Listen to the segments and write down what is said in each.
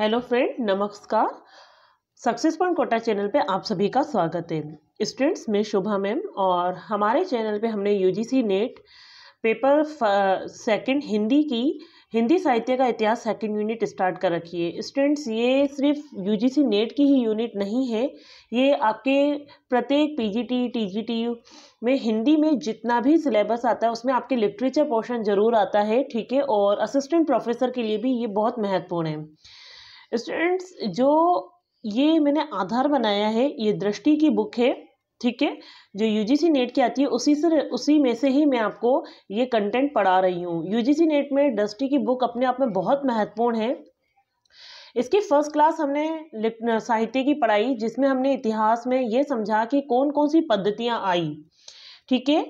hello friend नमस्कार success point Kota channel पे आप सभी का स्वागत है स्टूडेंट्स मैं शुभा मैम और हमारे चैनल पे हमने UGC NET paper second Hindi की हिंदी साहित्य का इतिहास सेकंड यूनिट स्टार्ट कर रखी है स्टूडेंट्स ये सिर्फ यूजीसी नेट की ही यूनिट नहीं है ये आपके प्रत्येक पीजीटी टीजीटी में हिंदी में जितना भी सिलेबस आता है उसमें आपके लिटरेचर पोर्शन ज़रूर आता है ठीक है और असिस्टेंट प्रोफेसर के लिए भी ये बहुत महत्वपूर्ण है स्टूडेंट्स जो ये मैंने आधार बनाया है ये दृष्टि की बुक है ठीक है जो यूजीसी नेट की आती है उसी से उसी में से ही मैं आपको ये कंटेंट पढ़ा रही हूँ यूजीसी नेट में दृष्टि की बुक अपने आप में बहुत महत्वपूर्ण है इसकी फर्स्ट क्लास हमने साहित्य की पढ़ाई जिसमें हमने इतिहास में ये समझा कि कौन कौन सी पद्धतियाँ आई ठीक है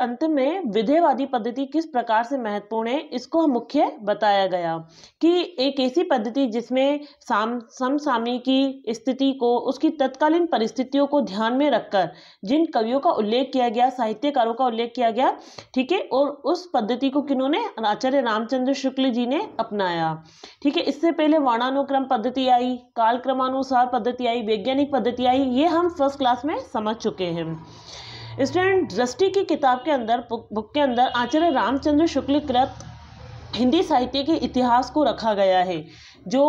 अंत में विधेयवादी पद्धति किस प्रकार से महत्वपूर्ण है इसको मुख्य बताया गया कि एक ऐसी पद्धति जिसमें साम समसामी की स्थिति को उसकी तत्कालीन परिस्थितियों को ध्यान में रखकर जिन कवियों का उल्लेख किया गया साहित्यकारों का उल्लेख किया गया ठीक है और उस पद्धति को किन्होंने आचार्य रामचंद्र शुक्ल जी ने अपनाया ठीक है इससे पहले वर्णानुक्रम पद्धति आई कालक्रमानुसार पद्धति आई वैज्ञानिक पद्धति आई ये हम फर्स्ट क्लास में समझ चुके हैं स्टूडेंट दृष्टि की किताब के अंदर बुक के अंदर आचार्य रामचंद्र शुक्ल कृत हिंदी साहित्य के इतिहास को रखा गया है जो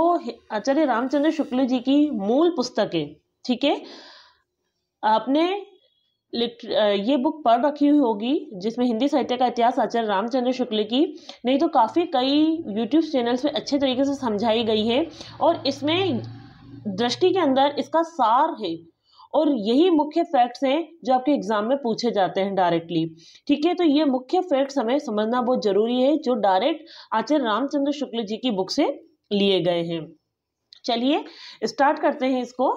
आचार्य रामचंद्र शुक्ल जी की मूल पुस्तक है ठीक है आपने ये बुक पढ़ रखी हुई होगी जिसमें हिंदी साहित्य का इतिहास आचार्य रामचंद्र शुक्ल की नहीं तो काफ़ी कई यूट्यूब चैनल्स पे अच्छे तरीके से समझाई गई है और इसमें दृष्टि के अंदर इसका सार है और यही मुख्य फैक्ट्स हैं जो आपके एग्जाम में पूछे जाते हैं डायरेक्टली ठीक है तो ये मुख्य फैक्ट्स हमें समझना बहुत जरूरी है जो डायरेक्ट आचार्य रामचंद्र शुक्ल जी की बुक से लिए गए हैं चलिए स्टार्ट करते हैं इसको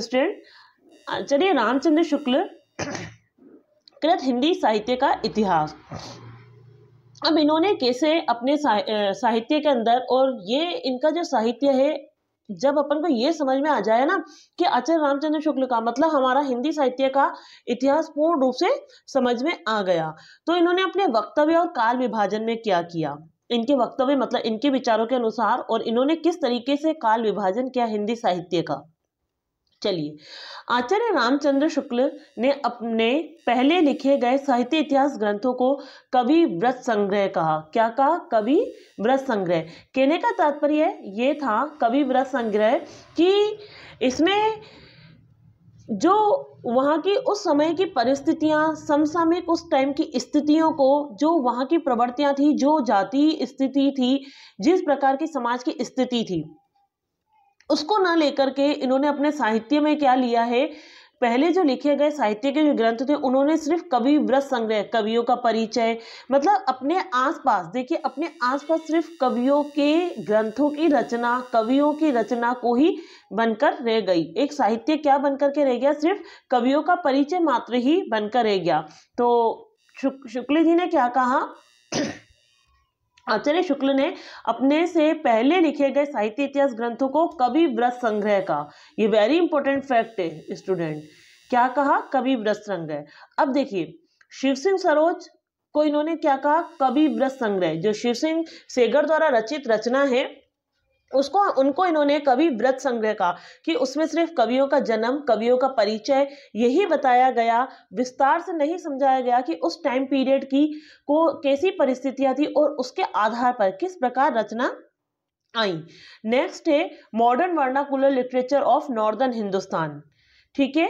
स्टूडेंट चलिए रामचंद्र शुक्ल कृत हिंदी साहित्य का इतिहास अब इन्होंने कैसे अपने साहित्य के अंदर और ये इनका जो साहित्य है जब अपन को ये समझ में आ जाए ना कि आचार्य रामचंद्र शुक्ल का मतलब हमारा हिंदी साहित्य का इतिहास पूर्ण रूप से समझ में आ गया तो इन्होंने अपने वक्तव्य और काल विभाजन में क्या किया इनके वक्तव्य मतलब इनके विचारों के अनुसार और इन्होंने किस तरीके से काल विभाजन किया हिंदी साहित्य का चलिए आचार्य रामचंद्र शुक्ल ने अपने पहले लिखे गए साहित्य इतिहास ग्रंथों को कवि व्रत संग्रह कहा क्या कहा कवि व्रत संग्रह कहने का तात्पर्य ये था कवि व्रत संग्रह कि इसमें जो वहाँ की उस समय की परिस्थितियाँ समसामयिक उस टाइम की स्थितियों को जो वहाँ की प्रवृत्तियाँ थी जो जाति स्थिति थी जिस प्रकार की समाज की स्थिति थी उसको ना लेकर के इन्होंने अपने साहित्य में क्या लिया है पहले जो लिखे गए साहित्य के जो ग्रंथ थे उन्होंने सिर्फ कवि व्रत संग्रह कवियों का परिचय मतलब अपने आसपास देखिए अपने आसपास सिर्फ कवियों के ग्रंथों की रचना कवियों की रचना को ही बनकर रह गई एक साहित्य क्या बनकर के रह गया सिर्फ कवियों का परिचय मात्र ही बनकर रह गया तो शुक्ल जी ने क्या कहा आचार्य शुक्ल ने अपने से पहले लिखे गए साहित्य इतिहास ग्रंथों को कवि व्रत संग्रह का ये वेरी इंपॉर्टेंट फैक्ट है स्टूडेंट क्या कहा कवि व्रत संग्रह अब देखिए शिव सिंह सरोज को इन्होंने क्या कहा कवि व्रत संग्रह जो शिव सिंह सेगर द्वारा रचित रचना है उसको उनको इन्होंने कवि व्रत संग्रह का कि उसमें सिर्फ कवियों का जन्म कवियों का परिचय यही बताया गया विस्तार से नहीं समझाया गया कि उस टाइम पीरियड की को कैसी परिस्थितियां थी और उसके आधार पर किस प्रकार रचना आई नेक्स्ट है modern vernacular literature of northern Hindustan ठीक है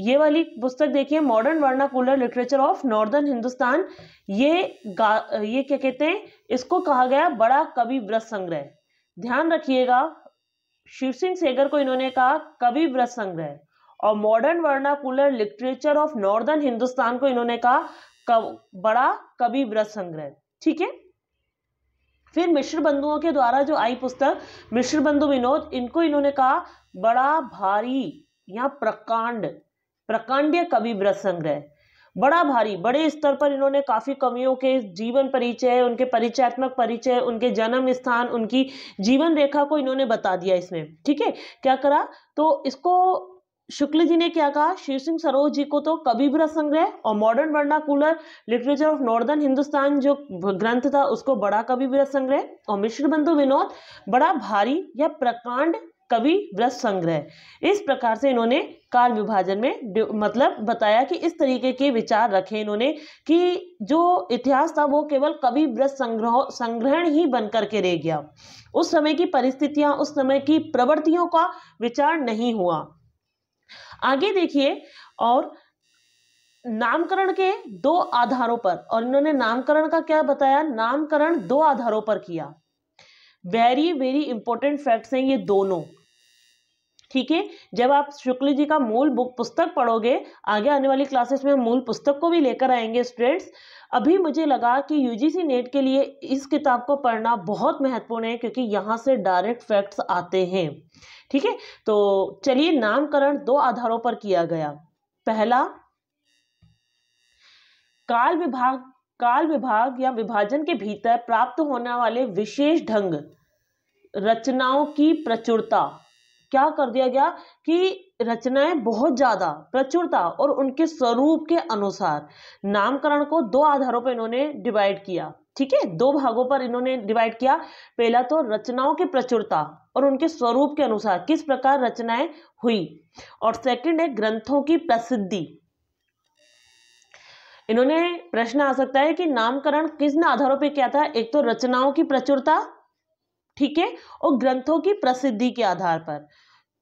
ये वाली पुस्तक देखिए modern vernacular literature of northern Hindustan ये गा ये क्या कहते हैं इसको कहा गया बड़ा कवि व्रत संग्रह ध्यान रखिएगा शिव सिंह सेगर को इन्होंने कहा कवि व्रत संग्रह और modern vernacular literature of northern Hindustan को इन्होंने कहा कव, बड़ा कवि व्रत संग्रह ठीक है फिर मिश्र बंधुओं के द्वारा जो आई पुस्तक मिश्र बंधु विनोद इनको इन्होंने कहा बड़ा भारी या प्रकांड प्रकांड कवि व्रत संग्रह बड़ा भारी बड़े स्तर पर इन्होंने काफ़ी कवियों के जीवन परिचय उनके परिचयात्मक परिचय उनके जन्म स्थान उनकी जीवन रेखा को इन्होंने बता दिया इसमें ठीक है क्या करा तो इसको शुक्ल जी ने क्या कहा शिव सिंह सरोज जी को तो कविव्रत संग्रह और modern vernacular literature of northern Hindustan जो ग्रंथ था उसको बड़ा कविव्रत संग्रह और मिश्र बंधु विनोद बड़ा भारी या प्रकांड कवि व्रत संग्रह इस प्रकार से इन्होंने काल विभाजन में मतलब बताया कि इस तरीके के विचार रखे इन्होंने कि जो इतिहास था वो केवल कवि व्रत संग्रह संग्रहण ही बनकर के रह गया उस समय की परिस्थितियां उस समय की प्रवृत्तियों का विचार नहीं हुआ आगे देखिए और नामकरण के दो आधारों पर और इन्होंने नामकरण का क्या बताया नामकरण दो आधारों पर किया वेरी वेरी इंपॉर्टेंट फैक्ट्स हैं ये दोनों ठीक है जब आप शुक्ल जी का मूल बुक पुस्तक पढ़ोगे आगे आने वाली क्लासेस में मूल पुस्तक को भी लेकर आएंगे स्टूडेंट्स अभी मुझे लगा कि यूजीसी नेट e के लिए इस किताब को पढ़ना बहुत महत्वपूर्ण है क्योंकि यहाँ से डायरेक्ट फैक्ट्स आते हैं ठीक है तो चलिए नामकरण दो आधारों पर किया गया पहला काल विभाग काल विभाग या विभाजन के भीतर प्राप्त होने वाले विशेष ढंग रचनाओं की प्रचुरता क्या कर दिया गया कि रचनाएं बहुत ज़्यादा प्रचुरता और उनके स्वरूप के अनुसार नामकरण को दो आधारों पर इन्होंने डिवाइड किया ठीक है दो भागों पर इन्होंने डिवाइड किया पहला तो रचनाओं की प्रचुरता और उनके स्वरूप के अनुसार किस प्रकार रचनाएं हुई और सेकंड है ग्रंथों की प्रसिद्धि इन्होंने प्रश्न आ सकता है कि नामकरण किस आधारों पर किया था एक तो रचनाओं की प्रचुरता ठीक है और ग्रंथों की प्रसिद्धि के आधार पर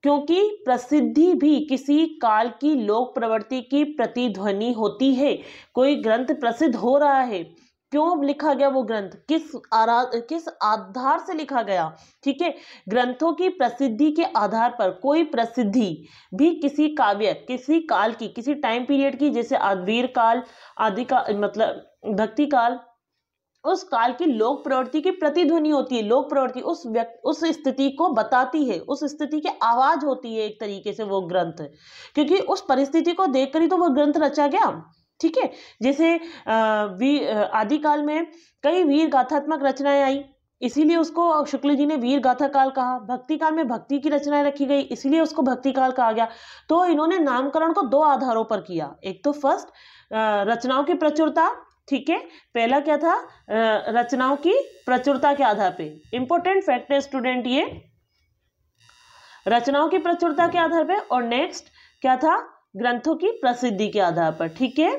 क्योंकि प्रसिद्धि भी किसी काल की लोक प्रवृत्ति की प्रतिध्वनि होती है कोई ग्रंथ प्रसिद्ध हो रहा है क्यों लिखा गया वो ग्रंथ किस आरा किस आधार से लिखा गया ठीक है ग्रंथों की प्रसिद्धि के आधार पर कोई प्रसिद्धि भी किसी काव्य किसी काल की किसी टाइम पीरियड की जैसे आदवीर काल आदि का मतलब भक्ति काल उस काल की लोक प्रवृत्ति की प्रतिध्वनि होती है लोक प्रवृत्ति उस व्यक्ति उस स्थिति को बताती है उस स्थिति की आवाज होती है एक तरीके से वो ग्रंथ क्योंकि उस परिस्थिति को देख कर ही तो वो ग्रंथ रचा गया ठीक है जैसे आदिकाल में कई वीर गाथात्मक रचनाएं आई इसीलिए उसको शुक्ल जी ने वीर गाथा काल कहा भक्ति काल में भक्ति की रचनाएं रखी गई इसीलिए उसको भक्ति काल कहा गया तो इन्होंने नामकरण को दो आधारों पर किया एक तो फर्स्ट रचनाओं की प्रचुरता ठीक है पहला क्या था रचनाओं की प्रचुरता के आधार पे इंपॉर्टेंट फैक्ट है स्टूडेंट ये रचनाओं की प्रचुरता के आधार पे और नेक्स्ट क्या था ग्रंथों की प्रसिद्धि के आधार पर ठीक है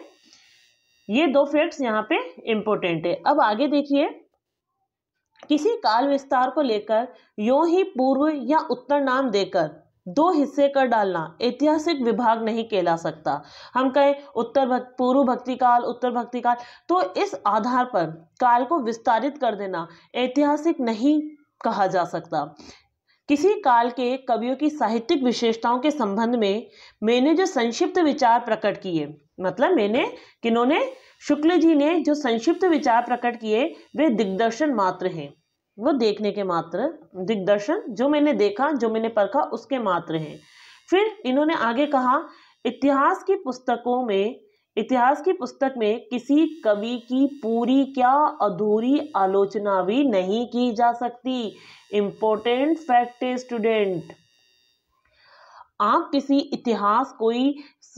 ये दो फैक्ट्स यहाँ पे इम्पोर्टेंट है अब आगे देखिए किसी काल विस्तार को लेकर यो ही पूर्व या उत्तर नाम देकर दो हिस्से कर डालना ऐतिहासिक विभाग नहीं कहला सकता हम कहें उत्तर भक्त पूर्व भक्ति काल उत्तर भक्ति काल तो इस आधार पर काल को विस्तारित कर देना ऐतिहासिक नहीं कहा जा सकता किसी काल के कवियों की साहित्यिक विशेषताओं के संबंध में मैंने जो संक्षिप्त विचार प्रकट किए मतलब मैंने किन्होंने शुक्ल जी ने जो संक्षिप्त विचार प्रकट किए वे दिग्दर्शन मात्र हैं वो देखने के मात्र दिग्दर्शन जो मैंने देखा जो मैंने परखा उसके मात्र हैं फिर इन्होंने आगे कहा इतिहास की पुस्तकों में इतिहास की पुस्तक में किसी कवि की पूरी क्या अधूरी आलोचना भी नहीं की जा सकती इम्पोर्टेंट फैक्ट स्टूडेंट आप किसी इतिहास कोई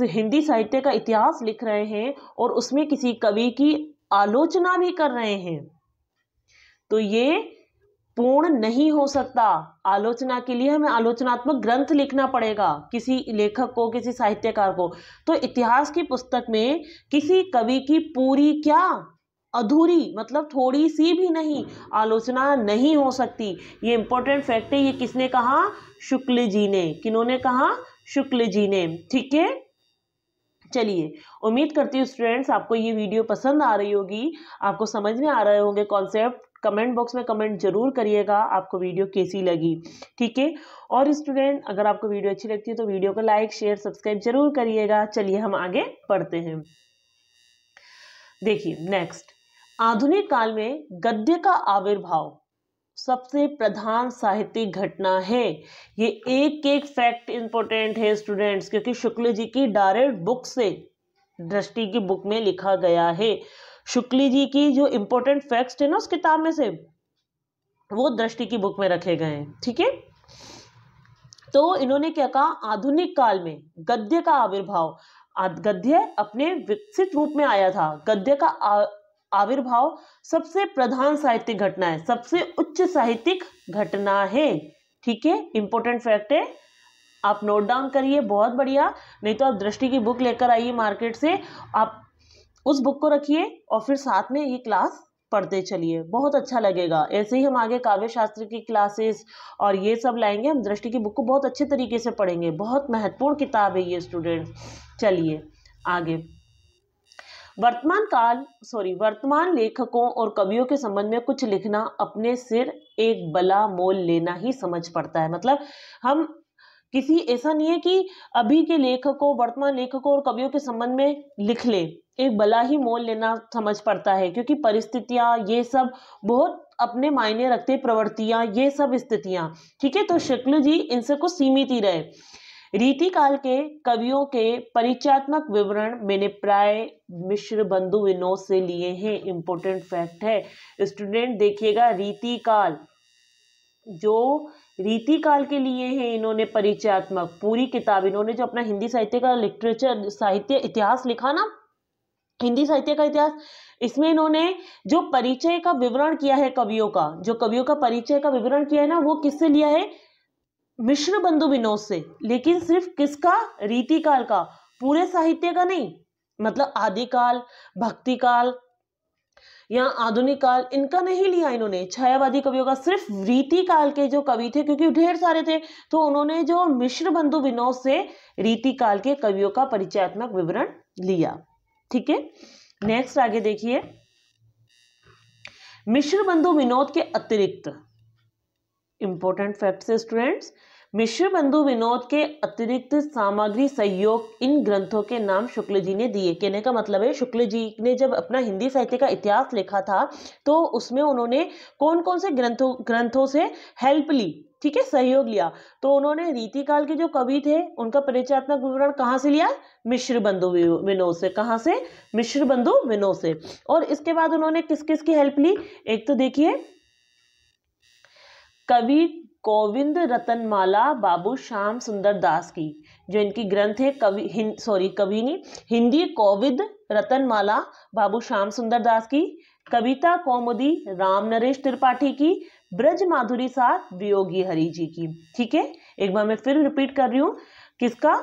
हिंदी साहित्य का इतिहास लिख रहे हैं और उसमें किसी कवि की आलोचना भी कर रहे हैं तो ये पूर्ण नहीं हो सकता आलोचना के लिए हमें आलोचनात्मक ग्रंथ लिखना पड़ेगा किसी लेखक को किसी साहित्यकार को तो इतिहास की पुस्तक में किसी कवि की पूरी क्या अधूरी मतलब थोड़ी सी भी नहीं आलोचना नहीं हो सकती ये इंपॉर्टेंट फैक्ट है ये किसने कहा शुक्ल जी ने किन्होंने कहा शुक्ल जी ने ठीक है चलिए उम्मीद करती हूँ स्टूडेंट्स आपको ये वीडियो पसंद आ रही होगी आपको समझ में आ रहे होंगे कॉन्सेप्ट कमेंट बॉक्स में कमेंट जरूर करिएगा आपको वीडियो कैसी लगी ठीक है और स्टूडेंट अगर आपको वीडियो अच्छी लगती है तो वीडियो को लाइक शेयर सब्सक्राइब जरूर करिएगा चलिए हम आगे पढ़ते हैं देखिए नेक्स्ट आधुनिक काल में गद्य का आविर्भाव सबसे प्रधान साहित्यिक घटना है ये एक एक फैक्ट इंपॉर्टेंट है स्टूडेंट्स क्योंकि शुक्ल जी की डायरेक्ट बुक से दृष्टि की बुक में लिखा गया है शुक्ली जी की जो इंपॉर्टेंट फैक्ट है ना उस किताब में से वो दृष्टि की बुक में रखे गए हैं ठीक है तो इन्होंने क्या कहा आधुनिक काल में गद्य का आविर्भाव गद्य अपने विकसित रूप में आया था गद्य का आविर्भाव सबसे प्रधान साहित्यिक घटना है सबसे उच्च साहित्यिक घटना है ठीक है इंपॉर्टेंट फैक्ट है आप नोट डाउन करिए बहुत बढ़िया नहीं तो आप दृष्टि की बुक लेकर आइए मार्केट से आप उस बुक को रखिए और फिर साथ में ये क्लास पढ़ते चलिए बहुत अच्छा लगेगा ऐसे ही हम आगे काव्य शास्त्र की क्लासेस और ये सब लाएंगे हम दृष्टि की बुक को बहुत अच्छे तरीके से पढ़ेंगे बहुत महत्वपूर्ण किताब है ये स्टूडेंट्स चलिए आगे वर्तमान काल सॉरी वर्तमान लेखकों और कवियों के संबंध में कुछ लिखना अपने सिर एक बला मोल लेना ही समझ पड़ता है मतलब हम किसी ऐसा नहीं है कि अभी के लेखकों वर्तमान लेखकों और कवियों के संबंध में लिख ले एक बला ही मोल लेना समझ पड़ता है क्योंकि परिस्थितियाँ ये सब बहुत अपने मायने रखते प्रवृत्तियाँ ये सब स्थितियाँ ठीक है तो शुक्ल जी इनसे कुछ सीमित ही रहे रीति काल के कवियों के परिचयात्मक विवरण मैंने प्राय मिश्र बंधु विनोद से लिए हैं इम्पोर्टेंट फैक्ट है स्टूडेंट देखिएगा रीति काल जो रीति काल के लिए हैं इन्होंने परिचयात्मक पूरी किताब इन्होंने जो अपना हिंदी साहित्य का लिटरेचर साहित्य इतिहास लिखा ना हिंदी साहित्य का इतिहास इसमें इन्होंने जो परिचय का विवरण किया है कवियों का जो कवियों का परिचय का विवरण किया है ना वो किससे लिया है मिश्र बंधु विनोद से लेकिन सिर्फ किसका रीतिकाल का पूरे साहित्य का नहीं मतलब आदिकाल भक्ति काल या आधुनिक काल इनका नहीं लिया इन्होंने छायावादी कवियों का सिर्फ रीति काल के जो कवि थे क्योंकि ढेर सारे थे तो उन्होंने जो मिश्र बंधु विनोद से रीति काल के कवियों का परिचयात्मक विवरण लिया ठीक है नेक्स्ट आगे देखिए मिश्र बंधु विनोद के अतिरिक्त इंपॉर्टेंट फैक्ट से स्टूडेंट्स मिश्र बंधु विनोद के अतिरिक्त सामग्री सहयोग इन ग्रंथों के नाम शुक्ल जी ने दिए कहने का मतलब है शुक्ल जी ने जब अपना हिंदी साहित्य का इतिहास लिखा था तो उसमें उन्होंने कौन कौन से ग्रंथों ग्रंथों से हेल्प ली ठीक है सहयोग लिया तो उन्होंने रीतिकाल के जो कवि थे उनका परिचयात्मक विवरण कहाँ से लिया मिश्र बंधु विनो से कहाँ से मिश्र बंधु विनो से और इसके बाद उन्होंने किस किस की हेल्प ली एक तो देखिए कवि गोविंद रतनमाला बाबू श्याम सुंदर दास की जो इनकी ग्रंथ है कवि हिं, सॉरी कवि नहीं हिंदी कोविद रतनमाला बाबू श्याम सुंदर दास की कविता कौमुदी राम नरेश त्रिपाठी की ब्रज माधुरी सा वियोगी हरि जी की ठीक है एक बार मैं फिर रिपीट कर रही हूं किसका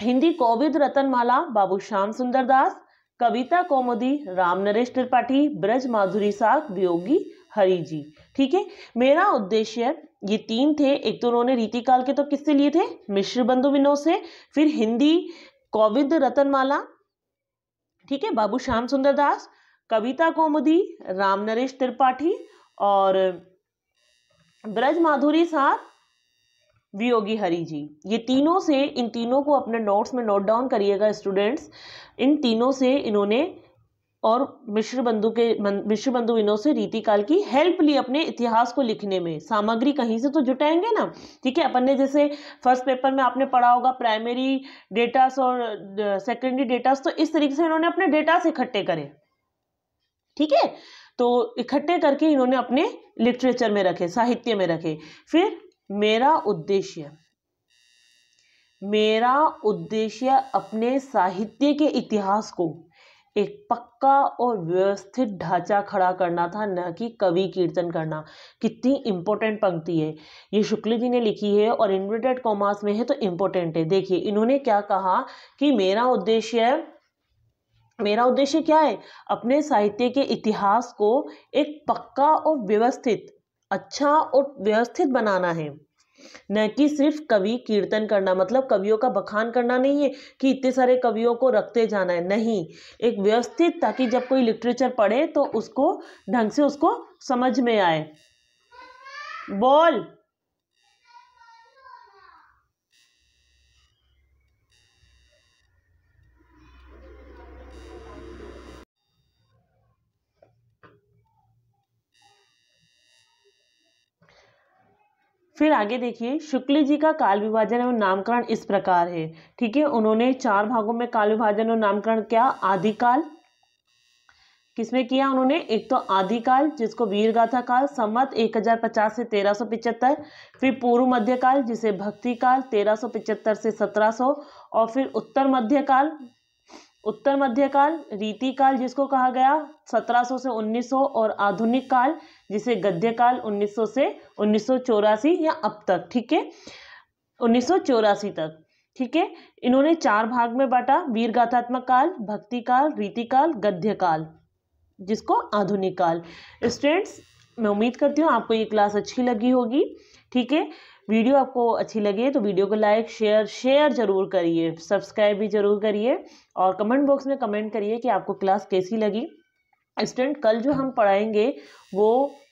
हिंदी कोविद रतनमाला बाबू श्याम सुंदर दास कविता कौमुदी राम नरेश त्रिपाठी ब्रज माधुरी साग वियोगी हरि जी ठीक है मेरा उद्देश्य ये तीन थे एक तो उन्होंने रीतिकाल के तो किससे लिए थे मिश्र बंधु विनोद से फिर हिंदी कोविद रतनमाला ठीक है बाबू श्याम सुंदर दास कविता कोमुदी राम नरेश त्रिपाठी और ब्रज माधुरी साथ वियोगी हरी जी ये तीनों से इन तीनों को अपने नोट्स में नोट डाउन करिएगा स्टूडेंट्स इन तीनों से इन्होंने और मिश्र बंधु के मिश्र बंधु इन्हों से रीतिकाल की हेल्प ली अपने इतिहास को लिखने में सामग्री कहीं से तो जुटाएंगे ना ठीक है अपन ने जैसे फर्स्ट पेपर में आपने पढ़ा होगा प्राइमरी डेटास और सेकेंडरी डेटास तो इस तरीके से इन्होंने अपने डेटास इकट्ठे करे ठीक है तो इकट्ठे करके इन्होंने अपने लिटरेचर में रखे साहित्य में रखे फिर मेरा उद्देश्य मेरा उद्देश्य अपने साहित्य के इतिहास को एक पक्का और व्यवस्थित ढांचा खड़ा करना था न कि कवि कीर्तन करना कितनी इंपॉर्टेंट पंक्ति है ये शुक्ल जी ने लिखी है और इन्वर्टेड कॉमर्स में है तो इम्पोर्टेंट है देखिए इन्होंने क्या कहा कि मेरा उद्देश्य मेरा उद्देश्य क्या है अपने साहित्य के इतिहास को एक पक्का और व्यवस्थित अच्छा और व्यवस्थित बनाना है न कि सिर्फ कवि कीर्तन करना मतलब कवियों का बखान करना नहीं है कि इतने सारे कवियों को रखते जाना है नहीं एक व्यवस्थित ताकि जब कोई लिटरेचर पढ़े तो उसको ढंग से उसको समझ में आए बोल फिर आगे देखिए शुक्ल जी का काल विभाजन एवं नामकरण इस प्रकार है ठीक है उन्होंने चार भागों में काल विभाजन और नामकरण किया आदिकाल किसमें किया उन्होंने एक तो आदिकाल जिसको वीर गाथा काल सम्मत 1050 से 1375 फिर पूर्व मध्यकाल जिसे भक्ति काल 1375 से 1700 और फिर उत्तर मध्यकाल उत्तर मध्यकाल रीति काल जिसको कहा गया 1700 से 1900 और आधुनिक काल जिसे गद्य काल 1900 से उन्नीस या अब तक ठीक है उन्नीस तक ठीक है इन्होंने चार भाग में बांटा वीर गाथात्मक काल भक्ति काल रीति काल गद्य काल जिसको आधुनिक काल स्टूडेंट्स मैं उम्मीद करती हूँ आपको ये क्लास अच्छी लगी होगी ठीक है वीडियो आपको अच्छी लगी है तो वीडियो को लाइक शेयर शेयर ज़रूर करिए सब्सक्राइब भी ज़रूर करिए और कमेंट बॉक्स में कमेंट करिए कि आपको क्लास कैसी लगी स्टूडेंट कल जो हम पढ़ाएंगे वो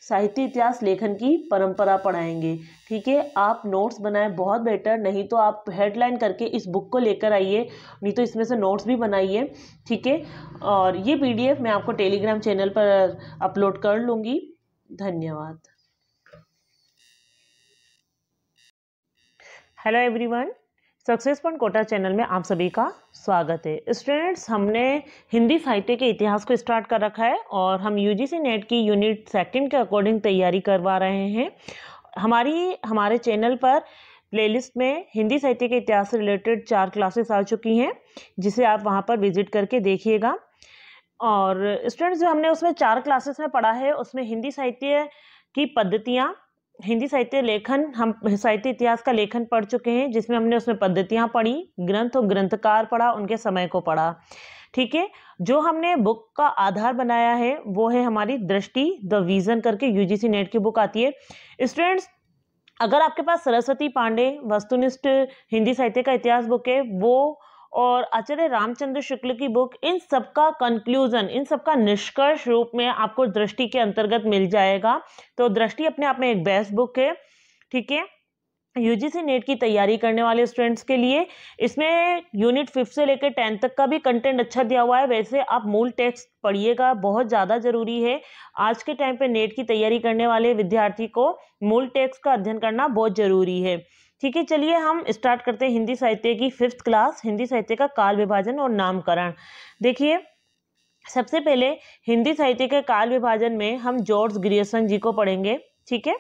साहित्य इतिहास लेखन की परंपरा पढ़ाएंगे ठीक है आप नोट्स बनाएं बहुत बेटर नहीं तो आप हेडलाइन करके इस बुक को लेकर आइए नहीं तो इसमें से नोट्स भी बनाइए ठीक है और ये पीडीएफ मैं आपको टेलीग्राम चैनल पर अपलोड कर लूँगी धन्यवाद hello everyone success point Kota channel में आप सभी का स्वागत है स्टूडेंट्स हमने हिंदी साहित्य के इतिहास को स्टार्ट कर रखा है और हम यूजीसी नेट की यूनिट सेकंड के अकॉर्डिंग तैयारी करवा रहे हैं हमारी हमारे चैनल पर प्लेलिस्ट में हिंदी साहित्य के इतिहास से रिलेटेड चार क्लासेस आ चुकी हैं जिसे आप वहाँ पर विजिट करके देखिएगा और स्टूडेंट्स जो हमने उसमें चार क्लासेस में पढ़ा है उसमें हिंदी साहित्य की पद्धतियाँ हिंदी साहित्य लेखन हम साहित्य इतिहास का लेखन पढ़ चुके हैं जिसमें हमने उसमें पद्धतियाँ पढ़ी ग्रंथ और ग्रंथकार पढ़ा उनके समय को पढ़ा ठीक है जो हमने बुक का आधार बनाया है वो है हमारी दृष्टि द विज़न करके यूजीसी नेट की बुक आती है स्टूडेंट्स अगर आपके पास सरस्वती पांडे वस्तुनिष्ठ हिंदी साहित्य का इतिहास बुक है वो और आचार्य रामचंद्र शुक्ल की बुक इन सबका कंक्लूजन इन सबका निष्कर्ष रूप में आपको दृष्टि के अंतर्गत मिल जाएगा तो दृष्टि अपने आप में एक बेस्ट बुक है ठीक है यूजीसी नेट e की तैयारी करने वाले स्टूडेंट्स के लिए इसमें यूनिट फिफ्थ से लेकर टेंथ तक का भी कंटेंट अच्छा दिया हुआ है वैसे आप मूल टेक्स्ट पढ़िएगा बहुत ज़्यादा ज़रूरी है आज के टाइम पे नेट e की तैयारी करने वाले विद्यार्थी को मूल टेक्स्ट का अध्ययन करना बहुत ज़रूरी है ठीक है चलिए हम स्टार्ट करते हैं हिंदी साहित्य की फिफ्थ क्लास हिंदी साहित्य का काल विभाजन और नामकरण देखिए सबसे पहले हिंदी साहित्य के काल विभाजन में हम जॉर्ज ग्रियसन जी को पढ़ेंगे ठीक है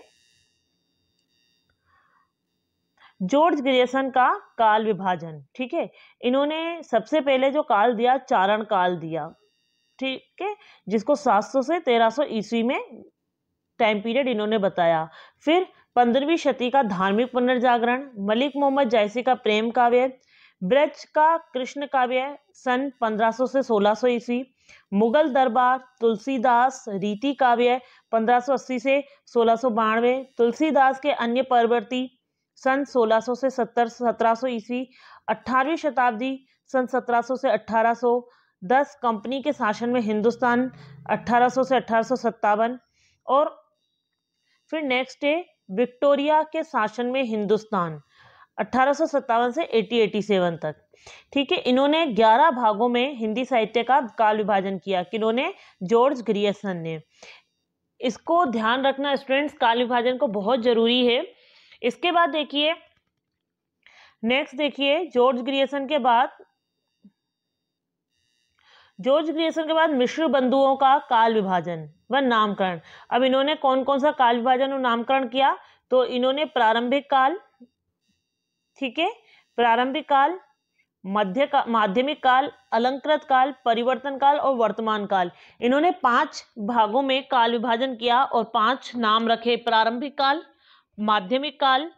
जॉर्ज ग्रियसन का काल विभाजन ठीक है इन्होंने सबसे पहले जो काल दिया चारण काल दिया ठीक है जिसको 700 से 1300 ईस्वी में टाइम पीरियड इन्होंने बताया फिर पंद्रहवीं शती का धार्मिक पुनर्जागरण मलिक मोहम्मद जैसी का प्रेम काव्य ब्रज का कृष्ण काव्य सन 1500 से 1600 ईस्वी मुगल दरबार तुलसीदास रीति काव्य 1580 से सोलह तुलसीदास के अन्य परवर्ती सन 1600 से 70 1700 ईस्वी 18वीं शताब्दी सन 1700 से 1800 दस कंपनी के शासन में हिंदुस्तान 1800 से अठारह और फिर नेक्स्ट है विक्टोरिया के शासन में हिंदुस्तान अठारह से 8087 तक ठीक है इन्होंने 11 भागों में हिंदी साहित्य का काल विभाजन किया कि इन्होंने जॉर्ज ग्रियसन ने इसको ध्यान रखना स्टूडेंट्स काल विभाजन को बहुत ज़रूरी है इसके बाद देखिए नेक्स्ट देखिए जॉर्ज ग्रियसन के बाद जॉर्ज ग्रियसन के बाद मिश्र बंधुओं का काल विभाजन व नामकरण अब इन्होंने कौन कौन सा काल विभाजन और नामकरण किया तो इन्होंने प्रारंभिक काल ठीक है प्रारंभिक काल मध्य का माध्यमिक काल अलंकृत काल परिवर्तन काल और वर्तमान काल इन्होंने पांच भागों में काल विभाजन किया और पांच नाम रखे प्रारंभिक काल माध्यमिक काल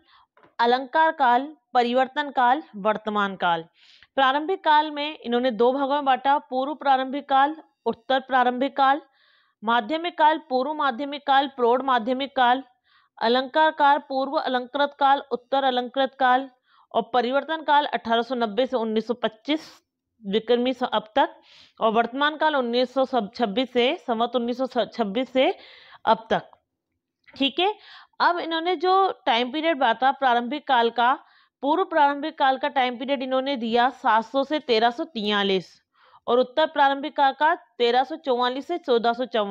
अलंकार काल परिवर्तन काल वर्तमान काल प्रारंभिक काल में इन्होंने दो भागों में बांटा पूर्व प्रारंभिक काल उत्तर प्रारंभिक काल माध्यमिक काल पूर्व माध्यमिक काल प्रौढ़ माध्यमिक काल अलंकार काल पूर्व अलंकृत काल उत्तर अलंकृत काल और परिवर्तन काल 1890 से 1925 विक्रमी अब तक और वर्तमान काल 1926 से संवत 1926 से अब तक ठीक है अब इन्होंने जो टाइम पीरियड बांटा प्रारंभिक काल का पूर्व प्रारंभिक काल का टाइम पीरियड इन्होंने दिया 700 से तेरह और उत्तर प्रारंभिक काल का तेरह से चौदह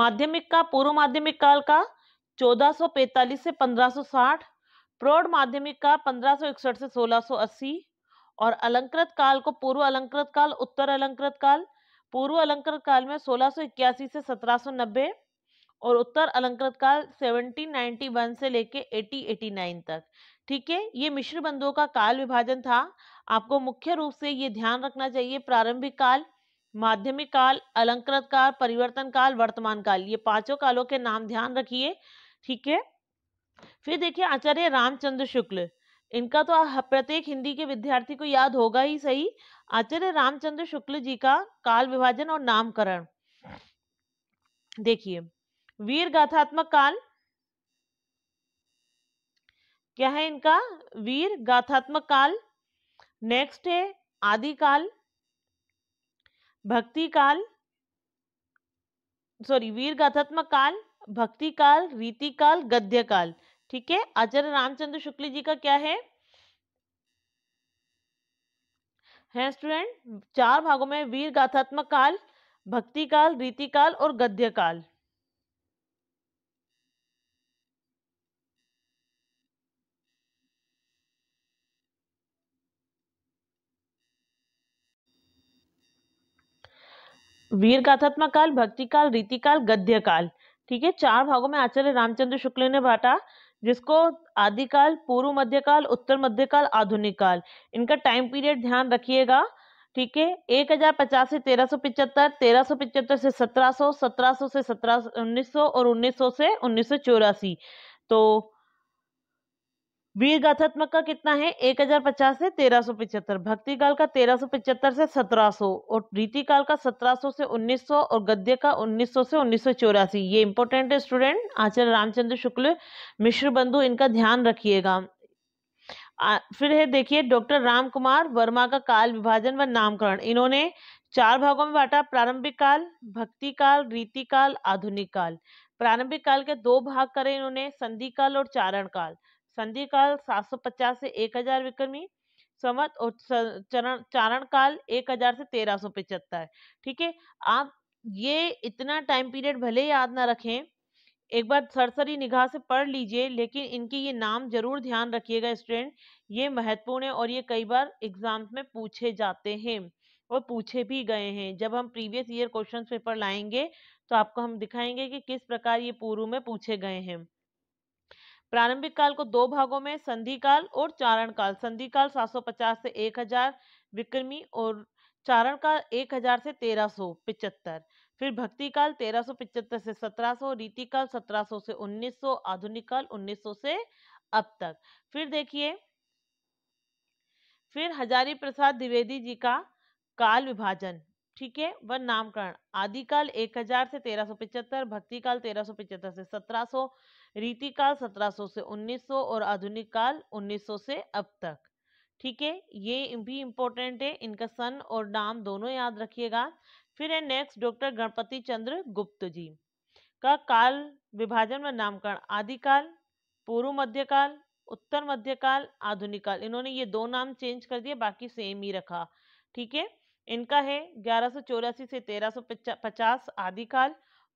माध्यमिक का पूर्व माध्यमिक काल का पैंतालीस से साठ प्रौढ़ माध्यमिक का इकसठ से अस्सी और अलंकृत काल को पूर्व अलंकृत काल उत्तर अलंकृत काल पूर्व अलंकृत काल में सोलह इक्यासी से सत्रह नब्बे और उत्तर अलंकृत काल सेवनटीन वन से लेके नाइन तक ठीक है ये मिश्र बंधुओं का काल विभाजन था आपको मुख्य रूप से ये ध्यान रखना चाहिए प्रारंभिक काल माध्यमिक काल अलंकृत काल परिवर्तन काल वर्तमान काल ये पांचों कालों के नाम ध्यान रखिए ठीक है फिर देखिए आचार्य रामचंद्र शुक्ल इनका तो प्रत्येक हिंदी के विद्यार्थी को याद होगा ही सही आचार्य रामचंद्र शुक्ल जी का काल विभाजन और नामकरण देखिए वीर गाथात्मक काल क्या है इनका वीर गाथात्मक काल नेक्स्ट है आदि काल भक्ति काल सॉरी वीर गाथात्मक काल भक्ति काल रीति काल गद्य काल ठीक है आचार्य रामचंद्र शुक्ल जी का क्या है है स्टूडेंट चार भागों में वीर गाथात्मक काल भक्ति काल रीति काल और गद्य काल वीर गाथात्मक काल भक्ति काल रीतिकाल गद्य काल ठीक है चार भागों में आचार्य रामचंद्र शुक्ल ने बांटा जिसको आदिकाल पूर्व मध्यकाल उत्तर मध्यकाल आधुनिक काल इनका टाइम पीरियड ध्यान रखिएगा ठीक है एक हजार पचास से तेरह सौ पिचहत्तर तेरह सौ पिचहत्तर से सत्रह सौ सत्रह सौ से सत्रह उन्नीस सौ और उन्नीस सौ से उन्नीस सौ चौरासी तो वीर गाथात्मक का कितना है 1050 से 1375 भक्ति काल का 1375 से 1700 और रीति काल का 1700 से 1900 और गद्य का 1900 से उन्नीस ये इंपॉर्टेंट है स्टूडेंट आचार्य रामचंद्र शुक्ल मिश्र बंधु इनका ध्यान रखिएगा फिर है देखिए डॉक्टर राम कुमार वर्मा का काल विभाजन व नामकरण इन्होंने चार भागों में बांटा प्रारंभिक काल भक्ति काल रीति काल आधुनिक काल प्रारंभिक काल के दो भाग करे इन्होंने संधि काल और चारण काल संधि काल सात सौ पचास से एक हजार विक्रमी समत और चरण चारण काल एक हजार से तेरह सौ पिचहत्तर ठीक है आप ये इतना टाइम पीरियड भले याद ना रखें एक बार सरसरी निगाह से पढ़ लीजिए लेकिन इनके ये नाम जरूर ध्यान रखिएगा स्टूडेंट ये महत्वपूर्ण है और ये कई बार एग्जाम्स में पूछे जाते हैं और पूछे भी गए हैं जब हम प्रीवियस ईयर क्वेश्चन पेपर लाएंगे तो आपको हम दिखाएंगे कि किस प्रकार ये पूर्व में पूछे गए हैं प्रारंभिक काल को दो भागों में संधि काल और चारण काल संधि काल 750 से 1000 विक्रमी और चारण काल 1000 से 1375 फिर भक्ति काल 1375 से 1700 रीति काल 1700 से 1900 आधुनिक काल 1900 से अब तक फिर देखिए फिर हजारी प्रसाद द्विवेदी जी का काल विभाजन ठीक है व नामकरण आदिकाल 1000 से 1375 भक्ति काल 1375 से 1700 रीति काल 1700 से 1900 और आधुनिक काल 1900 से अब तक ठीक है ये भी इम्पोर्टेंट है इनका सन और नाम दोनों याद रखिएगा फिर है नेक्स्ट डॉक्टर गणपति चंद्र गुप्त जी का काल विभाजन व नामकरण आदिकाल पूर्व मध्यकाल उत्तर मध्यकाल आधुनिक काल इन्होंने ये दो नाम चेंज कर दिए बाकी सेम ही रखा ठीक है इनका है ग्यारह से तेरह आदिकाल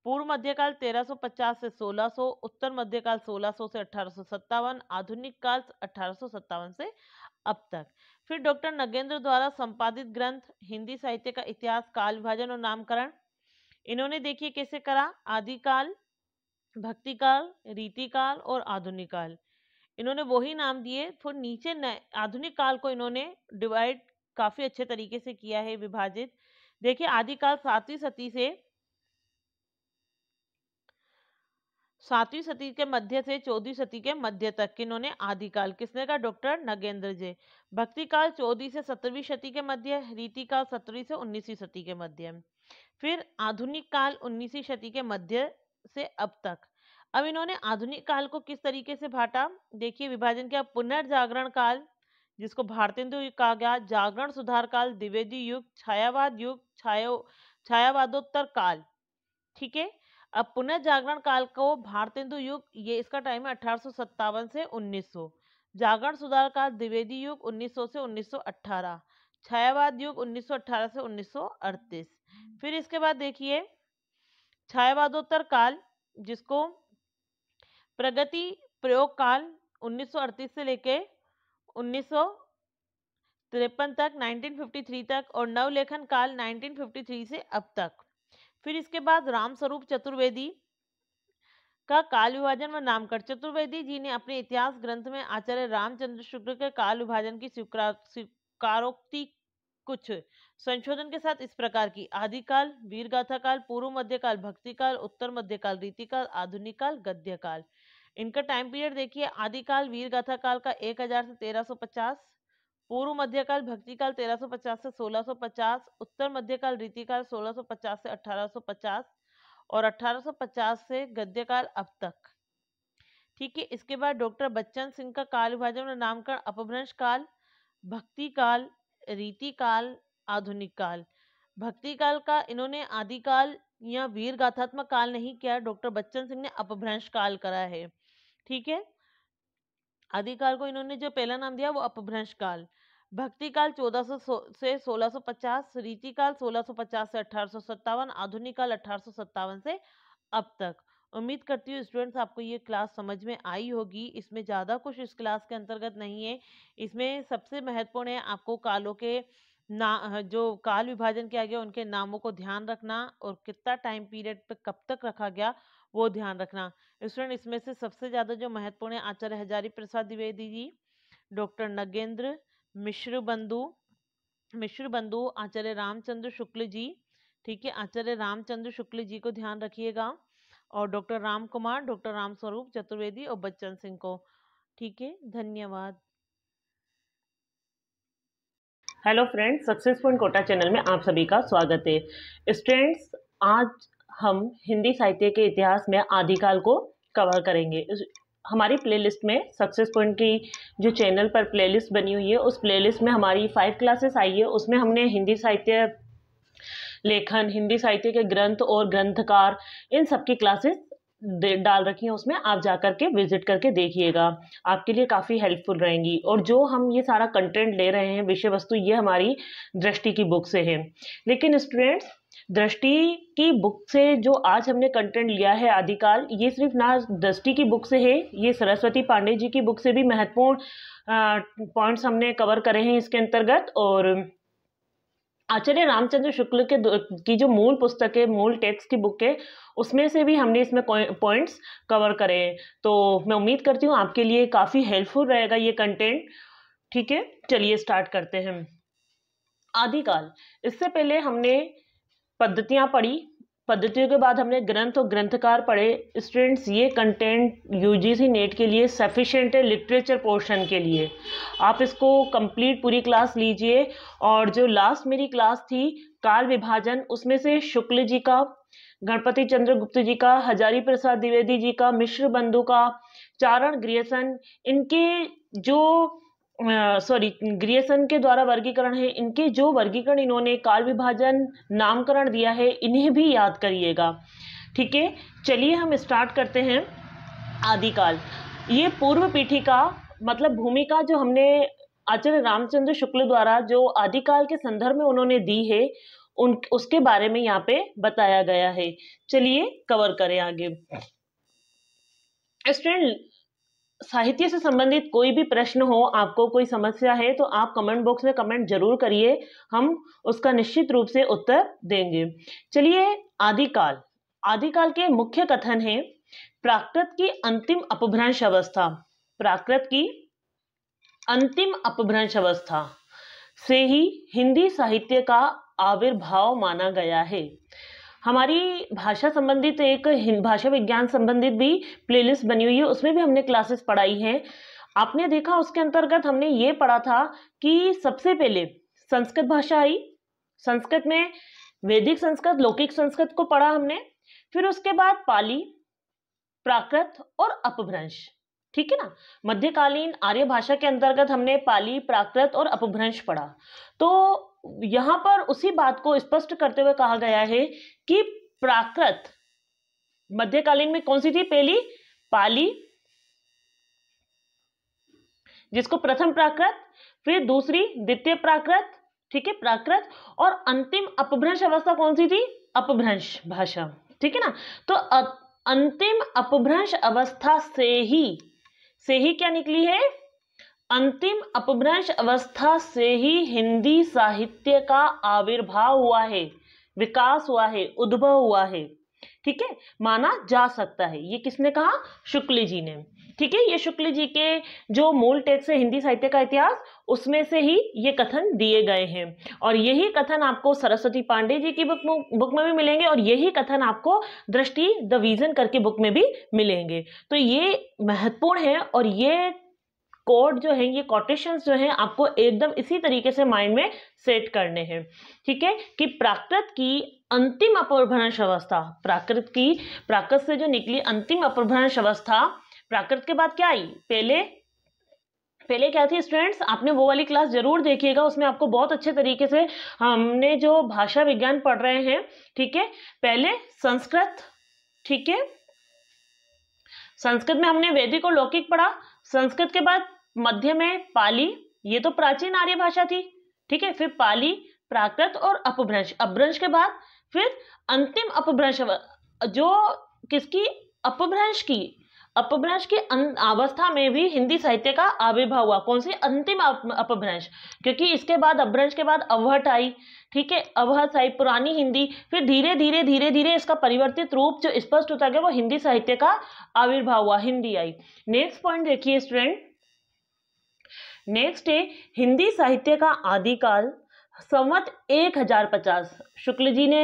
पूर्व मध्यकाल 1350 से 1600 उत्तर मध्यकाल 1600 से अठारह आधुनिक काल अठारह से अब तक फिर डॉक्टर नगेंद्र द्वारा संपादित ग्रंथ हिंदी साहित्य का इतिहास काल विभाजन और नामकरण इन्होंने देखिए कैसे करा आदिकाल भक्ति काल रीतिकाल और आधुनिक काल इन्होंने वही नाम दिए तो नीचे आधुनिक काल को इन्होंने डिवाइड काफी अच्छे तरीके से किया है विभाजित देखिए आदिकाल सातवीं सती से सातवीं सती के मध्य से चौदहवीं सती के मध्य तक किन्होंने आदिकाल किसने का डॉक्टर नगेंद्र जय भक्ति काल चौदहवीं से सत्रहवीं सती के मध्य रीति काल सत्रहवीं से उन्नीसवीं सती के मध्य फिर आधुनिक काल उन्नीसवीं सती के मध्य से अब तक अब इन्होंने आधुनिक काल को किस तरीके से भाटा देखिए विभाजन किया पुनर्जागरण काल जिसको भारतेंदु युग कहा गया जागरण सुधार काल द्विवेदी युग छायावाद युग छाया छायावादोत्तर काल ठीक है अब पुनः जागरण काल को भारतेंदु युग ये इसका टाइम है अठारह से 1900 जागरण सुधार काल द्विवेदी युग 1900 से 1918 छायावाद युग 1918 से 1938 फिर इसके बाद देखिए छायावादोत्तर काल जिसको प्रगति प्रयोग काल 1938 से लेके उन्नीस तक 1953 तक और नवलेखन काल 1953 से अब तक फिर इसके बाद रामस्वरूप चतुर्वेदी का काल विभाजन व नामकरण चतुर्वेदी जी ने अपने इतिहास ग्रंथ में आचार्य रामचंद्र शुक्ल के काल विभाजन की स्वीकारोक्ति कुछ संशोधन के साथ इस प्रकार की आदिकाल वीरगाथा काल पूर्व मध्यकाल भक्ति काल उत्तर मध्यकाल रीतिकाल आधुनिक काल गद्य काल इनका टाइम पीरियड देखिए आदिकाल वीरगाथा काल का 1000 से 1350 पूर्व मध्यकाल भक्तिकाल 1350 से 1650 उत्तर मध्यकाल रीतिकाल 1650 से 1850 और 1850 से गद्यकाल अब तक ठीक है इसके बाद डॉक्टर बच्चन सिंह का काल विभाजन नामकरण अपभ्रंश काल भक्ति काल रीति काल आधुनिक काल भक्ति काल का इन्होंने आदिकाल या वीर गाथात्मक काल नहीं किया डॉक्टर बच्चन सिंह ने अपभ्रंश काल करा है ठीक है आदिकाल को इन्होंने जो पहला नाम दिया वो अपभ्रंश काल भक्ति काल चौदह सो से सोलह पचास रीति काल पचास से अठारह आधुनिक काल अठारह सत्तावन से अब तक उम्मीद करती हूँ स्टूडेंट्स आपको ये क्लास समझ में आई होगी इसमें ज़्यादा कुछ इस क्लास के अंतर्गत नहीं है इसमें सबसे महत्वपूर्ण है आपको कालों के ना जो काल विभाजन किया गया उनके नामों को ध्यान रखना और कितना टाइम पीरियड पे कब तक रखा गया वो ध्यान रखना स्टूडेंट इसमें से सबसे ज़्यादा जो महत्वपूर्ण है आचार्य हजारी प्रसाद द्विवेदी जी डॉक्टर नगेंद्र मिश्र बंधु मिश्र बंधु आचार्य रामचंद्र शुक्ल जी ठीक है आचार्य रामचंद्र शुक्ल जी को ध्यान रखिएगा और डॉक्टर राम कुमार डॉक्टर राम स्वरूप चतुर्वेदी और बच्चन सिंह को ठीक है धन्यवाद hello friends successful Kota channel में आप सभी का स्वागत है स्टूडेंट्स आज हम हिंदी साहित्य के इतिहास में आदिकाल को कवर करेंगे हमारी प्लेलिस्ट में सक्सेस पॉइंट की जो चैनल पर प्लेलिस्ट बनी हुई है उस प्लेलिस्ट में हमारी फाइव क्लासेस आई है उसमें हमने हिंदी साहित्य लेखन हिंदी साहित्य के ग्रंथ और ग्रंथकार इन सब की क्लासेस डाल रखी हैं उसमें आप जा करके विजिट करके देखिएगा आपके लिए काफ़ी हेल्पफुल रहेंगी और जो हम ये सारा कंटेंट ले रहे हैं विषय वस्तु ये हमारी दृष्टि की बुक से है लेकिन स्टूडेंट्स दृष्टि की बुक से जो आज हमने कंटेंट लिया है आदिकाल ये सिर्फ ना दृष्टि की बुक से है ये सरस्वती पांडे जी की बुक से भी महत्वपूर्ण पॉइंट्स हमने कवर करे हैं इसके अंतर्गत और आचार्य रामचंद्र शुक्ल के की जो मूल पुस्तक है मूल टेक्स्ट की बुक है उसमें से भी हमने इसमें पॉइंट्स कवर करे हैं तो मैं उम्मीद करती हूँ आपके लिए काफ़ी हेल्पफुल रहेगा ये कंटेंट ठीक है चलिए स्टार्ट करते हैं आदिकाल इससे पहले हमने पद्धतियाँ पढ़ी पद्धतियों के बाद हमने ग्रंथ और ग्रंथकार पढ़े स्टूडेंट्स ये कंटेंट यूजीसी नेट के लिए सफिशिएंट है लिटरेचर पोर्शन के लिए आप इसको कंप्लीट पूरी क्लास लीजिए और जो लास्ट मेरी क्लास थी काल विभाजन उसमें से शुक्ल जी का गणपति चंद्र गुप्त जी का हजारी प्रसाद द्विवेदी जी का मिश्र बंधु का चारण ग्रियसन इनके जो सॉरी ग्रियसन के द्वारा वर्गीकरण है इनके जो वर्गीकरण इन्होंने काल विभाजन नामकरण दिया है इन्हें भी याद करिएगा ठीक है चलिए हम स्टार्ट करते हैं आदिकाल ये पूर्व पीठी का मतलब भूमिका जो हमने आचार्य रामचंद्र शुक्ल द्वारा जो आदिकाल के संदर्भ में उन्होंने दी है उन उसके बारे में यहाँ पे बताया गया है चलिए कवर करें आगे स्टूडेंट साहित्य से संबंधित कोई भी प्रश्न हो आपको कोई समस्या है तो आप कमेंट बॉक्स में कमेंट जरूर करिए हम उसका निश्चित रूप से उत्तर देंगे चलिए आदिकाल आदिकाल के मुख्य कथन है प्राकृत की अंतिम अपभ्रंश अवस्था प्राकृत की अंतिम अपभ्रंश अवस्था से ही हिंदी साहित्य का आविर्भाव माना गया है हमारी भाषा संबंधित एक भाषा विज्ञान संबंधित भी प्लेलिस्ट बनी हुई है उसमें भी हमने क्लासेस पढ़ाई हैं आपने देखा उसके अंतर्गत हमने ये पढ़ा था कि सबसे पहले संस्कृत भाषा आई संस्कृत में वैदिक संस्कृत लौकिक संस्कृत को पढ़ा हमने फिर उसके बाद पाली प्राकृत और अपभ्रंश ठीक है ना मध्यकालीन आर्य भाषा के अंतर्गत हमने पाली प्राकृत और अपभ्रंश पढ़ा तो यहां पर उसी बात को स्पष्ट करते हुए कहा गया है कि प्राकृत मध्यकालीन में कौन सी थी पहली पाली जिसको प्रथम प्राकृत फिर दूसरी द्वितीय प्राकृत ठीक है प्राकृत और अंतिम अपभ्रंश अवस्था कौन सी थी अपभ्रंश भाषा ठीक है ना तो अंतिम अपभ्रंश अवस्था से ही से ही क्या निकली है अंतिम अपभ्रंश अवस्था से ही हिंदी साहित्य का आविर्भाव हुआ है विकास हुआ है उद्भव हुआ है ठीक है माना जा सकता है ये किसने कहा शुक्ल जी ने ठीक है ये शुक्ल जी के जो मूल टेक्स है हिंदी साहित्य का इतिहास उसमें से ही ये कथन दिए गए हैं और यही कथन आपको सरस्वती पांडे जी की बुक बुक में भी मिलेंगे और यही कथन आपको दृष्टि द विजन करके बुक में भी मिलेंगे तो ये महत्वपूर्ण है और ये कोड जो है ये कोटेशन जो है आपको एकदम इसी तरीके से माइंड में सेट करने हैं ठीक है कि प्राकृत की अंतिम अपभ्रंश अवस्था प्राकृत की प्राकृत से जो निकली अंतिम अपभ्रंश अवस्था प्राकृत के बाद क्या आई पहले पहले क्या थी स्टूडेंट्स आपने वो वाली क्लास जरूर देखिएगा उसमें आपको बहुत अच्छे तरीके से हमने जो भाषा विज्ञान पढ़ रहे हैं ठीक है पहले संस्कृत ठीक है संस्कृत में हमने वैदिक और लौकिक पढ़ा संस्कृत के बाद मध्य में पाली ये तो प्राचीन आर्य भाषा थी ठीक है फिर पाली प्राकृत और अपभ्रंश अपभ्रंश के बाद फिर अंतिम अपभ्रंश जो किसकी अपभ्रंश की अपभ्रंश की अं- अवस्था में भी हिंदी साहित्य का आविर्भाव हुआ कौन सी अंतिम अपभ्रंश क्योंकि इसके बाद अपभ्रंश के बाद अवहट आई ठीक है अवहट आई पुरानी हिंदी फिर धीरे धीरे धीरे धीरे इसका परिवर्तित रूप जो स्पष्ट होता गया वो हिंदी साहित्य का आविर्भाव हुआ हिंदी आई नेक्स्ट पॉइंट देखिए स्टूडेंट नेक्स्ट है हिंदी साहित्य का आदिकाल संवत एक हजार पचास शुक्ल जी ने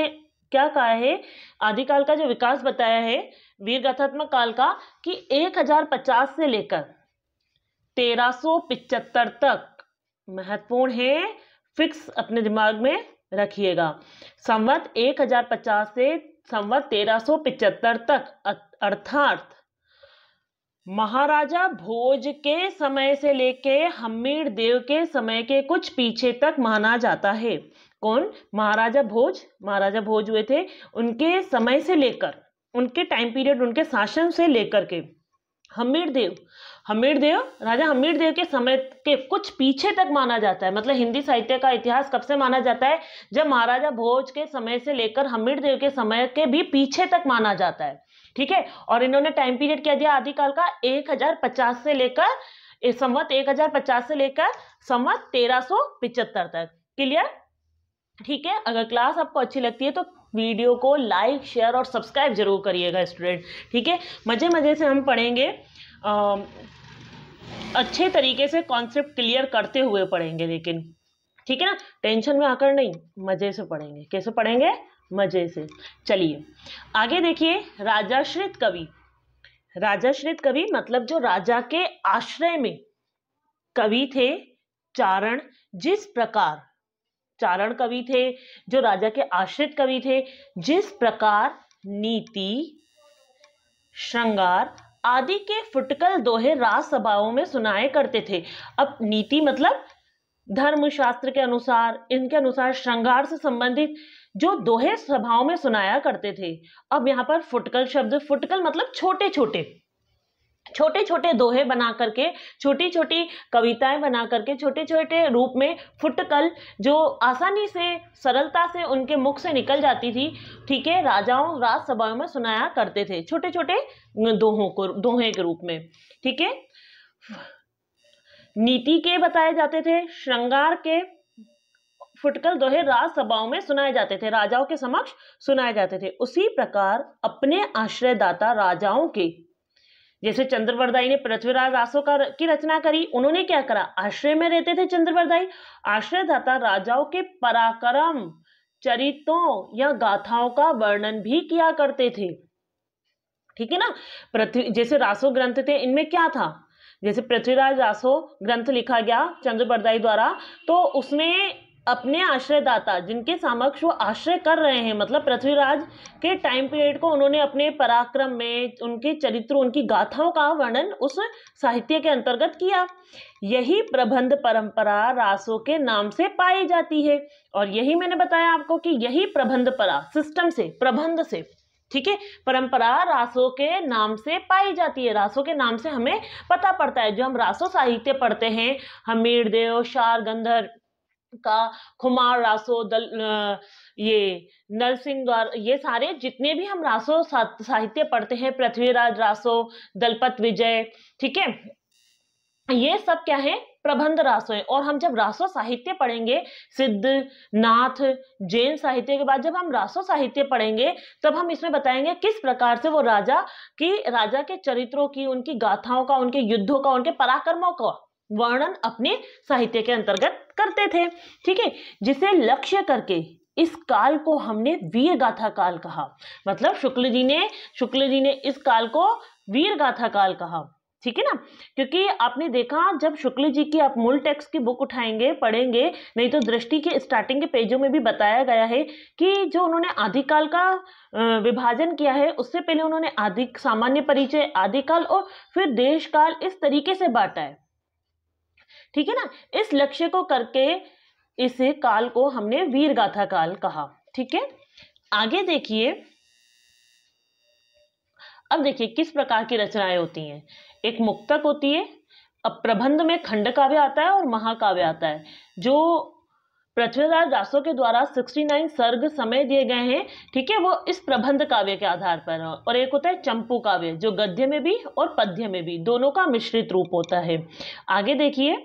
क्या कहा है आदिकाल का जो विकास बताया है वीर गाथात्मक काल का कि 1050 से लेकर 1375 तक महत्वपूर्ण है फिक्स अपने दिमाग में रखिएगा संवत 1050 से संवत 1375 तक अर्थात महाराजा भोज के समय से लेके हमीर देव के समय के कुछ पीछे तक माना जाता है कौन महाराजा भोज महाराजा भोज हुए थे उनके समय से लेकर उनके टाइम पीरियड उनके शासन से लेकर के हमीर देव हमीर देव राजा हमीर देव के समय के कुछ पीछे तक माना जाता है मतलब हिंदी साहित्य का इतिहास कब से माना जाता है जब महाराजा भोज के समय से लेकर हमीर देव के समय के भी पीछे तक माना जाता है ठीक है और इन्होंने टाइम पीरियड क्या दिया आदिकाल का 1050 से लेकर संवत 1050 से लेकर संवत पिचहत्तर तक क्लियर ठीक है अगर क्लास आपको अच्छी लगती है तो वीडियो को लाइक शेयर और सब्सक्राइब जरूर करिएगा स्टूडेंट ठीक है मज़े मज़े से हम पढ़ेंगे आ, अच्छे तरीके से कॉन्सेप्ट क्लियर करते हुए पढ़ेंगे लेकिन ठीक है ना टेंशन में आकर नहीं मज़े से पढ़ेंगे कैसे पढ़ेंगे मजे से चलिए आगे देखिए राजाश्रित कवि राजाश्रित कवि मतलब जो राजा के आश्रय में कवि थे चारण जिस प्रकार चारण कवि थे जो राजा के आश्रित कवि थे जिस प्रकार नीति श्रृंगार आदि के फुटकल दोहे राज सभाओं में सुनाए करते थे अब नीति मतलब धर्मशास्त्र के अनुसार इनके अनुसार श्रृंगार से संबंधित जो दोहे सभाओं में सुनाया करते थे अब यहाँ पर फुटकल शब्द फुटकल मतलब छोटे छोटे छोटे छोटे दोहे बना करके छोटी छोटी कविताएं बना करके छोटे छोटे रूप में फुटकल जो आसानी से सरलता से उनके मुख से निकल जाती थी ठीक है राजाओं राजसभाओं में सुनाया करते थे छोटे छोटे दोहों को दोहे के रूप में ठीक है नीति के बताए जाते थे श्रृंगार के फुटकल दोहे राजसभाओं में सुनाए जाते थे राजाओं के समक्ष सुनाए जाते थे उसी प्रकार अपने आश्रयदाता राजाओं के जैसे चंद्रवरदाई ने पृथ्वीराज आसो का की रचना करी उन्होंने क्या करा आश्रय में रहते थे चंद्रवरदाई आश्रयदाता राजाओं के पराक्रम चरित्रों या गाथाओं का वर्णन भी किया करते थे ठीक है ना पृथ्वी जैसे रासो ग्रंथ थे इनमें क्या था जैसे पृथ्वीराज रासो ग्रंथ लिखा गया चंद्रबरदाई द्वारा तो उसमें अपने आश्रयदाता जिनके समक्ष वो आश्रय कर रहे हैं मतलब पृथ्वीराज के टाइम पीरियड को उन्होंने अपने पराक्रम में उनके चरित्र उनकी गाथाओं का वर्णन उस साहित्य के अंतर्गत किया यही प्रबंध परंपरा रासों के नाम से पाई जाती है और यही मैंने बताया आपको कि यही प्रबंध परा सिस्टम से प्रबंध से ठीक है परंपरा रासों के नाम से पाई जाती है रासों के नाम से हमें पता पड़ता है जो हम रासो साहित्य पढ़ते हैं हमीर देव शार गंधर्व का खुमार रासो दल ये नरसिंह द्वार ये सारे जितने भी हम रासो साहित्य पढ़ते हैं पृथ्वीराज रासो दलपत विजय ठीक है ये सब क्या है प्रबंध रासो है और हम जब रासो साहित्य पढ़ेंगे सिद्ध नाथ जैन साहित्य के बाद जब हम रासो साहित्य पढ़ेंगे तब हम इसमें बताएंगे किस प्रकार से वो राजा की राजा के चरित्रों की उनकी गाथाओं का उनके युद्धों का उनके पराक्रमों का वर्णन अपने साहित्य के अंतर्गत करते थे ठीक है जिसे लक्ष्य करके इस काल को हमने वीर गाथा काल कहा मतलब शुक्ल जी ने शुक्ल जी ने इस काल को वीर गाथा काल कहा ठीक है ना क्योंकि आपने देखा जब शुक्ल जी की आप मूल टेक्स्ट की बुक उठाएंगे पढ़ेंगे नहीं तो दृष्टि के स्टार्टिंग के पेजों में भी बताया गया है कि जो उन्होंने आदिकाल का विभाजन किया है उससे पहले उन्होंने आदि सामान्य परिचय आदिकाल और फिर देशकाल इस तरीके से बांटा है ठीक है ना इस लक्ष्य को करके इस काल को हमने वीर गाथा काल कहा ठीक है आगे देखिए अब देखिए किस प्रकार की रचनाएं होती हैं एक मुक्तक होती है अब प्रबंध में खंड काव्य आता है और महाकाव्य आता है जो पृथ्वीराज दासों के द्वारा 69 सर्ग समय दिए गए हैं ठीक है वो इस प्रबंध काव्य के आधार पर है और एक होता है चंपू काव्य जो गद्य में भी और पद्य में भी दोनों का मिश्रित रूप होता है आगे देखिए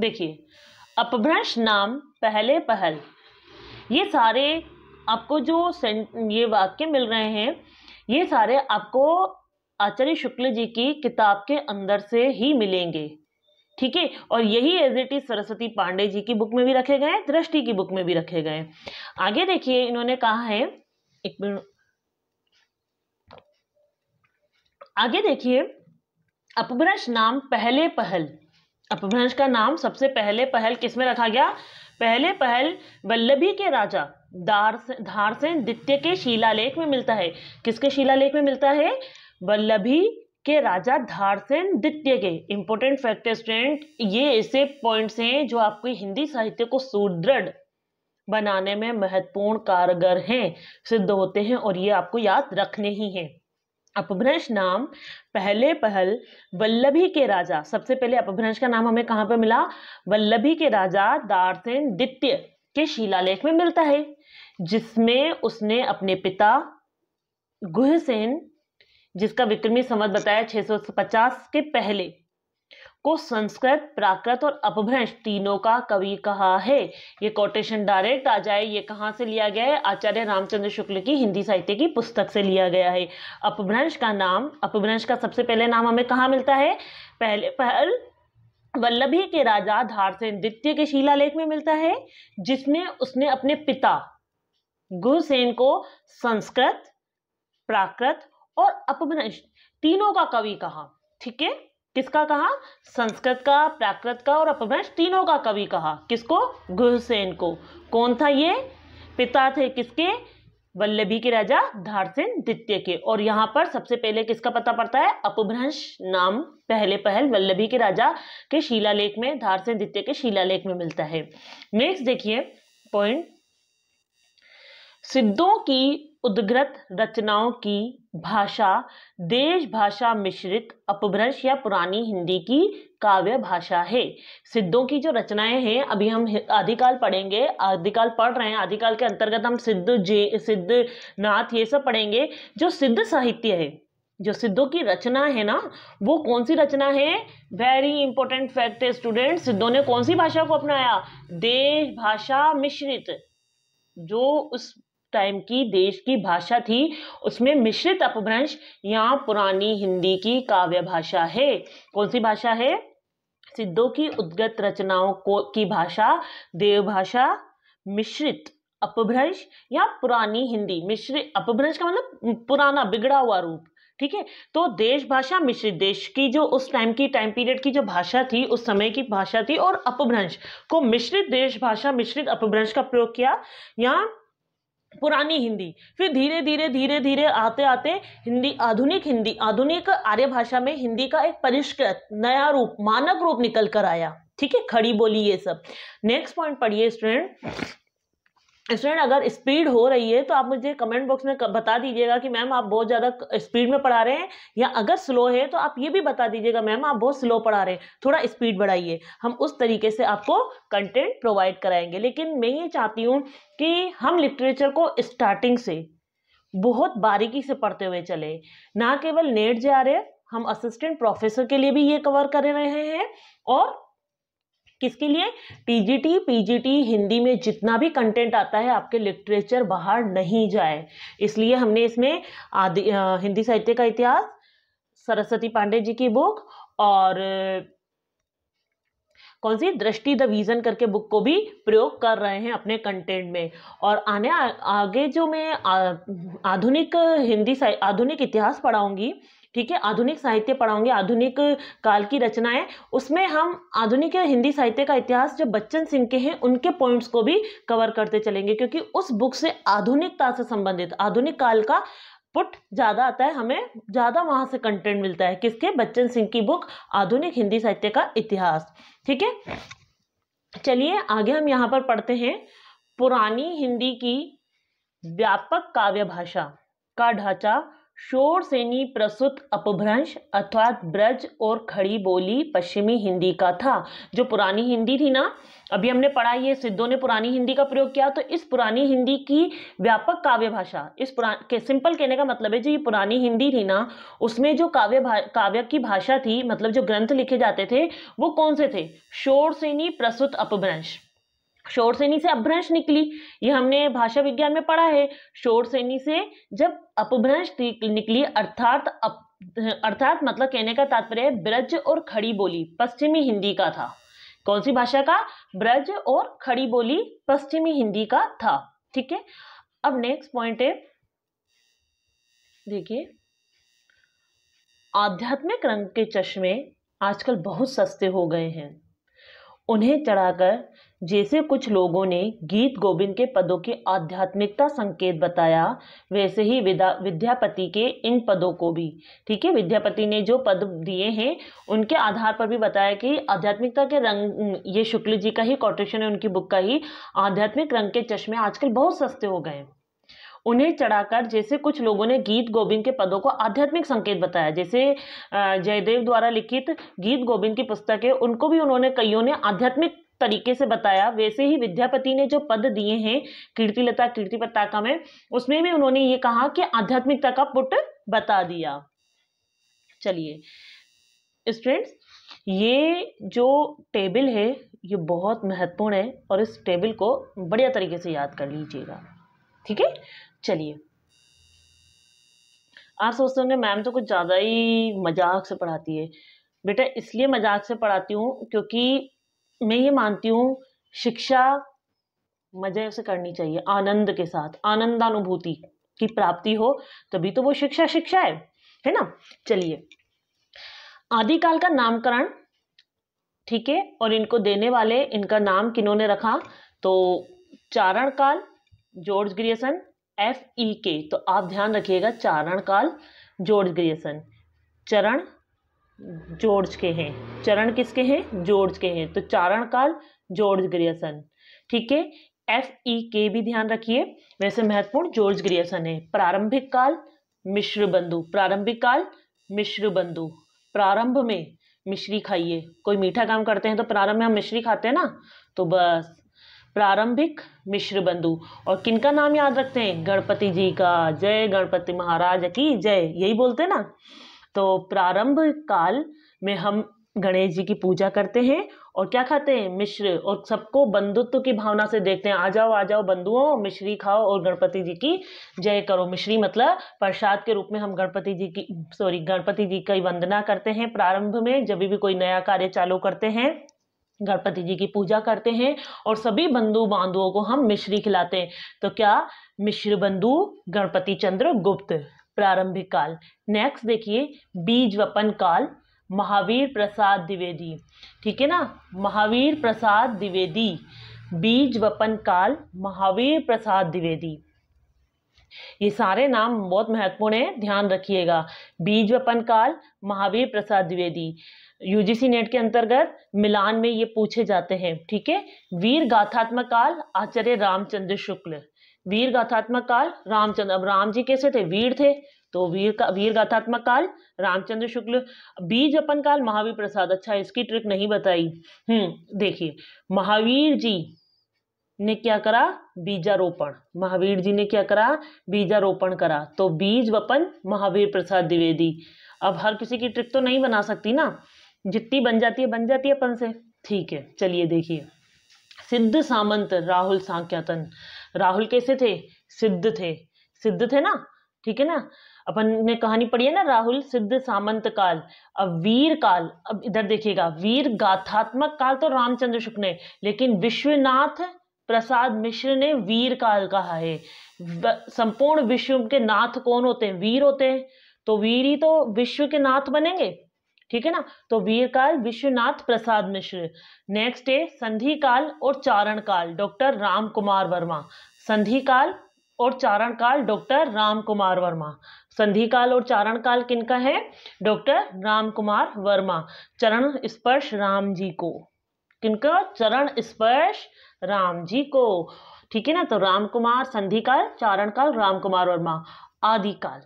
देखिए अपभ्रंश नाम पहले पहल ये सारे आपको जो ये वाक्य मिल रहे हैं ये सारे आपको आचार्य शुक्ल जी की किताब के अंदर से ही मिलेंगे ठीक है और यही as it is Saraswati Pandey ji की बुक में भी रखे गए हैं दृष्टि की बुक में भी रखे गए आगे देखिए इन्होंने कहा है एक मिनट आगे देखिए अपभ्रंश नाम पहले पहल अपभ्रंश का नाम सबसे पहले पहल किसमें रखा गया पहले पहल वल्लभी के राजा धारसेन द्वितीय के शिलालेख में मिलता है किसके शिलालेख में मिलता है वल्लभी के राजा धारसेन द्वितीय के इंपॉर्टेंट फैक्टर स्टूडेंट ये ऐसे पॉइंट्स हैं जो आपके हिंदी साहित्य को सुदृढ़ बनाने में महत्वपूर्ण कारगर हैं सिद्ध होते हैं और ये आपको याद रखने ही हैं अपभ्रंश नाम पहले पहल वल्लभी के राजा सबसे पहले अपभ्रंश का नाम हमें कहाँ पर मिला वल्लभी के राजा दारसेन दित्य के शिलालेख में मिलता है जिसमें उसने अपने पिता गुहसेन जिसका विक्रमी संवत बताया 650 के पहले को संस्कृत प्राकृत और अपभ्रंश तीनों का कवि कहा है ये कोटेशन डायरेक्ट आ जाए ये कहाँ से लिया गया है आचार्य रामचंद्र शुक्ल की हिंदी साहित्य की पुस्तक से लिया गया है अपभ्रंश का नाम अपभ्रंश का सबसे पहले नाम हमें कहाँ मिलता है पहले पहल वल्लभी के राजा धारसेन द्वितीय के शिलालेख में मिलता है जिसमें उसने अपने पिता गुरुसेन को संस्कृत प्राकृत और अपभ्रंश तीनों का कवि कहा ठीक है किसका कहा संस्कृत का प्राकृत का और अपभ्रंश तीनों का कवि कहा किसको गुहसेन को कौन था ये पिता थे किसके वल्लभी के राजा धारसेन द्वितीय के और यहाँ पर सबसे पहले किसका पता पड़ता है अपभ्रंश नाम पहले पहल वल्लभी के राजा के शिलालेख में धारसेन द्वितीय के शिलालेख में मिलता है नेक्स्ट देखिए पॉइंट सिद्धों की उद्गृत रचनाओं की भाषा देश भाषा मिश्रित अपभ्रंश या पुरानी हिंदी की काव्य भाषा है सिद्धों की जो रचनाएं हैं अभी हम आदिकाल पढ़ेंगे आदिकाल पढ़ रहे हैं आदिकाल के अंतर्गत हम सिद्ध जे सिद्ध नाथ ये सब पढ़ेंगे जो सिद्ध साहित्य है जो सिद्धों की रचना है ना वो कौन सी रचना है वेरी इंपॉर्टेंट फैक्ट है स्टूडेंट सिद्धों ने कौन सी भाषा को अपनाया देश भाषा मिश्रित जो उस टाइम की देश की भाषा थी उसमें मिश्रित अपभ्रंश या पुरानी हिंदी की काव्य भाषा है कौन सी भाषा है सिद्धों की उद्गत रचनाओं को की भाषा देवभाषा मिश्रित अपभ्रंश या पुरानी हिंदी मिश्रित अपभ्रंश का मतलब पुराना बिगड़ा हुआ रूप ठीक है तो देश भाषा मिश्रित देश की जो उस टाइम की टाइम पीरियड की जो भाषा थी उस समय की भाषा थी और अपभ्रंश को मिश्रित देश भाषा मिश्रित अपभ्रंश का प्रयोग किया या पुरानी हिंदी फिर धीरे धीरे धीरे धीरे आते आते हिंदी आधुनिक हिंदी आधुनिक आर्य भाषा में हिंदी का एक परिष्कृत नया रूप मानक रूप निकल कर आया ठीक है खड़ी बोली ये सब नेक्स्ट पॉइंट पढ़िए स्टूडेंट स्टूडेंट अगर स्पीड हो रही है तो आप मुझे कमेंट बॉक्स में बता दीजिएगा कि मैम आप बहुत ज़्यादा स्पीड में पढ़ा रहे हैं या अगर स्लो है तो आप ये भी बता दीजिएगा मैम आप बहुत स्लो पढ़ा रहे हैं थोड़ा स्पीड बढ़ाइए हम उस तरीके से आपको कंटेंट प्रोवाइड कराएंगे लेकिन मैं ये चाहती हूँ कि हम लिटरेचर को स्टार्टिंग से बहुत बारीकी से पढ़ते हुए चले ना केवल नेट जा रहे हम असिस्टेंट प्रोफेसर के लिए भी ये कवर कर रहे हैं और किसके लिए टीजीटी पीजीटी हिंदी में जितना भी कंटेंट आता है आपके लिटरेचर बाहर नहीं जाए इसलिए हमने इसमें आदि हिंदी साहित्य का इतिहास सरस्वती पांडे जी की बुक और कौन सी दृष्टि द विजन करके बुक को भी प्रयोग कर रहे हैं अपने कंटेंट में और आने आ, आगे जो मैं आधुनिक हिंदी आधुनिक इतिहास पढ़ाऊंगी ठीक है आधुनिक साहित्य पढ़ाऊंगे आधुनिक काल की रचनाएं उसमें हम आधुनिक हिंदी साहित्य का इतिहास जो बच्चन सिंह के हैं उनके पॉइंट्स को भी कवर करते चलेंगे क्योंकि उस बुक से आधुनिकता से संबंधित आधुनिक काल का पुट ज़्यादा आता है हमें ज़्यादा वहाँ से कंटेंट मिलता है किसके बच्चन सिंह की बुक आधुनिक हिंदी साहित्य का इतिहास ठीक है चलिए आगे हम यहाँ पर पढ़ते हैं पुरानी हिंदी की व्यापक काव्य भाषा का ढांचा शोर सेनी प्रसुत अपभ्रंश अर्थात ब्रज और खड़ी बोली पश्चिमी हिंदी का था जो पुरानी हिंदी थी ना अभी हमने पढ़ा ये सिद्धों ने पुरानी हिंदी का प्रयोग किया तो इस पुरानी हिंदी की व्यापक काव्य भाषा इस पुरा के सिंपल कहने का मतलब है जो ये पुरानी हिंदी थी ना उसमें जो काव्य काव्य की भाषा थी मतलब जो ग्रंथ लिखे जाते थे वो कौन से थे शोर सेनी प्रसुत अपभ्रंश शोर सेनी से अपभ्रंश निकली ये हमने भाषा विज्ञान में पढ़ा है शोर सेनी से जब अपभ्रंश निकली अर्थात अप, अर्थात मतलब कहने का तात्पर्य ब्रज और खड़ी बोली पश्चिमी हिंदी का था कौन सी भाषा का ब्रज और खड़ी बोली पश्चिमी हिंदी का था ठीक है अब नेक्स्ट पॉइंट है देखिए आध्यात्मिक रंग के चश्मे आजकल बहुत सस्ते हो गए हैं उन्हें चढ़ाकर जैसे कुछ लोगों ने गीत गोविंद के पदों की आध्यात्मिकता संकेत बताया वैसे ही विदा विद्यापति के इन पदों को भी ठीक है विद्यापति ने जो पद दिए हैं उनके आधार पर भी बताया कि आध्यात्मिकता के रंग ये शुक्ल जी का ही कोटेशन है उनकी बुक का ही आध्यात्मिक रंग के चश्मे आजकल बहुत सस्ते हो गए उन्हें चढ़ाकर जैसे कुछ लोगों ने गीत गोविंद के पदों को आध्यात्मिक संकेत बताया जैसे जयदेव द्वारा लिखित गीत गोविंद की पुस्तक है उनको भी उन्होंने कईयों ने आध्यात्मिक तरीके से बताया वैसे ही विद्यापति ने जो पद दिए हैं कीर्तिलता कीर्ति पताका में उसमें भी उन्होंने ये कहा कि आध्यात्मिकता का पुट बता दिया चलिए स्टूडेंट्स ये जो टेबल है ये बहुत महत्वपूर्ण है और इस टेबल को बढ़िया तरीके से याद कर लीजिएगा ठीक है चलिए आप सोचते होंगे मैम तो कुछ ज़्यादा ही मजाक से पढ़ाती है बेटा इसलिए मजाक से पढ़ाती हूँ क्योंकि मैं ये मानती हूँ शिक्षा मजे से करनी चाहिए आनंद के साथ आनंदानुभूति की प्राप्ति हो तभी तो वो शिक्षा शिक्षा है है ना चलिए आदिकाल का नामकरण ठीक है और इनको देने वाले इनका नाम किन्होंने रखा तो चारण काल जॉर्ज ग्रियसन एफ ई के तो आप ध्यान रखिएगा चारण काल जॉर्ज ग्रियसन चरण जॉर्ज के हैं चरण किसके हैं जॉर्ज के हैं तो चारण काल जॉर्ज ग्रियसन ठीक है एफ ई के भी ध्यान रखिए वैसे महत्वपूर्ण जॉर्ज ग्रियसन है प्रारंभिक काल मिश्र बंधु प्रारंभिक काल मिश्र बंधु प्रारंभ में मिश्री खाइए कोई मीठा काम करते हैं तो प्रारंभ में हम मिश्री खाते हैं ना तो बस प्रारंभिक मिश्र बंधु और किनका नाम याद रखते हैं गणपति जी का जय गणपति महाराज की जय यही बोलते हैं ना तो प्रारंभ काल में हम गणेश जी की पूजा करते हैं और क्या खाते हैं मिश्र और सबको बंधुत्व की भावना से देखते हैं आ जाओ आ जाओ बंधुओं मिश्री खाओ और गणपति जी की जय करो मिश्री मतलब प्रसाद के रूप में हम गणपति जी की सॉरी गणपति जी की वंदना करते हैं प्रारंभ में जब भी कोई नया कार्य चालू करते हैं गणपति जी की पूजा करते हैं और सभी बंधु बांधुओं को हम मिश्री खिलाते हैं तो क्या मिश्र बंधु गणपति चंद्र गुप्त प्रारंभिक काल नेक्स्ट देखिए बीज वपन काल महावीर प्रसाद द्विवेदी ठीक है ना महावीर प्रसाद द्विवेदी बीज वपन काल महावीर प्रसाद द्विवेदी ये सारे नाम बहुत महत्वपूर्ण है ध्यान रखिएगा बीज वपन काल महावीर प्रसाद द्विवेदी यूजीसी नेट के अंतर्गत मिलान में ये पूछे जाते हैं ठीक है वीर गाथात्मक काल आचार्य रामचंद्र शुक्ल वीर गाथात्मक काल रामचंद्र अब राम जी कैसे थे वीर थे तो वीर का वीर गाथात्मक काल रामचंद्र शुक्ल बीज अपन काल महावीर प्रसाद अच्छा इसकी ट्रिक नहीं बताई हम्म देखिए महावीर जी ने क्या करा बीजारोपण महावीर जी ने क्या करा बीजारोपण करा तो बीज वपन महावीर प्रसाद द्विवेदी अब हर किसी की ट्रिक तो नहीं बना सकती ना जितनी बन जाती है बन जाती है अपन से ठीक है चलिए देखिए सिद्ध सामंत राहुल सांख्यातन राहुल कैसे थे सिद्ध थे सिद्ध थे ना ठीक है ना अपन ने कहानी पढ़ी है ना राहुल सिद्ध सामंत काल अब वीर काल अब इधर देखिएगा वीर गाथात्मक काल तो रामचंद्र शुक्ल ने लेकिन विश्वनाथ प्रसाद मिश्र ने वीर काल कहा है संपूर्ण विश्व के नाथ कौन होते हैं वीर होते हैं तो वीर ही तो विश्व के नाथ बनेंगे ठीक है ना तो वीर काल विश्वनाथ प्रसाद मिश्र नेक्स्ट है संधि काल और चारण काल डॉक्टर राम कुमार वर्मा संधि काल और चारण काल डॉक्टर राम कुमार वर्मा संधि काल और चारण काल किनका है डॉक्टर राम कुमार वर्मा चरण स्पर्श राम जी को किनका चरण स्पर्श राम जी को ठीक है ना तो राम कुमार संधि काल चारण काल राम कुमार वर्मा आदि काल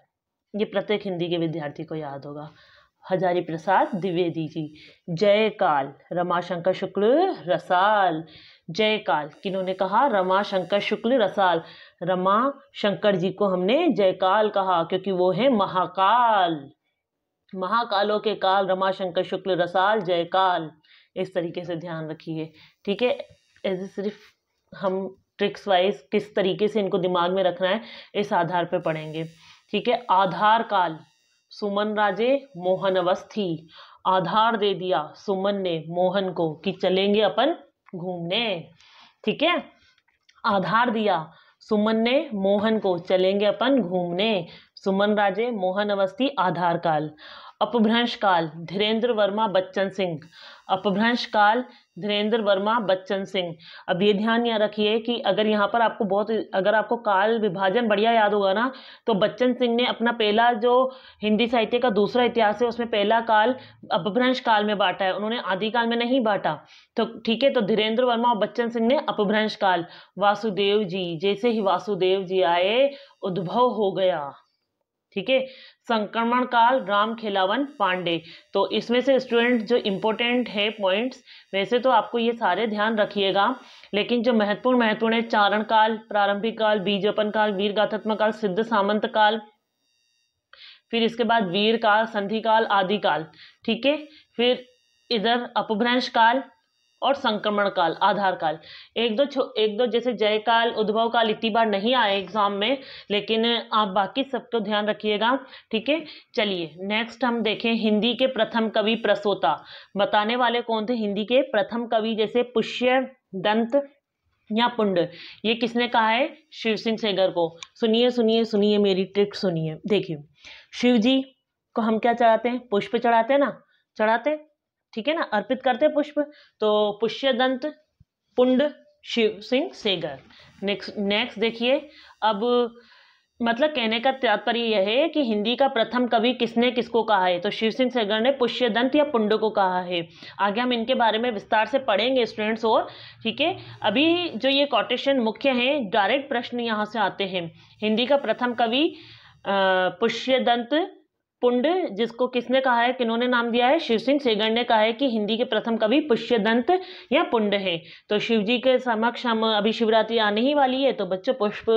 ये प्रत्येक हिंदी के विद्यार्थी को याद होगा हजारी प्रसाद द्विवेदी जी जय काल रमाशंकर शुक्ल रसाल जय काल किन्होंने कहा रमा शंकर शुक्ल रसाल रमा शंकर जी को हमने जयकाल कहा क्योंकि वो है महाकाल महाकालों के काल रमा शंकर शुक्ल रसाल जयकाल इस तरीके से ध्यान रखिए ठीक है ऐसे सिर्फ हम ट्रिक्स वाइज किस तरीके से इनको दिमाग में रखना है इस आधार पर पढ़ेंगे ठीक है आधार काल सुमन राजे मोहन अवस्थी आधार दे दिया सुमन ने मोहन को कि चलेंगे अपन घूमने ठीक है आधार दिया सुमन ने मोहन को चलेंगे अपन घूमने सुमन राजे मोहन अवस्थी आधार काल अपभ्रंश काल धीरेन्द्र वर्मा बच्चन सिंह अपभ्रंश काल धीरेन्द्र वर्मा बच्चन सिंह अब ये ध्यान यहाँ रखिए कि अगर यहाँ पर आपको बहुत अगर आपको काल विभाजन बढ़िया याद होगा ना तो बच्चन सिंह ने अपना पहला जो हिंदी साहित्य का दूसरा इतिहास है उसमें पहला काल अपभ्रंश काल में बांटा है उन्होंने आदि काल में नहीं बांटा तो ठीक है तो धीरेन्द्र वर्मा और बच्चन सिंह ने अपभ्रंश काल वासुदेव जी जैसे ही वासुदेव जी आए उद्भव हो गया ठीक है संक्रमण काल राम खिलावन पांडे तो इसमें से स्टूडेंट जो इम्पोर्टेंट है पॉइंट्स वैसे तो आपको ये सारे ध्यान रखिएगा लेकिन जो महत्वपूर्ण महत्वपूर्ण है चारण काल प्रारंभिक काल बीजपन काल वीर गाथत्म काल सिद्ध सामंत काल फिर इसके बाद वीर काल संधि काल आदि काल ठीक है फिर इधर अपभ्रंश काल और संक्रमण काल आधार काल एक दो एक दो जैसे जय काल उद्भव काल इतनी बार नहीं आए एग्जाम में लेकिन आप बाकी सबको तो ध्यान रखिएगा ठीक है चलिए नेक्स्ट हम देखें हिंदी के प्रथम कवि प्रसोता बताने वाले कौन थे हिंदी के प्रथम कवि जैसे पुष्य दंत या पुंड ये किसने कहा है शिव सिंह सेगर को सुनिए सुनिए सुनिए मेरी ट्रिक सुनिए देखिए शिव जी को हम क्या चढ़ाते हैं पुष्प चढ़ाते हैं ना चढ़ाते ठीक है ना अर्पित करते पुष्प तो पुष्य दंत पुंड शिव सिंह सेगर नेक्स्ट नेक्स्ट देखिए अब मतलब कहने का तात्पर्य यह है कि हिंदी का प्रथम कवि किसने किसको कहा है तो शिव सिंह सेगर ने पुष्यदंत या पुंड को कहा है आगे हम इनके बारे में विस्तार से पढ़ेंगे स्टूडेंट्स और ठीक है अभी जो ये कोटेशन मुख्य हैं डायरेक्ट प्रश्न यहाँ से आते हैं हिंदी का प्रथम कवि पुष्यदंत पुंड जिसको किसने कहा है किन्होंने नाम दिया है शिव सिंह सेगर ने कहा है कि हिंदी के प्रथम कवि पुष्य दंत या पुंड है तो शिव जी के समक्ष हम अभी शिवरात्रि आने ही वाली है तो बच्चों पुष्प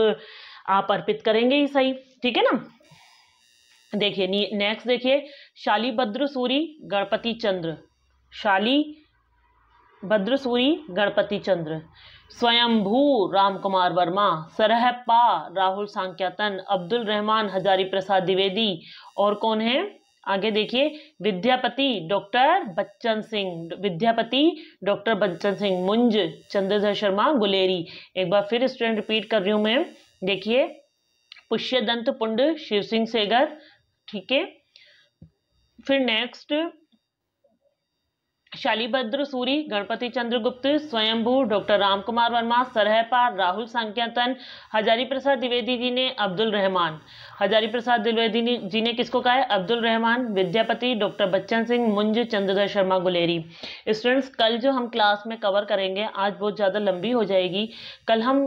आप अर्पित करेंगे ही सही ठीक है ना देखिए नेक्स्ट देखिए शाली भद्र सूरी गणपति चंद्र शाली भद्र सूरी गणपति चंद्र स्वयंभू राम कुमार वर्मा सरहपा राहुल सांख्यातन अब्दुल रहमान हजारी प्रसाद द्विवेदी और कौन है आगे देखिए विद्यापति डॉक्टर बच्चन सिंह विद्यापति डॉक्टर बच्चन सिंह मुंज चंद्रधर शर्मा गुलेरी एक बार फिर स्टूडेंट रिपीट कर रही हूँ मैं देखिए पुष्य दंत पुंड शिव सिंह सेगर ठीक है फिर नेक्स्ट शालीभद्र सूरी गणपति चंद्रगुप्त स्वयंभू डॉक्टर राम कुमार वर्मा सरहपा राहुल संख्यातन हजारी प्रसाद द्विवेदी जी ने अब्दुल रहमान हजारी प्रसाद द्विवेदी जी ने किसको कहा है अब्दुल रहमान विद्यापति डॉक्टर बच्चन सिंह मुंज चंद्रधर शर्मा गुलेरी स्टूडेंट्स कल जो हम क्लास में कवर करेंगे आज बहुत ज़्यादा लंबी हो जाएगी कल हम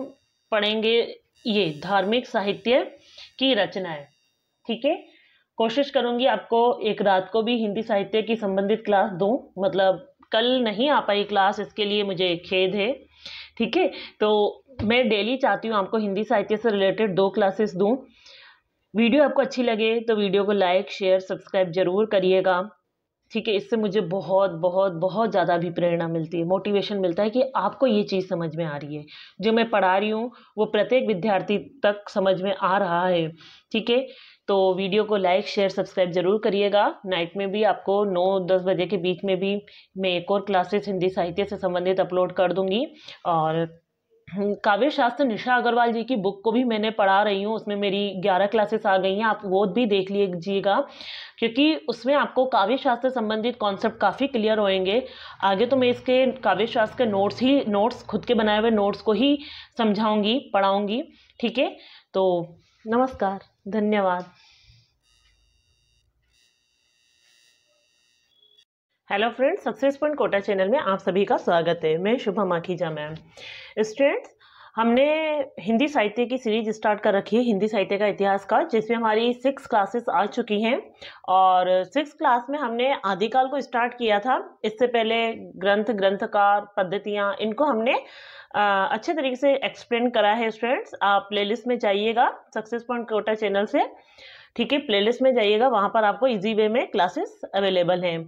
पढ़ेंगे ये धार्मिक साहित्य की रचनाएँ ठीक है कोशिश करूँगी आपको एक रात को भी हिंदी साहित्य की संबंधित क्लास दूँ मतलब कल नहीं आ पाई क्लास इसके लिए मुझे खेद है ठीक है तो मैं डेली चाहती हूँ आपको हिंदी साहित्य से रिलेटेड दो क्लासेस दूँ वीडियो आपको अच्छी लगे तो वीडियो को लाइक शेयर सब्सक्राइब जरूर करिएगा ठीक है इससे मुझे बहुत बहुत बहुत ज़्यादा भी प्रेरणा मिलती है मोटिवेशन मिलता है कि आपको ये चीज़ समझ में आ रही है जो मैं पढ़ा रही हूँ वो प्रत्येक विद्यार्थी तक समझ में आ रहा है ठीक है तो वीडियो को लाइक शेयर सब्सक्राइब ज़रूर करिएगा नाइट में भी आपको नौ दस बजे के बीच में भी मैं एक और क्लासेस हिंदी साहित्य से संबंधित अपलोड कर दूँगी और काव्य शास्त्र निशा अग्रवाल जी की बुक को भी मैंने पढ़ा रही हूँ उसमें मेरी ग्यारह क्लासेस आ गई हैं आप वो भी देख लीजिएगा क्योंकि उसमें आपको काव्य शास्त्र संबंधित कॉन्सेप्ट काफ़ी क्लियर होएंगे आगे तो मैं इसके काव्य शास्त्र के नोट्स ही नोट्स खुद के बनाए हुए नोट्स को ही समझाऊँगी पढ़ाऊँगी ठीक है तो नमस्कार धन्यवाद hello friends success point Kota channel में आप सभी का स्वागत है मैं शुभम आखीजा मैम स्टूडेंट्स हमने हिंदी साहित्य की सीरीज स्टार्ट कर रखी है हिंदी साहित्य का इतिहास का जिसमें हमारी सिक्स क्लासेस आ चुकी हैं और सिक्स क्लास में हमने आदिकाल को स्टार्ट किया था इससे पहले ग्रंथ ग्रंथकार पद्धतियाँ इनको हमने अच्छे तरीके से एक्सप्लेन करा है स्टूडेंट्स आप प्लेलिस्ट में जाइएगा सक्सेस पॉइंट कोटा चैनल से ठीक है प्लेलिस्ट में जाइएगा वहाँ पर आपको इजी वे में क्लासेस अवेलेबल हैं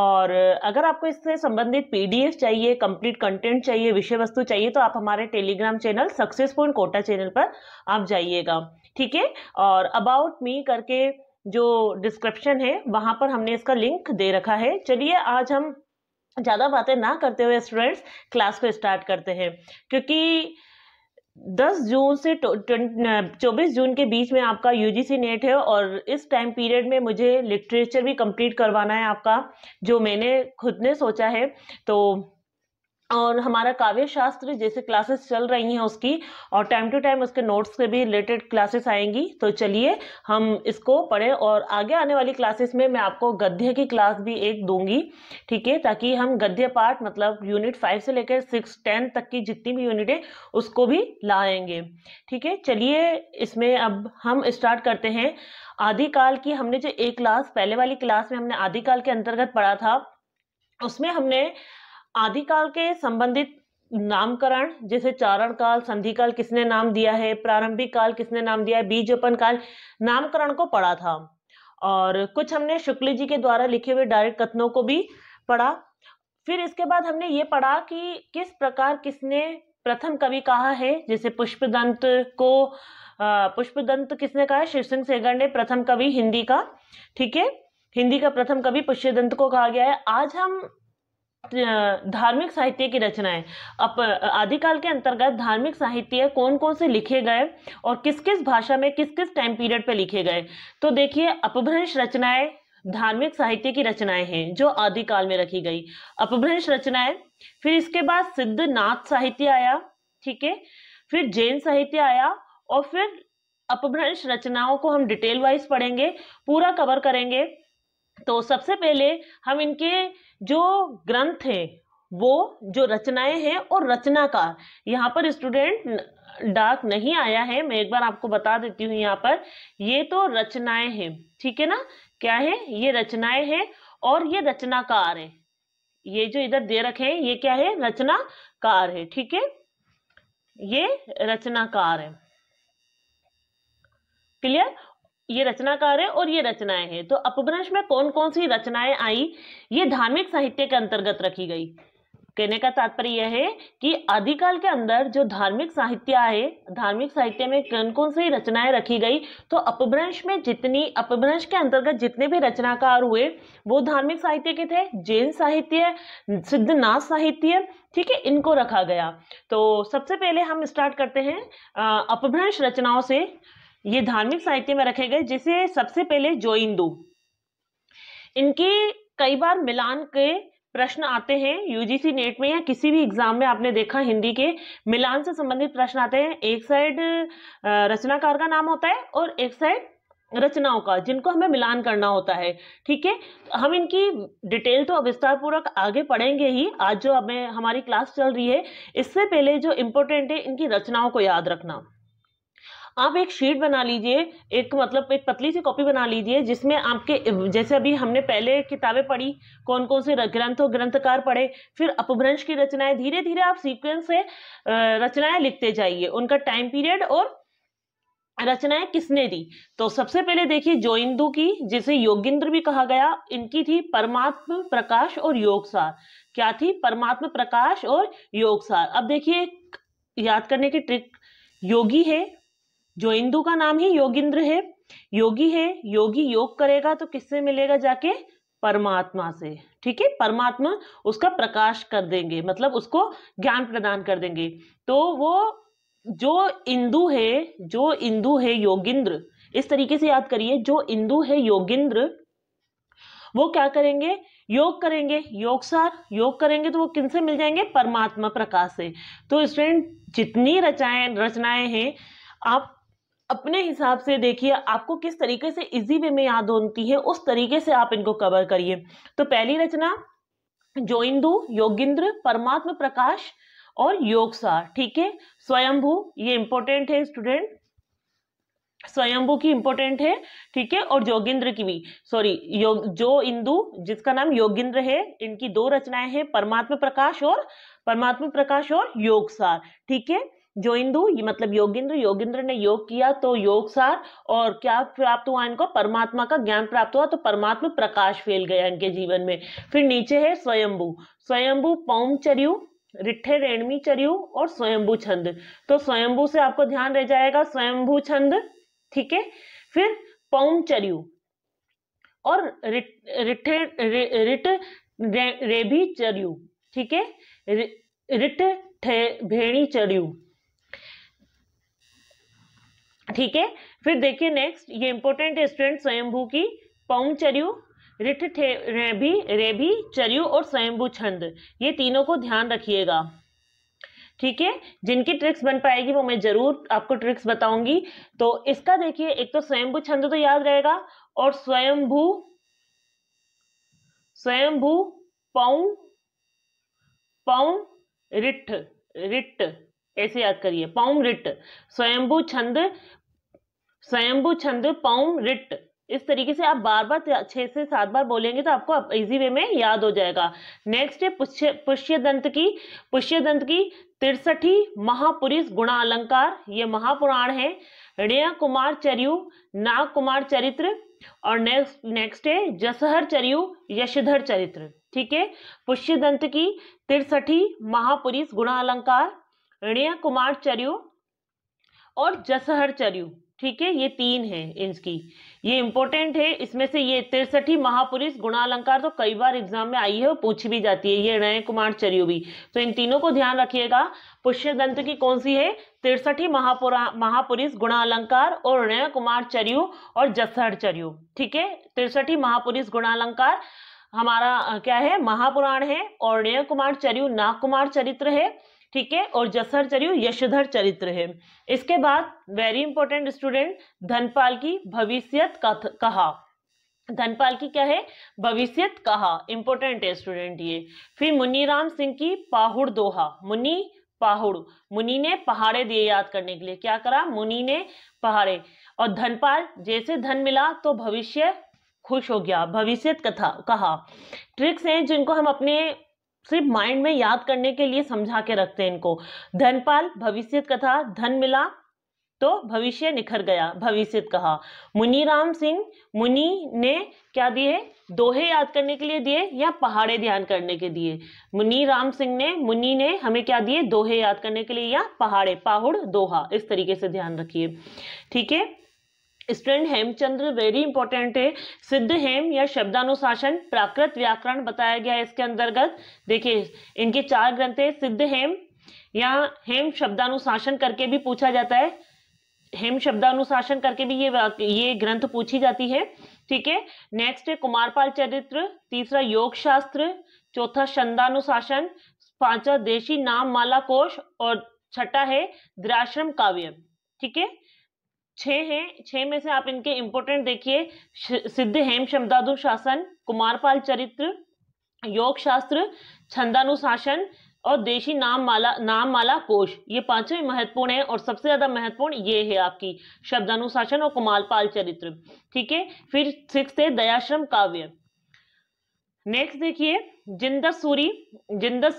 और अगर आपको इससे संबंधित पीडीएफ चाहिए कंप्लीट कंटेंट चाहिए विषय वस्तु चाहिए तो आप हमारे Telegram channel success point Kota channel पर आप जाइएगा ठीक है और अबाउट मी करके जो डिस्क्रिप्शन है वहाँ पर हमने इसका लिंक दे रखा है चलिए आज हम ज़्यादा बातें ना करते हुए स्टूडेंट्स क्लास को स्टार्ट करते हैं क्योंकि 10 जून से 24 जून के बीच में आपका यूजीसी नेट e है और इस टाइम पीरियड में मुझे लिटरेचर भी कंप्लीट करवाना है आपका जो मैंने खुद ने सोचा है तो और हमारा काव्य शास्त्र जैसे क्लासेस चल रही हैं उसकी और टाइम टू टाइम उसके नोट्स से भी रिलेटेड क्लासेस आएंगी तो चलिए हम इसको पढ़ें और आगे आने वाली क्लासेस में मैं आपको गद्य की क्लास भी एक दूंगी ठीक है ताकि हम गद्य पार्ट मतलब यूनिट फाइव से लेकर सिक्स टेन तक की जितनी भी यूनिट है उसको भी लाएंगे ठीक है चलिए इसमें अब हम स्टार्ट करते हैं आदिकाल की हमने जो एक क्लास पहले वाली क्लास में हमने आदिकाल के अंतर्गत पढ़ा था उसमें हमने आदिकाल के संबंधित नामकरण जैसे चारण काल संधि काल किसने नाम दिया है प्रारंभिक काल किसने नाम दिया है बीजोपन काल नामकरण को पढ़ा था और कुछ हमने शुक्ल जी के द्वारा लिखे हुए डायरेक्ट कथनों को भी पढ़ा फिर इसके बाद हमने ये पढ़ा कि किस प्रकार किसने प्रथम कवि कहा है जैसे पुष्पदंत को पुष्पदंत किसने कहा शिव सिंह सेगर ने प्रथम कवि हिंदी का ठीक है हिंदी का प्रथम कवि दंत को कहा गया है आज हम धार्मिक साहित्य की रचनाएं अप आदिकाल के अंतर्गत धार्मिक साहित्य कौन कौन से लिखे गए और किस किस भाषा में किस किस टाइम पीरियड पर लिखे गए तो देखिए अपभ्रंश रचनाएं धार्मिक साहित्य की रचनाएं हैं जो आदिकाल में रखी गई अपभ्रंश रचनाएं फिर इसके बाद सिद्ध नाथ साहित्य आया ठीक है फिर जैन साहित्य आया और फिर अपभ्रंश रचनाओं को हम डिटेल वाइज पढ़ेंगे पूरा कवर करेंगे तो सबसे पहले हम इनके जो ग्रंथ है वो जो रचनाएं हैं और रचनाकार यहाँ पर स्टूडेंट डाक नहीं आया है मैं एक बार आपको बता देती हूँ यहाँ पर ये तो रचनाएं हैं ठीक है ना क्या है ये रचनाएं हैं और ये रचनाकार है ये जो इधर दे रखे हैं ये क्या है रचनाकार है ठीक है ये रचनाकार है क्लियर ये रचनाकार है और ये रचनाएं हैं तो अपभ्रंश में कौन कौन सी रचनाएं आई ये धार्मिक साहित्य के अंतर्गत रखी गई कहने का तात्पर्य यह है कि आदिकाल के अंदर जो धार्मिक साहित्य है धार्मिक साहित्य में कौन कौन सी रचनाएं रखी गई तो अपभ्रंश में जितनी अपभ्रंश के अंतर्गत जितने भी रचनाकार हुए वो धार्मिक साहित्य के थे जैन साहित्य सिद्धनाथ साहित्य ठीक है इनको रखा गया तो सबसे पहले हम स्टार्ट करते हैं अपभ्रंश रचनाओं से ये धार्मिक साहित्य में रखे गए जिसे सबसे पहले इंदू इनके कई बार मिलान के प्रश्न आते हैं यूजीसी नेट में या किसी भी एग्जाम में आपने देखा हिंदी के मिलान से संबंधित प्रश्न आते हैं एक साइड रचनाकार का नाम होता है और एक साइड रचनाओं का जिनको हमें मिलान करना होता है ठीक है हम इनकी डिटेल तो विस्तार पूर्वक आगे पढ़ेंगे ही आज जो हमें हमारी क्लास चल रही है इससे पहले जो इम्पोर्टेंट है इनकी रचनाओं को याद रखना आप एक शीट बना लीजिए एक मतलब एक पतली सी कॉपी बना लीजिए जिसमें आपके जैसे अभी हमने पहले किताबें पढ़ी कौन कौन से और ग्रंथकार पढ़े फिर अपभ्रंश की रचनाएं धीरे धीरे आप सीक्वेंस से रचनाएं लिखते जाइए उनका टाइम पीरियड और रचनाएं किसने दी तो सबसे पहले देखिए जोइंदु की जिसे योगिंद्र भी कहा गया इनकी थी परमात्म प्रकाश और योगसार क्या थी परमात्म प्रकाश और योगसार अब देखिए याद करने की ट्रिक योगी है जो इंदु का नाम ही योगिंद्र है योगी है योगी योग करेगा तो किससे मिलेगा जाके परमात्मा से ठीक है परमात्मा उसका प्रकाश कर देंगे मतलब उसको ज्ञान प्रदान कर देंगे तो वो जो इंदु है जो इंदु है योगिंद्र इस तरीके से याद करिए जो इंदु है योगिंद्र वो क्या करेंगे योग करेंगे योग सार योग करेंगे तो वो किन से मिल जाएंगे परमात्मा प्रकाश से तो स्टूडेंट जितनी रचाएं रचनाएं हैं आप अपने हिसाब से देखिए आपको किस तरीके से इजी वे में याद होती है उस तरीके से आप इनको कवर करिए तो पहली रचना जोइंदु योगिंद्र परमात्म प्रकाश और योगसार ठीक है स्वयंभू ये इंपॉर्टेंट है स्टूडेंट स्वयंभू की इंपॉर्टेंट है ठीक है और जोगिंद्र की भी सॉरी योग जो इंदु जिसका नाम योगिंद्र है इनकी दो रचनाएं हैं परमात्मा प्रकाश और परमात्मा प्रकाश और योग सार ठीक है जोइंदु ये मतलब योगिंद्र योगिंद्र ने योग किया तो योग सार और क्या प्राप्त हुआ इनको परमात्मा का ज्ञान प्राप्त हुआ तो परमात्मा प्रकाश फैल गया इनके जीवन में फिर नीचे है स्वयंभू स्वयंभू पौमचर्यु रिठे रेणमी चर्यु और स्वयंभू छंद तो स्वयंभू से आपको ध्यान रह जाएगा स्वयंभू छंद ठीक है फिर पौमचर्यु और रिठे रिट रेभी चर्यु ठीक है रिट ठे भेणी चर्यु ठीक है फिर देखिए नेक्स्ट ये इंपॉर्टेंट स्टूडेंट स्वयंभू की पौम चरयू रिठ थे रेभी रेभी चरयू और स्वयंभू छंद ये तीनों को ध्यान रखिएगा ठीक है जिनकी ट्रिक्स बन पाएगी वो मैं जरूर आपको ट्रिक्स बताऊंगी तो इसका देखिए एक तो स्वयंभू छंद तो याद रहेगा और स्वयंभू स्वयंभू पौ पौ रिठ रिट ऐसे याद करिए पौम रिट स्वयंभू छंद स्वयंभु छंद पौम रिट इस तरीके से आप बार बार छह से सात बार बोलेंगे तो आपको इजी वे में याद हो जाएगा नेक्स्ट है पुष्य दंत की पुष्य दंत की तिरसठी महापुरुष गुणा अलंकार ये महापुराण है ऋण कुमार चरयु नाग कुमार चरित्र और नेक्स्ट नेक्स्ट है जसहर चरयु यशधर चरित्र ठीक है पुष्य दंत की तिरसठी महापुरुष गुणा अलंकार ऋण कुमार चरयु और जसहर चरयु ठीक है ये तीन है इनकी ये इंपॉर्टेंट है इसमें से ये तिरसठी महापुरुष गुणालंकार तो कई बार एग्जाम में आई है और पूछी भी जाती है ये रणय कुमार चरियो भी तो इन तीनों को ध्यान रखिएगा पुष्य दंत की कौन सी है तिरसठी महापुरा महापुरुष गुणालंकार और नये कुमार चरियो और जसहर चरियो ठीक है तिरसठी महापुरुष गुणालंकार हमारा क्या है महापुराण है और रणय कुमार चरियो नाग कुमार चरित्र है ठीक है और जसर चरियु यशधर चरित्र है इसके बाद वेरी इंपॉर्टेंट स्टूडेंट धनपाल की भविष्यत कहा धनपाल की क्या है भविष्यत कहा इंपॉर्टेंट है स्टूडेंट ये फिर मुन्नीराम सिंह की पाहुड़ दोहा मुनि पाहुड़ मुनि ने पहाड़े दिए याद करने के लिए क्या करा मुनि ने पहाड़े और धनपाल जैसे धन मिला तो भविष्य खुश हो गया भविष्य कथा कहा ट्रिक्स हैं जिनको हम अपने सिर्फ माइंड में याद करने के लिए समझा के रखते हैं इनको धनपाल भविष्य कथा धन मिला तो भविष्य निखर गया भविष्य कहा राम सिंह मुनि ने क्या दिए दोहे याद करने के लिए दिए या पहाड़े ध्यान करने के दिए मुनि राम सिंह ने मुनि ने हमें क्या दिए दोहे याद करने के लिए या पहाड़े पाहुड़ दोहा इस तरीके से ध्यान रखिए ठीक है स्टूडेंट हेमचंद्र वेरी इंपॉर्टेंट है सिद्ध हेम या शब्दानुशासन प्राकृत व्याकरण बताया गया है इसके अंतर्गत देखिए इनके चार ग्रंथ है सिद्ध हेम या हेम शब्दानुशासन करके भी पूछा जाता है हेम शब्दानुशासन करके भी ये ये ग्रंथ पूछी जाती है ठीक है नेक्स्ट है कुमारपाल चरित्र तीसरा योग शास्त्र चौथा शब्दानुशासन पांचवा देशी नाम माला कोश और छठा है द्राश्रम काव्य ठीक है छे हैं छह में से आप इनके इंपोर्टेंट देखिए सिद्ध हेम शब्दानुशासन शासन कुमारपाल चरित्र योग शास्त्र छंदानुशासन और देशी नाम माला नाम माला कोश ये पांचवें महत्वपूर्ण है और सबसे ज्यादा महत्वपूर्ण ये है आपकी शब्दानुशासन और कुमारपाल चरित्र ठीक है फिर सिक्स है दयाश्रम काव्य नेक्स्ट देखिए जिंदर सूरी जिंदर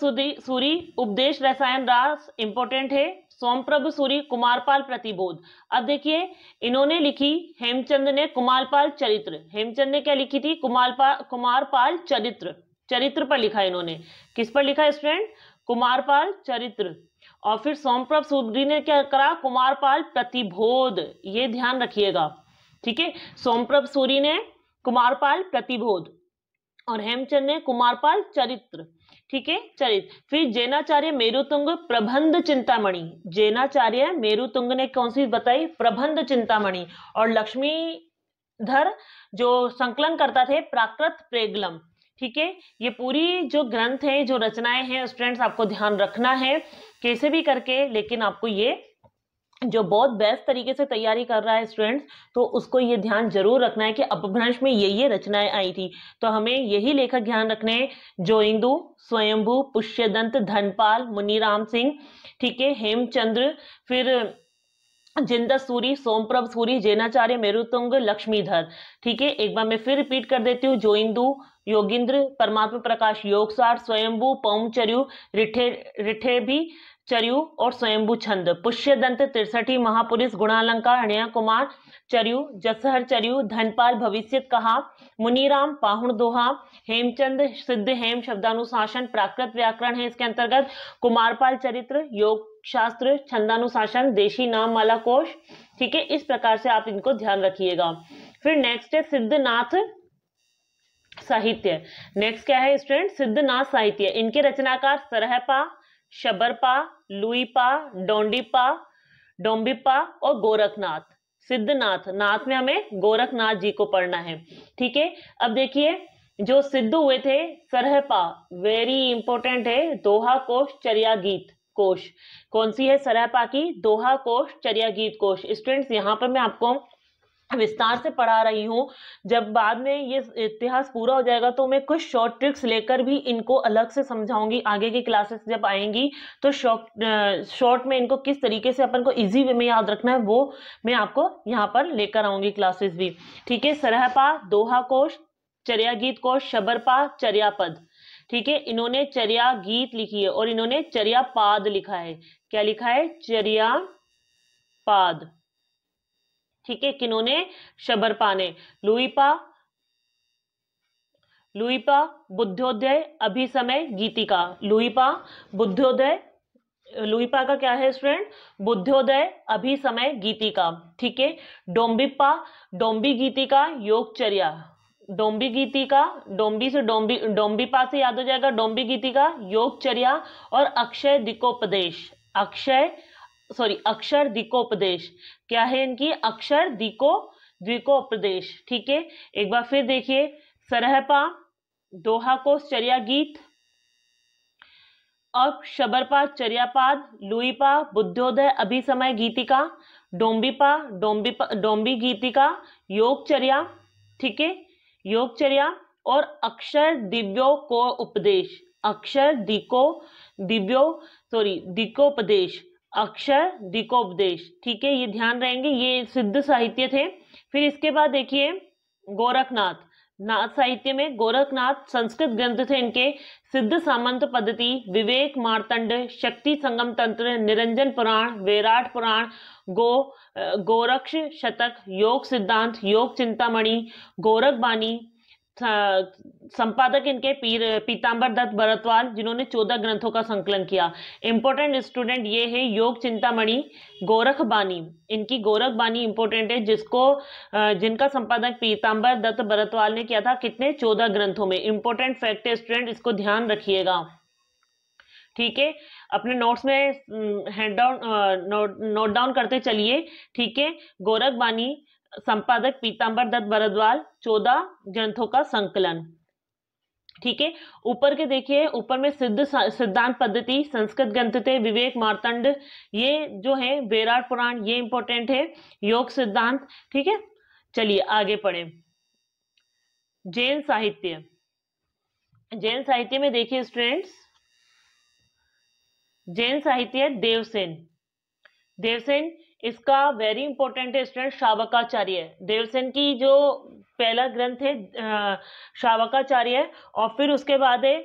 सूरी उपदेश रसायन रास इंपोर्टेंट है सोमप्रभ सूरी कुमारपाल प्रतिबोध अब देखिए इन्होंने लिखी हेमचंद ने कुमारपाल चरित्र हेमचंद ने क्या लिखी थी कुमारपाल कुमारपाल चरित्र चरित्र पर लिखा इन्होंने किस पर लिखा स्टूडेंट कुमारपाल चरित्र और फिर सोमप्रभ सूरी ने क्या करा कुमारपाल प्रतिबोध ये ध्यान रखिएगा ठीक है सोमप्रभ सूरी ने कुमारपाल प्रतिबोध और हेमचंद ने कुमारपाल चरित्र ठीक है चलिए फिर जैनाचार्य मेरुतुंग प्रबंध चिंतामणि जैनाचार्य मेरुतुंग ने कौन सी बताई प्रबंध चिंतामणि और लक्ष्मीधर जो संकलन करता थे प्राकृत प्रेगलम ठीक है ये पूरी जो ग्रंथ है जो रचनाएं हैं स्टूडेंट्स आपको ध्यान रखना है कैसे भी करके लेकिन आपको ये जो बहुत बेस्ट तरीके से तैयारी कर रहा है स्टूडेंट्स तो उसको ये ध्यान जरूर रखना है कि अपभ्रंश में ये ये रचनाएं आई थी तो हमें यही लेखक ध्यान रखने जो इंदु स्वयंभू पुष्यदंत धनपाल मुनिराम सिंह ठीक है हेमचंद्र फिर जिंदा सूरी सोमप्रभ सूरी जैनाचार्य मेरुतुंग लक्ष्मीधर ठीक है एक बार मैं फिर रिपीट कर देती हूँ जो इंदु योगिंद्र परमात्मा प्रकाश योगसार स्वयंभू पौमचर्यु रिठे रिठे भी चरयू और स्वयंभू छंद दंत तिरसठी महापुरुष गुणालंकार हणया कुमार चरयू जसहर चरयू धनपाल भविष्य कहा मुनीराम पाहुण दोहा हेमचंद सिद्ध हेम शब्दानुशासन प्राकृत व्याकरण है इसके अंतर्गत कुमारपाल चरित्र योग शास्त्र छंदानुशासन देशी नाम वाला कोश ठीक है इस प्रकार से आप इनको ध्यान रखिएगा फिर नेक्स्ट है सिद्धनाथ साहित्य नेक्स्ट क्या है स्टूडेंट सिद्धनाथ साहित्य इनके रचनाकार सरहपा शबरपा लुईपा डोंडीपा डोंबिपा और गोरखनाथ सिद्धनाथ नाथ में हमें गोरखनाथ जी को पढ़ना है ठीक है अब देखिए जो सिद्ध हुए थे सरहपा वेरी इंपॉर्टेंट है दोहा कोश चर्या गीत कोश कौन सी है सरहपा की दोहा कोश चरिया गीत कोश स्टूडेंट्स यहां पर मैं आपको विस्तार से पढ़ा रही हूँ जब बाद में ये इतिहास पूरा हो जाएगा तो मैं कुछ शॉर्ट ट्रिक्स लेकर भी इनको अलग से समझाऊंगी आगे की क्लासेस जब आएंगी तो शॉर्ट शॉर्ट में इनको किस तरीके से अपन को इजी वे में याद रखना है वो मैं आपको यहाँ पर लेकर आऊँगी क्लासेस भी ठीक है सरहपा दोहा कोश चर्या गीत कोश शबरपा चर्यापद ठीक है इन्होंने चर्या गीत लिखी है और इन्होंने चर्या पाद लिखा है क्या लिखा है चर्यापाद पाद ठीक है किन्होंने शबरपा ने लुईपा लुईपा बुद्धोदय अभी समय गीतिका लुईपा बुद्धोदय लुईपा का क्या है स्टूडेंट बुद्धोदय अभी समय गीतिका ठीक है डोम्बिपा डोम्बी गीतिका योगचर्या डोम्बी गीतिका डोम्बी से डोम्बी डोम्बिपा से याद हो जाएगा डोम्बी गीतिका योगचर्या और अक्षय दिकोपदेश अक्षय सॉरी अक्षर दिकोपदेश क्या है इनकी अक्षर दिको द्विकोपदेश ठीक है एक बार फिर देखिए सरहपा दोहा कोश गीत अब शबरपा चर्यापाद लुईपा बुद्धोदय अभिसमय गीतिका डोम्बीपा डोम्बी डोम्बी गीतिका योगचर्या ठीक है योगचर्या और अक्षर दिव्यो को उपदेश अक्षर दिको दिव्यो सॉरी दिकोपदेश अक्षर दिकोपदेश ठीक है ये ध्यान रहेंगे ये सिद्ध साहित्य थे फिर इसके बाद देखिए गोरखनाथ नाथ साहित्य में गोरखनाथ संस्कृत ग्रंथ थे इनके सिद्ध सामंत पद्धति विवेक मारतंड शक्ति संगम तंत्र निरंजन पुराण विराट पुराण गो गोरक्ष शतक योग सिद्धांत योग चिंतामणि गोरख बाणी संपादक इनके पीर पीताम्बर दत्त भरतवाल जिन्होंने चौदह ग्रंथों का संकलन किया इम्पोर्टेंट स्टूडेंट ये है योग चिंतामणि गोरख बानी इनकी गोरख बानी इम्पोर्टेंट है जिसको जिनका संपादक पीताम्बर दत्त भरतवाल ने किया था कितने चौदह ग्रंथों में इम्पोर्टेंट फैक्ट है स्टूडेंट इसको ध्यान रखिएगा ठीक है अपने नोट्स में हैंड डाउन नोट डाउन करते चलिए ठीक है गोरख बानी संपादक पीताम्बर दत्त भरद्वाल चौदह ग्रंथों का संकलन ठीक है ऊपर के देखिए ऊपर में सिद्ध सिद्धांत पद्धति संस्कृत ग्रंथ थे विवेक मार्तंड ये जो है वेराट पुराण ये इंपॉर्टेंट है योग सिद्धांत ठीक है चलिए आगे पढ़े जैन साहित्य जैन साहित्य में देखिए स्टूडेंट्स जैन साहित्य देवसेन देवसेन इसका वेरी इंपॉर्टेंट है स्टूडेंट शावकाचार्य देवसेन की जो पहला ग्रंथ है शावकाचार्य और फिर उसके बाद है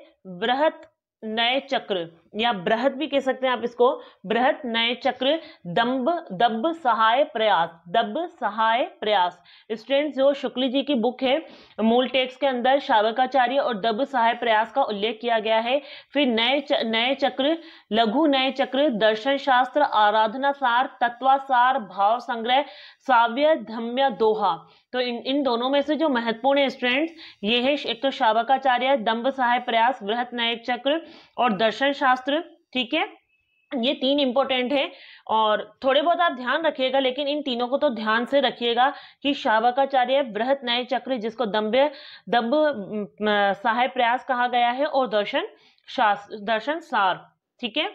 बृहत नए चक्र या बृहत भी कह सकते हैं आप इसको बृहत नए चक्र दम्ब दब सहाय प्रयास दब सहाय प्रयास स्टूडेंट्स जो शुक्ल जी की बुक है मूल टेक्स के अंदर शावकाचार्य और दब सहाय प्रयास का उल्लेख किया गया है फिर नए च, नए चक्र लघु नए चक्र दर्शन शास्त्र आराधना सार तत्वासार भाव संग्रह साव्य धम्य दोहा तो इन इन दोनों में से जो महत्वपूर्ण है स्टूडेंट्स ये है एक तो शावकाचार्य दम्ब सहाय प्रयास बृहत नए चक्र और दर्शन शास्त्र शास्त्र ठीक है ये तीन इंपॉर्टेंट है और थोड़े बहुत आप ध्यान रखिएगा लेकिन इन तीनों को तो ध्यान से रखिएगा कि शावकाचार्य बृहत नये चक्र जिसको दम्भ दम्ब सहाय प्रयास कहा गया है और दर्शन शास्त्र दर्शन सार ठीक है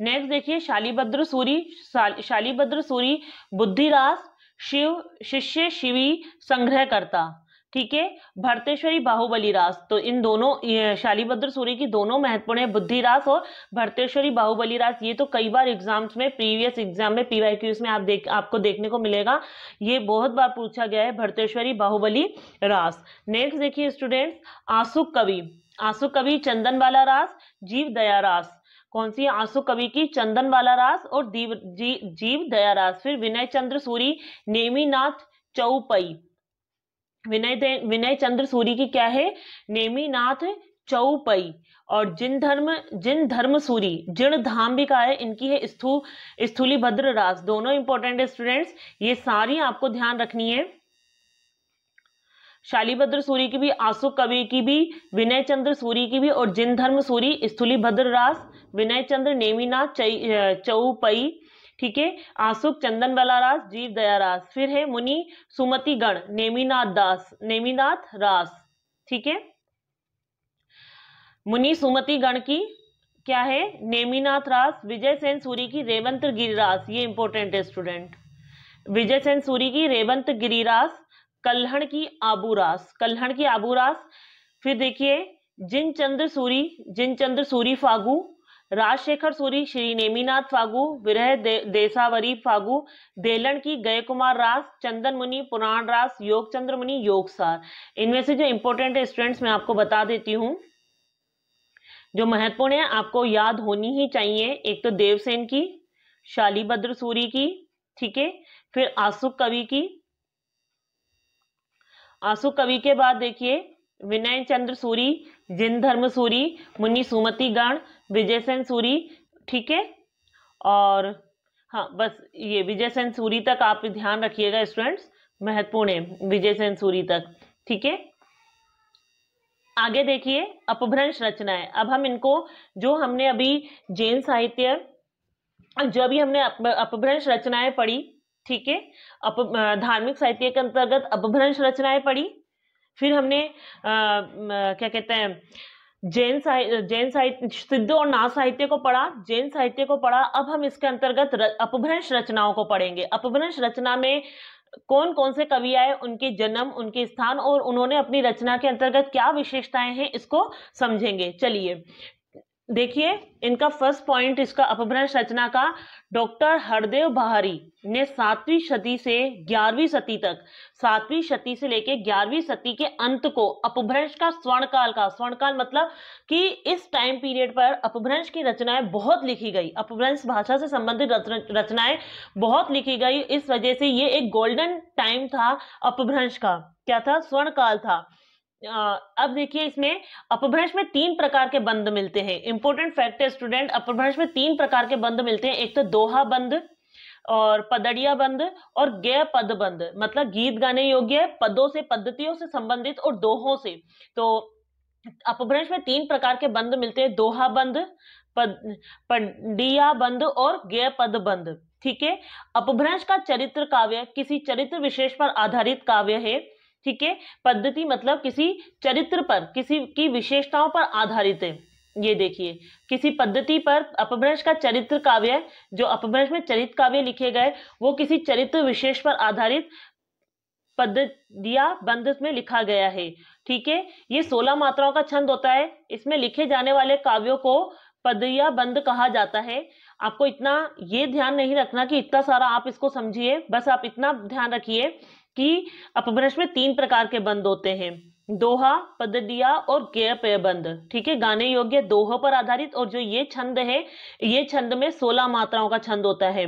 नेक्स्ट देखिए शालीभद्र सूरी शालीभद्र सूरी बुद्धिरास शिव शिष्य शिवी संग्रह करता ठीक है भरतेश्वरी बाहुबली रास तो इन दोनों शालीभद्र सूर्य की दोनों महत्वपूर्ण है बुद्धि रास और भरतेश्वरी बाहुबली रास ये तो कई बार एग्जाम्स में प्रीवियस एग्जाम में पीवाईक्यूज में आप देख आपको देखने को मिलेगा ये बहुत बार पूछा गया है भरतेश्वरी बाहुबली रास नेक्स्ट देखिए स्टूडेंट्स आंसू कवि आंसू कवि चंदन वाला रास जीव दया रास कौन सी आंसू कवि की चंदन वाला रास और दीव जी, जीव दया रास फिर विनय चंद्र सूरी नेमीनाथ चौपई विनय विनय चंद्र सूरी की क्या है नेमीनाथ चौपई और जिन धर्म जिन धर्म सूरी जिन धाम भी कहा है इनकी है स्थू स्थूली भद्र रास दोनों इंपॉर्टेंट है स्टूडेंट्स ये सारी आपको ध्यान रखनी है शालीभद्र सूरी की भी आशु कवि की भी विनय चंद्र सूरी की भी और जिन धर्म सूरी स्थूली भद्र रास विनय चंद्र नेमीनाथ चौपई ठीक है आसुक चंदन बलारास जीव दयारास फिर है मुनि सुमति गण नेमीनाथ दास नेमीनाथ रास ठीक है मुनि सुमति गण की क्या है नेमीनाथ रास विजय सेन सूरी की रेवंत गिरिरास ये इंपॉर्टेंट है स्टूडेंट विजय सेन सूरी की रेवंत गिरिरास कल्हण की आबूरास कल्हण की आबूरास फिर देखिए जिन चंद्र सूरी जिन चंद्र सूरी फागू राजशेखर सूरी श्री नेमीनाथ फागु विरह दे, देसावरी फागु देलन की गय कुमार रास चंदन मुनि पुराण रास योग चंद्र मुनि योग सार इनमें से जो इंपॉर्टेंट स्टूडेंट्स मैं आपको बता देती हूँ जो महत्वपूर्ण है आपको याद होनी ही चाहिए एक तो देवसेन की शालीभद्र सूरी की ठीक है फिर आसुक कवि की आसुक कवि के बाद देखिए विनय चंद्र सूरी जिन धर्म सूरी मुनि सुमति गण विजय सेन सूरी ठीक है और हाँ बस ये विजय सेन सूरी तक आप ध्यान रखिएगा स्टूडेंट्स महत्वपूर्ण है विजय सेन सूरी तक ठीक है आगे देखिए अपभ्रंश रचनाएं अब हम इनको जो हमने अभी जैन साहित्य जो अभी हमने अप, अपभ्रंश रचनाएं पढ़ी ठीक है अप धार्मिक साहित्य के अंतर्गत अपभ्रंश रचनाएं पढ़ी फिर हमने आ, क्या कहते हैं जैन साहित्य जैन साहित्य सिद्ध और नाथ साहित्य को पढ़ा जैन साहित्य को पढ़ा अब हम इसके अंतर्गत अपभ्रंश रचनाओं को पढ़ेंगे अपभ्रंश रचना में कौन कौन से कवि आए उनके जन्म उनके स्थान और उन्होंने अपनी रचना के अंतर्गत क्या विशेषताएं हैं इसको समझेंगे चलिए देखिए इनका फर्स्ट पॉइंट इसका अपभ्रंश रचना का डॉक्टर हरदेव बहारी ने सातवीं सदी से ग्यारहवीं सती तक सातवीं सती से लेके ग्यारहवीं सती के अंत को अपभ्रंश का स्वर्ण काल का स्वर्ण काल मतलब कि इस टाइम पीरियड पर अपभ्रंश की रचनाएं बहुत लिखी गई अपभ्रंश भाषा से संबंधित रचनाएं बहुत लिखी गई इस वजह से ये एक गोल्डन टाइम था अपभ्रंश का क्या था स्वर्ण काल था अब देखिए इसमें अपभ्रंश में तीन प्रकार के बंद मिलते हैं इंपोर्टेंट फैक्ट है स्टूडेंट अपभ्रंश में तीन प्रकार के बंद मिलते हैं एक तो दोहा बंद और पदड़िया बंद और गय पद बंद मतलब गीत गाने योग्य पदों से पद्धतियों से संबंधित और दोहों से तो अपभ्रंश में तीन प्रकार के बंद मिलते हैं दोहा बंद पंडिया बंद और गय पद बंद ठीक है अपभ्रंश का चरित्र काव्य किसी चरित्र विशेष पर आधारित काव्य है ठीक है पद्धति मतलब किसी चरित्र पर किसी की विशेषताओं पर आधारित है ये देखिए किसी पद्धति पर अपभ्रंश का चरित्र काव्य जो अपभ्रंश में चरित्र काव्य लिखे गए वो किसी चरित्र विशेष पर आधारित पद्धतिया बंद में लिखा गया है ठीक है ये सोलह मात्राओं का छंद होता है इसमें लिखे जाने वाले काव्यों को पदिया बंद कहा जाता है आपको इतना ये ध्यान नहीं रखना कि इतना सारा आप इसको समझिए बस आप इतना ध्यान रखिए कि अपभ्रंश में तीन प्रकार के बंद होते हैं दोहा पदडिया और गेय पेय बंद ठीक है गाने योग्य दोहो पर आधारित और जो ये छंद है ये छंद में सोलह मात्राओं का छंद होता है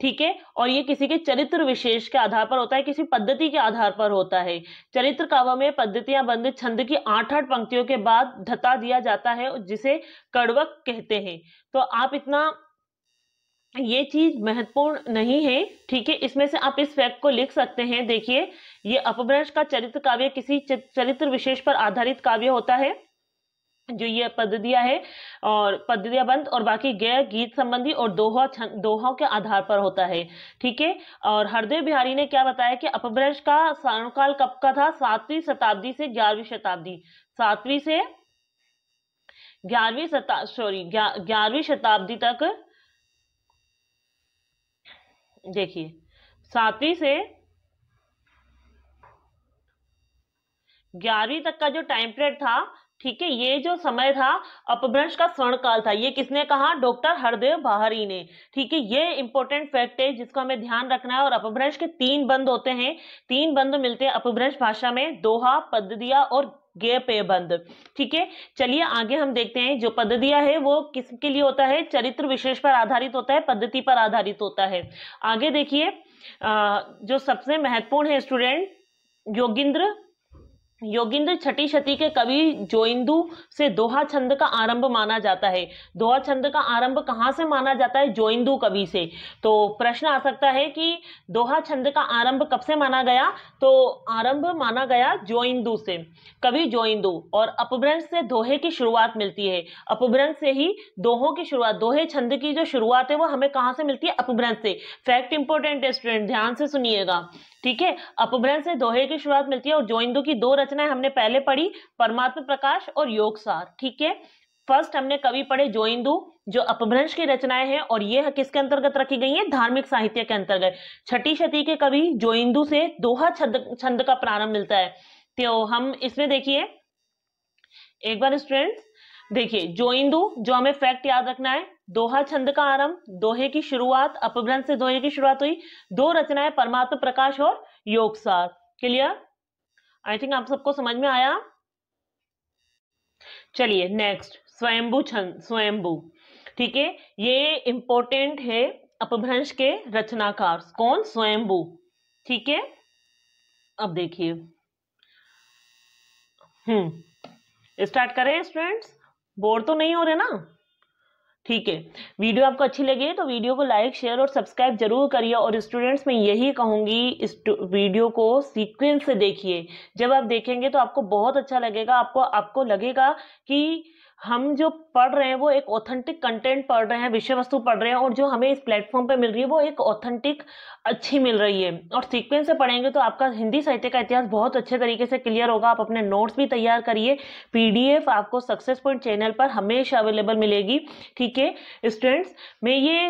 ठीक है और ये किसी के चरित्र विशेष के आधार पर होता है किसी पद्धति के आधार पर होता है चरित्र काव्य में पद्धतियां बंद छंद की आठ आठ पंक्तियों के बाद धता दिया जाता है जिसे कड़वक कहते हैं तो आप इतना ये चीज महत्वपूर्ण नहीं है ठीक है इसमें से आप इस फैक्ट को लिख सकते हैं देखिए ये अपभ्रंश का चरित्र काव्य किसी चरित्र विशेष पर आधारित काव्य होता है जो ये पद्धतियां है और बंद और बाकी गैर गीत संबंधी और दोहा दोहों के आधार पर होता है ठीक है और हरदेव बिहारी ने क्या बताया कि अपभ्रंश का साणुकाल कब का था सातवीं शताब्दी से ग्यारहवीं शताब्दी सातवीं से ग्यारहवीं सॉरी ग्यारहवीं शताब्दी तक देखिए सातवीं से ग्यारहवीं तक का जो टाइम पीरियड था ठीक है ये जो समय था अपभ्रंश का स्वर्ण काल था ये किसने कहा डॉक्टर हरदेव बाहरी ने ठीक है ये इंपॉर्टेंट फैक्ट है जिसको हमें ध्यान रखना है और अपभ्रंश के तीन बंद होते हैं तीन बंद मिलते हैं अपभ्रंश भाषा में दोहा पद्धतिया और पे बंद ठीक है चलिए आगे हम देखते हैं जो पद दिया है वो किसके लिए होता है चरित्र विशेष पर आधारित होता है पद्धति पर आधारित होता है आगे देखिए जो सबसे महत्वपूर्ण है स्टूडेंट योगिंद्र योगिंद्र छठी शती के कवि जोइंदु से दोहा छंद का आरंभ माना जाता है दोहा छंद का आरंभ कहाँ से माना जाता है जोइंदु कवि से तो प्रश्न आ सकता है कि दोहा छंद का आरंभ कब से माना गया तो आरंभ माना गया जोइंदु से कवि जोइंदु और अपभ्रंश से दोहे की शुरुआत मिलती है अपभ्रंश से ही दोहों की शुरुआत दोहे छंद की जो शुरुआत है वो हमें कहाँ से मिलती है अपभ्रंश से फैक्ट इंपोर्टेंट है स्टूडेंट ध्यान से सुनिएगा ठीक है अपभ्रंश से दोहे की शुरुआत मिलती है और जोइंदू की दो रचनाएं हमने पहले पढ़ी परमात्मा प्रकाश और योग सार ठीक है फर्स्ट हमने कवि पढ़े जोइंदू जो अपभ्रंश की रचनाएं हैं और ये किसके अंतर्गत रखी गई हैं धार्मिक साहित्य के अंतर्गत छठी शती के कवि जोइंदू से दोहा छंद छंद का प्रारंभ मिलता है तो हम इसमें देखिए एक बार स्टूडेंट्स देखिए जोइंदू जो हमें फैक्ट याद रखना है दोहा छंद का आरंभ दोहे की शुरुआत अपभ्रंश से दोहे की शुरुआत हुई दो रचनाएं परमात्मा प्रकाश और योग सार क्लियर आई थिंक आप सबको समझ में आया चलिए नेक्स्ट स्वयंभू छंद स्वयंभू ठीक है ये इंपॉर्टेंट है अपभ्रंश के रचनाकार कौन स्वयंभू ठीक है अब देखिए हम्म स्टार्ट करें स्टूडेंट्स बोर तो नहीं हो रहे ना ठीक है वीडियो आपको अच्छी लगी तो वीडियो को लाइक शेयर और सब्सक्राइब जरूर करिए और स्टूडेंट्स मैं यही कहूँगी इस वीडियो को सीक्वेंस से देखिए जब आप देखेंगे तो आपको बहुत अच्छा लगेगा आपको आपको लगेगा कि हम जो पढ़ रहे हैं वो एक ऑथेंटिक कंटेंट पढ़ रहे हैं विषय वस्तु पढ़ रहे हैं और जो हमें इस प्लेटफॉर्म पे मिल रही है वो एक ऑथेंटिक अच्छी मिल रही है और सीक्वेंस से पढ़ेंगे तो आपका हिंदी साहित्य का इतिहास बहुत अच्छे तरीके से क्लियर होगा आप अपने नोट्स भी तैयार करिए पी आपको सक्सेस पॉइंट चैनल पर हमेशा अवेलेबल मिलेगी ठीक है स्टूडेंट्स मैं ये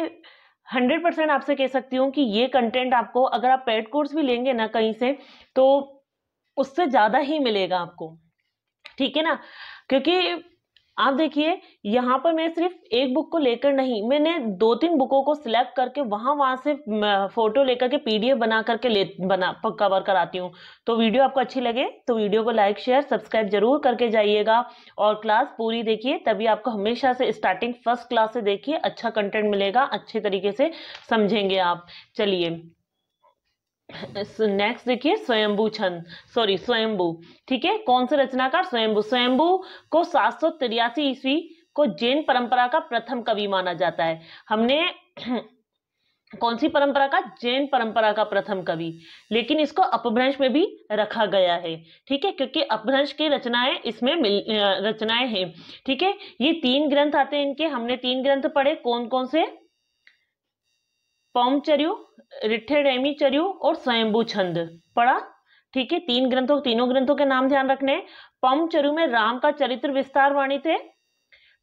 हंड्रेड परसेंट आपसे कह सकती हूँ कि ये कंटेंट आपको अगर आप पेड कोर्स भी लेंगे ना कहीं से तो उससे ज़्यादा ही मिलेगा आपको ठीक है ना क्योंकि आप देखिए यहाँ पर मैं सिर्फ एक बुक को लेकर नहीं मैंने दो तीन बुकों को सिलेक्ट करके वहाँ वहाँ से फोटो लेकर के पीडीएफ बना करके ले बना कवर कराती हूँ तो वीडियो आपको अच्छी लगे तो वीडियो को लाइक शेयर सब्सक्राइब जरूर करके जाइएगा और क्लास पूरी देखिए तभी आपको हमेशा से स्टार्टिंग फर्स्ट क्लास से देखिए अच्छा कंटेंट मिलेगा अच्छे तरीके से समझेंगे आप चलिए नेक्स्ट देखिए स्वयंभू छंद सॉरी स्वयंभू ठीक है कौन से रचनाकार स्वयंभू स्वयंभू को सात सौ तिरासी ईस्वी को जैन परंपरा का प्रथम कवि माना जाता है हमने कौन सी परंपरा का जैन परंपरा का प्रथम कवि लेकिन इसको अपभ्रंश में भी रखा गया है ठीक है क्योंकि अपभ्रंश की रचनाएं इसमें मिल रचनाएं हैं ठीक है ये तीन ग्रंथ आते हैं इनके हमने तीन ग्रंथ पढ़े कौन कौन से पौमचर्यु रिठेरेमी चरु और स्वयंभू छंद पढ़ा ठीक है तीन ग्रंथों तीनों ग्रंथों के नाम ध्यान रखने पम चरु में राम का चरित्र विस्तार वर्णित है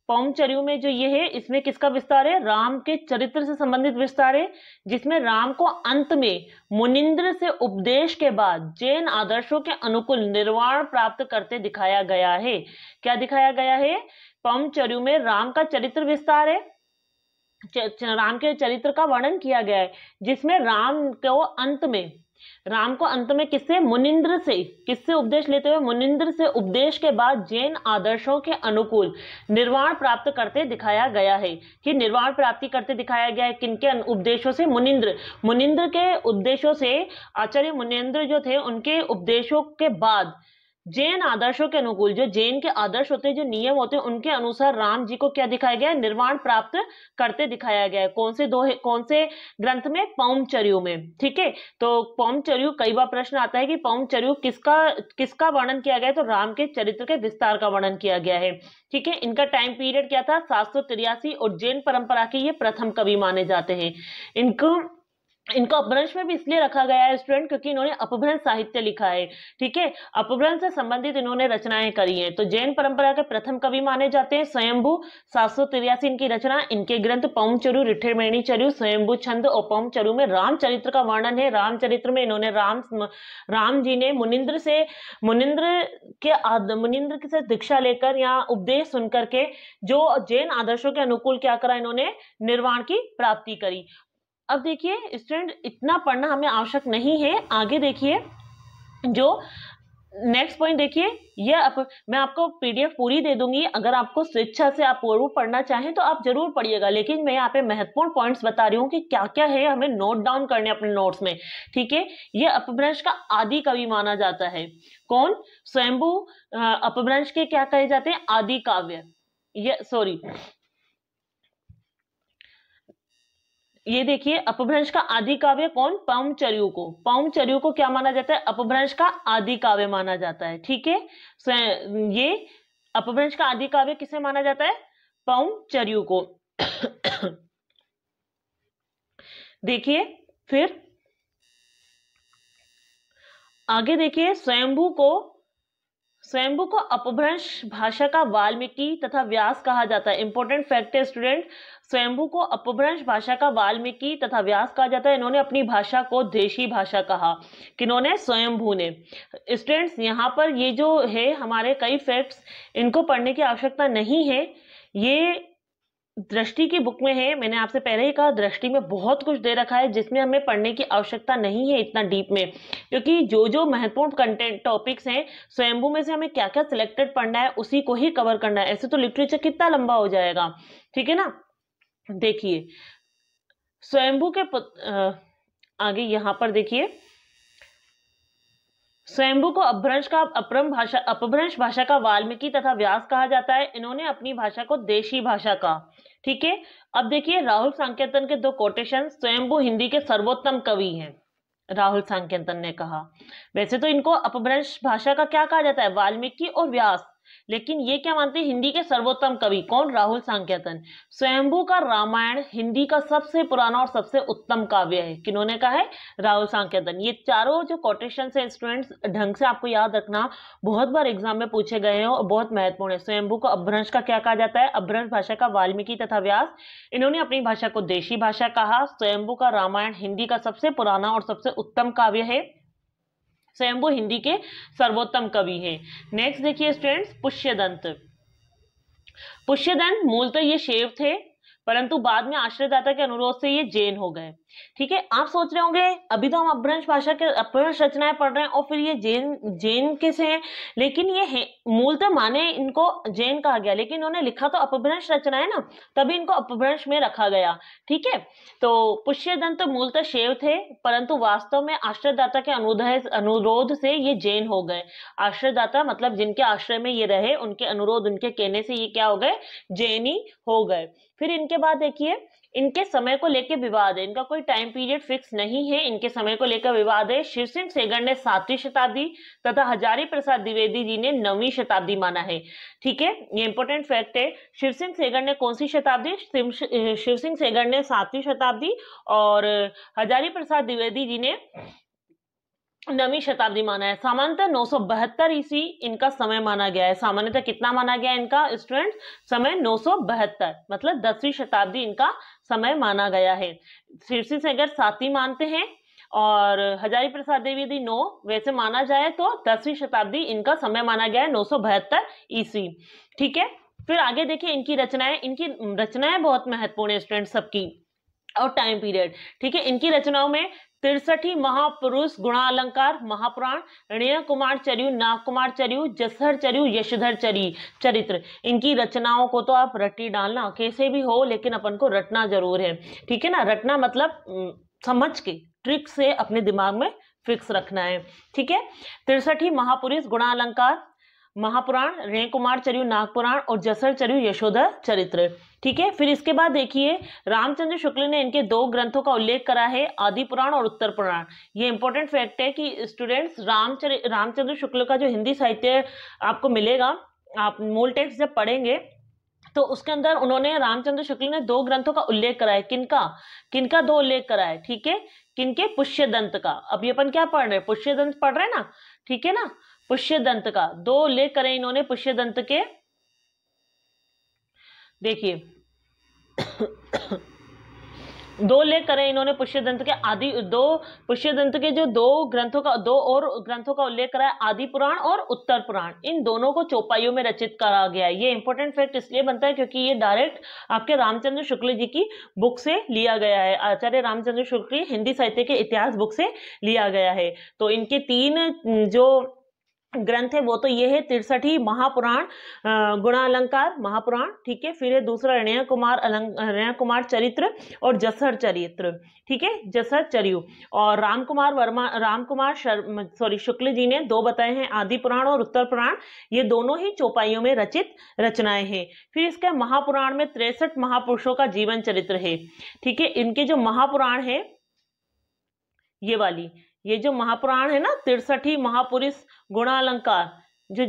पम चरु में जो ये है इसमें किसका विस्तार है राम के चरित्र से संबंधित विस्तार है जिसमें राम को अंत में मुनिंद्र से उपदेश के बाद जैन आदर्शों के अनुकूल निर्वाण प्राप्त करते दिखाया गया है क्या दिखाया गया है पम चरु में राम का चरित्र विस्तार है राम के चरित्र का वर्णन किया गया है जिसमें राम को अंत में राम को अंत में किससे मुनिंद्र से किससे उपदेश लेते हुए मुनिंद्र से उपदेश के बाद जैन आदर्शों के अनुकूल निर्वाण प्राप्त करते दिखाया गया है कि निर्वाण प्राप्ति करते दिखाया गया है किनके उपदेशों से मुनिंद्र मुनिंद्र के उपदेशों से आचार्य मुनिंद्र जो थे उनके उपदेशों के बाद जैन आदर्शों के अनुकूल जो जैन के आदर्श होते हैं जो नियम होते हैं उनके अनुसार राम जी को क्या दिखाया गया निर्वाण प्राप्त करते दिखाया गया है कौन से दो कौन से ग्रंथ में पौमचर्यु में ठीक है तो पौमचर्यु कई बार प्रश्न आता है कि पौमचर्यु किसका किसका वर्णन किया गया है तो राम के चरित्र के विस्तार का वर्णन किया गया है ठीक है इनका टाइम पीरियड क्या था सात और जैन परंपरा के ये प्रथम कवि माने जाते हैं इनको इनको अपभ्रंश में भी इसलिए रखा गया है स्टूडेंट क्योंकि इन्होंने अपभ्रंश साहित्य लिखा है ठीक है अपभ्रंश से संबंधित इन्होंने रचनाएं करी हैं तो जैन परंपरा के प्रथम कवि माने जाते हैं स्वयंभू सात इनकी रचना इनके ग्रंथ पौम पौमचरु रिठेमेणी चरु स्वयंभू छंद और पौम चरु में रामचरित्र का वर्णन है रामचरित्र में इन्होंने राम राम जी ने मुनिंद्र से मुनिंद्र के मुनिंद्र से दीक्षा लेकर या उपदेश सुनकर के जो जैन आदर्शों के अनुकूल क्या करा इन्होंने निर्वाण की प्राप्ति करी अब देखिए स्टूडेंट इतना पढ़ना हमें आवश्यक नहीं है आगे देखिए जो नेक्स्ट पॉइंट देखिए यह आप, मैं आपको पीडीएफ पूरी दे दूंगी अगर आपको स्वेच्छा से आप जरूर पढ़ना चाहें तो आप जरूर पढ़िएगा लेकिन मैं यहाँ पे महत्वपूर्ण पॉइंट्स बता रही हूँ कि क्या क्या है हमें नोट डाउन करने अपने नोट्स में ठीक है यह अपभ्रंश का आदि कवि माना जाता है कौन स्वयंभू अपभ्रंश के क्या कहे जाते हैं आदि काव्य सॉरी ये देखिए अपभ्रंश का आदि काव्य कौन पौमचर्यु को पौमचर्यु को क्या माना जाता है अपभ्रंश का आदि काव्य माना जाता है ठीक है ये अपभ्रंश का आदि काव्य किसे माना जाता है पौमचर्यु को देखिए फिर आगे देखिए स्वयंभू को स्वयंभू को अपभ्रंश भाषा का वाल्मीकि तथा व्यास कहा जाता है इंपॉर्टेंट फैक्ट है स्टूडेंट स्वयंभू को अपभ्रंश भाषा का वाल्मीकि तथा व्यास कहा जाता है इन्होंने अपनी भाषा को देशी भाषा कहा किन्होंने स्वयंभू ने स्टूडेंट्स यहाँ पर ये जो है हमारे कई फैक्ट्स इनको पढ़ने की आवश्यकता नहीं है ये दृष्टि की बुक में है मैंने आपसे पहले ही कहा दृष्टि में बहुत कुछ दे रखा है जिसमें हमें पढ़ने की आवश्यकता नहीं है इतना डीप में क्योंकि जो जो महत्वपूर्ण कंटेंट टॉपिक्स हैं स्वयंभू में से हमें क्या क्या सिलेक्टेड पढ़ना है उसी को ही कवर करना है ऐसे तो लिटरेचर कितना लंबा हो जाएगा ठीक है ना देखिए स्वयंभू के आगे यहां पर देखिए स्वयंभू को अपभ्रंश का अप्रम भाषा अपभ्रंश भाषा का वाल्मीकि तथा व्यास कहा जाता है इन्होंने अपनी भाषा को देशी भाषा कहा ठीक है अब देखिए राहुल सांकेतन के दो कोटेशन स्वयंभू हिंदी के सर्वोत्तम कवि हैं राहुल सांकेतन ने कहा वैसे तो इनको अपभ्रंश भाषा का क्या कहा जाता है वाल्मीकि और व्यास लेकिन ये क्या मानते हैं हिंदी के सर्वोत्तम कवि कौन राहुल सांकेतन स्वयंभू का रामायण हिंदी का सबसे पुराना और सबसे उत्तम काव्य है किन्होंने कहा है राहुल सांकेतन ये चारों जो कोटेशन है स्टूडेंट्स ढंग से आपको याद रखना बहुत बार एग्जाम में पूछे गए हैं और बहुत महत्वपूर्ण है स्वयंभू को अभ्रंश का क्या कहा जाता है अभ्रंश भाषा का वाल्मीकि तथा व्यास इन्होंने अपनी भाषा को देशी भाषा कहा स्वयंभू का रामायण हिंदी का सबसे पुराना और सबसे उत्तम काव्य है स्वयंभू हिंदी के सर्वोत्तम कवि हैं नेक्स्ट देखिए स्टूडेंट्स पुष्यदंत पुष्यदंत मूलतः ये शेव थे परंतु बाद में आश्रयदाता के अनुरोध से ये जैन हो गए ठीक है आप सोच रहे होंगे अभी तो हम अपभ्रंश भाषा के अपभ्रंश रचनाएं पढ़ रहे हैं और फिर ये जैन जैन कैसे हैं लेकिन ये है मूलतः तो माने इनको जैन कहा गया लेकिन इन्होंने लिखा तो अपभ्रंश रचना है ना तभी इनको अपभ्रंश में रखा गया ठीक है तो पुष्य दंत मूलतः शैव थे परंतु वास्तव में आश्रयदाता के अनुदय अनुरोध से ये जैन हो गए आश्रयदाता मतलब जिनके आश्रय में ये रहे उनके अनुरोध उनके कहने से ये क्या हो गए जैनी हो गए फिर इनके बाद देखिए इनके समय को लेकर विवाद है इनका कोई टाइम पीरियड फिक्स नहीं है इनके समय को लेकर विवाद है शिव सिंह सेगर ने सातवीं शताब्दी तथा हजारी प्रसाद द्विवेदी जी ने नौवीं शताब्दी माना है ठीक है ये इंपॉर्टेंट फैक्ट है शिव सिंह सेगर ने कौन सी शताब्दी शिव सिंह सेगर ने सातवीं शताब्दी और हजारी प्रसाद द्विवेदी जी ने नवी शताब्दी माना है सामान्यतः नौ सौ बहत्तर ईस्वी इनका समय माना गया है सामान्यतः कितना माना गया इनका स्टूडेंट समय नौ सौ बहत्तर मतलब दसवीं शताब्दी इनका समय माना गया है शीर्षी से अगर साथी मानते हैं और हजारी प्रसाद देवी यदि नौ वैसे माना जाए तो दसवीं शताब्दी इनका समय माना गया है नौ सौ बहत्तर ईस्वी ठीक है फिर आगे देखिए इनकी रचनाएं इनकी रचनाएं बहुत महत्वपूर्ण है स्टूडेंट सबकी और टाइम पीरियड ठीक है इनकी रचनाओं में तिरसठी महापुरुष गुणालंकार महापुराण रणय कुमार चरयू नाग कुमार चरयू जसहर चरयू यशधर चरी चरित्र इनकी रचनाओं को तो आप रटी डालना कैसे भी हो लेकिन अपन को रटना जरूर है ठीक है ना रटना मतलब समझ के ट्रिक से अपने दिमाग में फिक्स रखना है ठीक है तिरसठी महापुरुष गुणालंकार महापुराण ऋण कुमार चरयू नागपुराण और जसर चरयू यशोधर चरित्र ठीक है फिर इसके बाद देखिए रामचंद्र शुक्ल ने इनके दो ग्रंथों का उल्लेख करा है आदि पुराण और उत्तर पुराण ये इंपॉर्टेंट फैक्ट है कि स्टूडेंट्स रामचर रामचंद्र शुक्ल का जो हिंदी साहित्य आपको मिलेगा आप मूल टेक्स्ट जब पढ़ेंगे तो उसके अंदर उन्होंने रामचंद्र शुक्ल ने दो ग्रंथों का उल्लेख करा है किनका किनका दो उल्लेख करा है ठीक है किनके पुष्य दंत का अब ये अपन क्या पढ़ रहे हैं पुष्य दंत पढ़ रहे हैं ना ठीक है ना पुष्य दंत का दो उल्लेख करे इन्होंने पुष्य दंत के देखिए दो लेख करें इन्होंने दंत के आदि दो दंत के जो दो ग्रंथों का दो और ग्रंथों का उल्लेख करा है आदि पुराण और उत्तर पुराण इन दोनों को चौपाइयों में रचित करा गया है ये इंपॉर्टेंट फैक्ट इसलिए बनता है क्योंकि ये डायरेक्ट आपके रामचंद्र शुक्ल जी की बुक से लिया गया है आचार्य रामचंद्र शुक्ल हिंदी साहित्य के इतिहास बुक से लिया गया है तो इनके तीन जो ग्रंथ है वो तो ये है तिरसठ ही महापुराण गुणालंकार महापुराण ठीक है फिर है दूसरा रणय कुमार रणय कुमार चरित्र और जसर चरित्र ठीक है जसर चरियु और राम कुमार वर्मा राम कुमार सॉरी शुक्ल जी ने दो बताए हैं आदि पुराण और उत्तर पुराण ये दोनों ही चौपाइयों में रचित रचनाएं हैं फिर इसके महापुराण में तिरसठ महापुरुषों का जीवन चरित्र है ठीक है इनके जो महापुराण है ये वाली ये जो महापुराण है ना तिरसठी महापुरुष गुणालंकार जो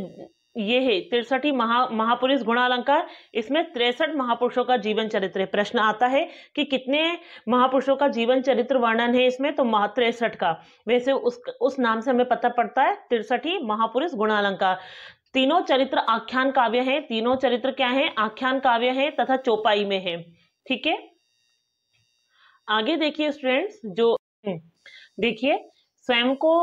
ये है तिरसठी महा महापुरुष गुणालंकार इसमें तिरसठ महापुरुषों का जीवन चरित्र है प्रश्न आता है कि कितने महापुरुषों का जीवन चरित्र वर्णन है इसमें तो तिरसठ का वैसे उस उस नाम से हमें पता पड़ता है तिरसठी महापुरुष गुणालंकार तीनों चरित्र आख्यान काव्य है तीनों चरित्र क्या है आख्यान काव्य है तथा चौपाई में है ठीक है आगे देखिए स्टूडेंट्स जो देखिए स्वयं को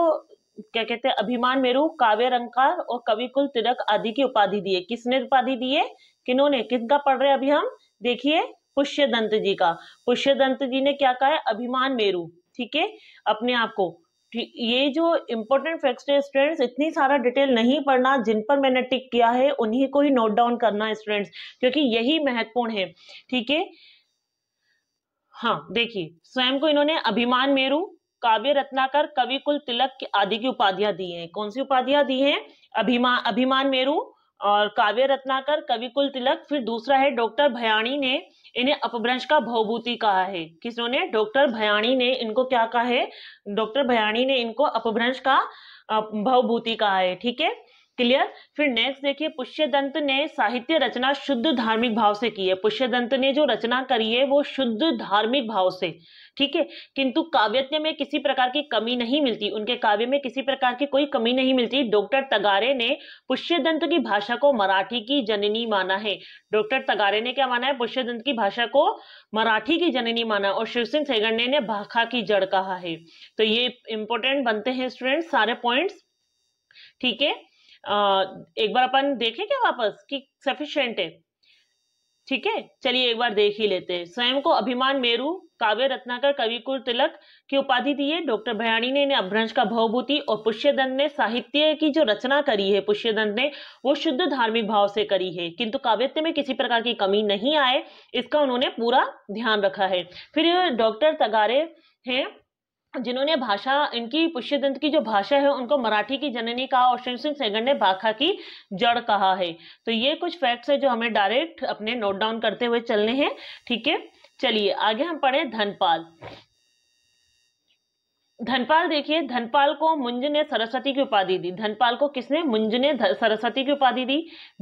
क्या कहते हैं अभिमान मेरू काव्य रंकार और कवि कुल तिरक आदि की उपाधि दी है किसने उपाधि दी है किन्होंने किसका पढ़ रहे अभी हम देखिए पुष्य दंत जी का पुष्य दंत जी ने क्या कहा है अभिमान मेरू ठीक है अपने आप को ये जो इम्पोर्टेंट फैक्ट है स्टूडेंट्स इतनी सारा डिटेल नहीं पढ़ना जिन पर मैंने टिक किया है उन्हीं को ही नोट डाउन करना है स्टूडेंट्स क्योंकि यही महत्वपूर्ण है ठीक है हाँ देखिए स्वयं को इन्होंने अभिमान मेरू काव्य रत्नाकर कवि कुल तिलक के आदि की उपाधियां दी हैं कौन सी उपाधियां दी हैं अभिमान अभिमान मेरू और काव्य रत्नाकर कवि कुल तिलक फिर दूसरा है डॉक्टर भयाणी ने इन्हें अपभ्रंश का भवभूति कहा है किसने डॉक्टर भयाणी ने इनको क्या कहा है डॉक्टर भयाणी ने इनको अपभ्रंश का भवभूति कहा है ठीक है क्लियर फिर नेक्स्ट देखिए पुष्यदंत ने साहित्य रचना शुद्ध धार्मिक भाव से की है पुष्यदंत ने जो रचना करी है वो शुद्ध धार्मिक भाव से ठीक है किंतु काव्यत्य में किसी प्रकार की कमी नहीं मिलती उनके काव्य में किसी प्रकार की कोई कमी नहीं मिलती डॉक्टर तगारे ने पुष्यदंत की भाषा को मराठी की जननी माना है डॉक्टर तगारे ने क्या माना है पुष्यदंत की भाषा को मराठी की जननी माना और शिव सिंह सेगंडे ने भाखा की जड़ कहा है तो ये इंपॉर्टेंट बनते हैं स्टूडेंट सारे पॉइंट ठीक है एक बार अपन देखें क्या वापस कि सफिशियंट है ठीक है चलिए एक बार देख ही लेते हैं स्वयं को अभिमान मेरु काव्य रत्नाकर कविकुल तिलक की उपाधि दी है डॉक्टर भयानी ने इन्हें अभ्रंश का भवभूति और पुष्यदंड ने साहित्य की जो रचना करी है पुष्यदंड ने वो शुद्ध धार्मिक भाव से करी है किंतु काव्यत्य में किसी प्रकार की कमी नहीं आए इसका उन्होंने पूरा ध्यान रखा है फिर डॉक्टर तगारे हैं जिन्होंने भाषा इनकी पुष्यदंत की जो भाषा है उनको मराठी की जननी कहा और शिव सिंह सेंगर ने भाखा की जड़ कहा है तो ये कुछ फैक्ट्स है जो हमें डायरेक्ट अपने नोट डाउन करते हुए चलने हैं ठीक है चलिए आगे हम पढ़े धनपाल धनपाल देखिए धनपाल को मुंज ने सरस्वती की उपाधि दी धनपाल को किसने मुंज ने सरस्वती की उपाधि दी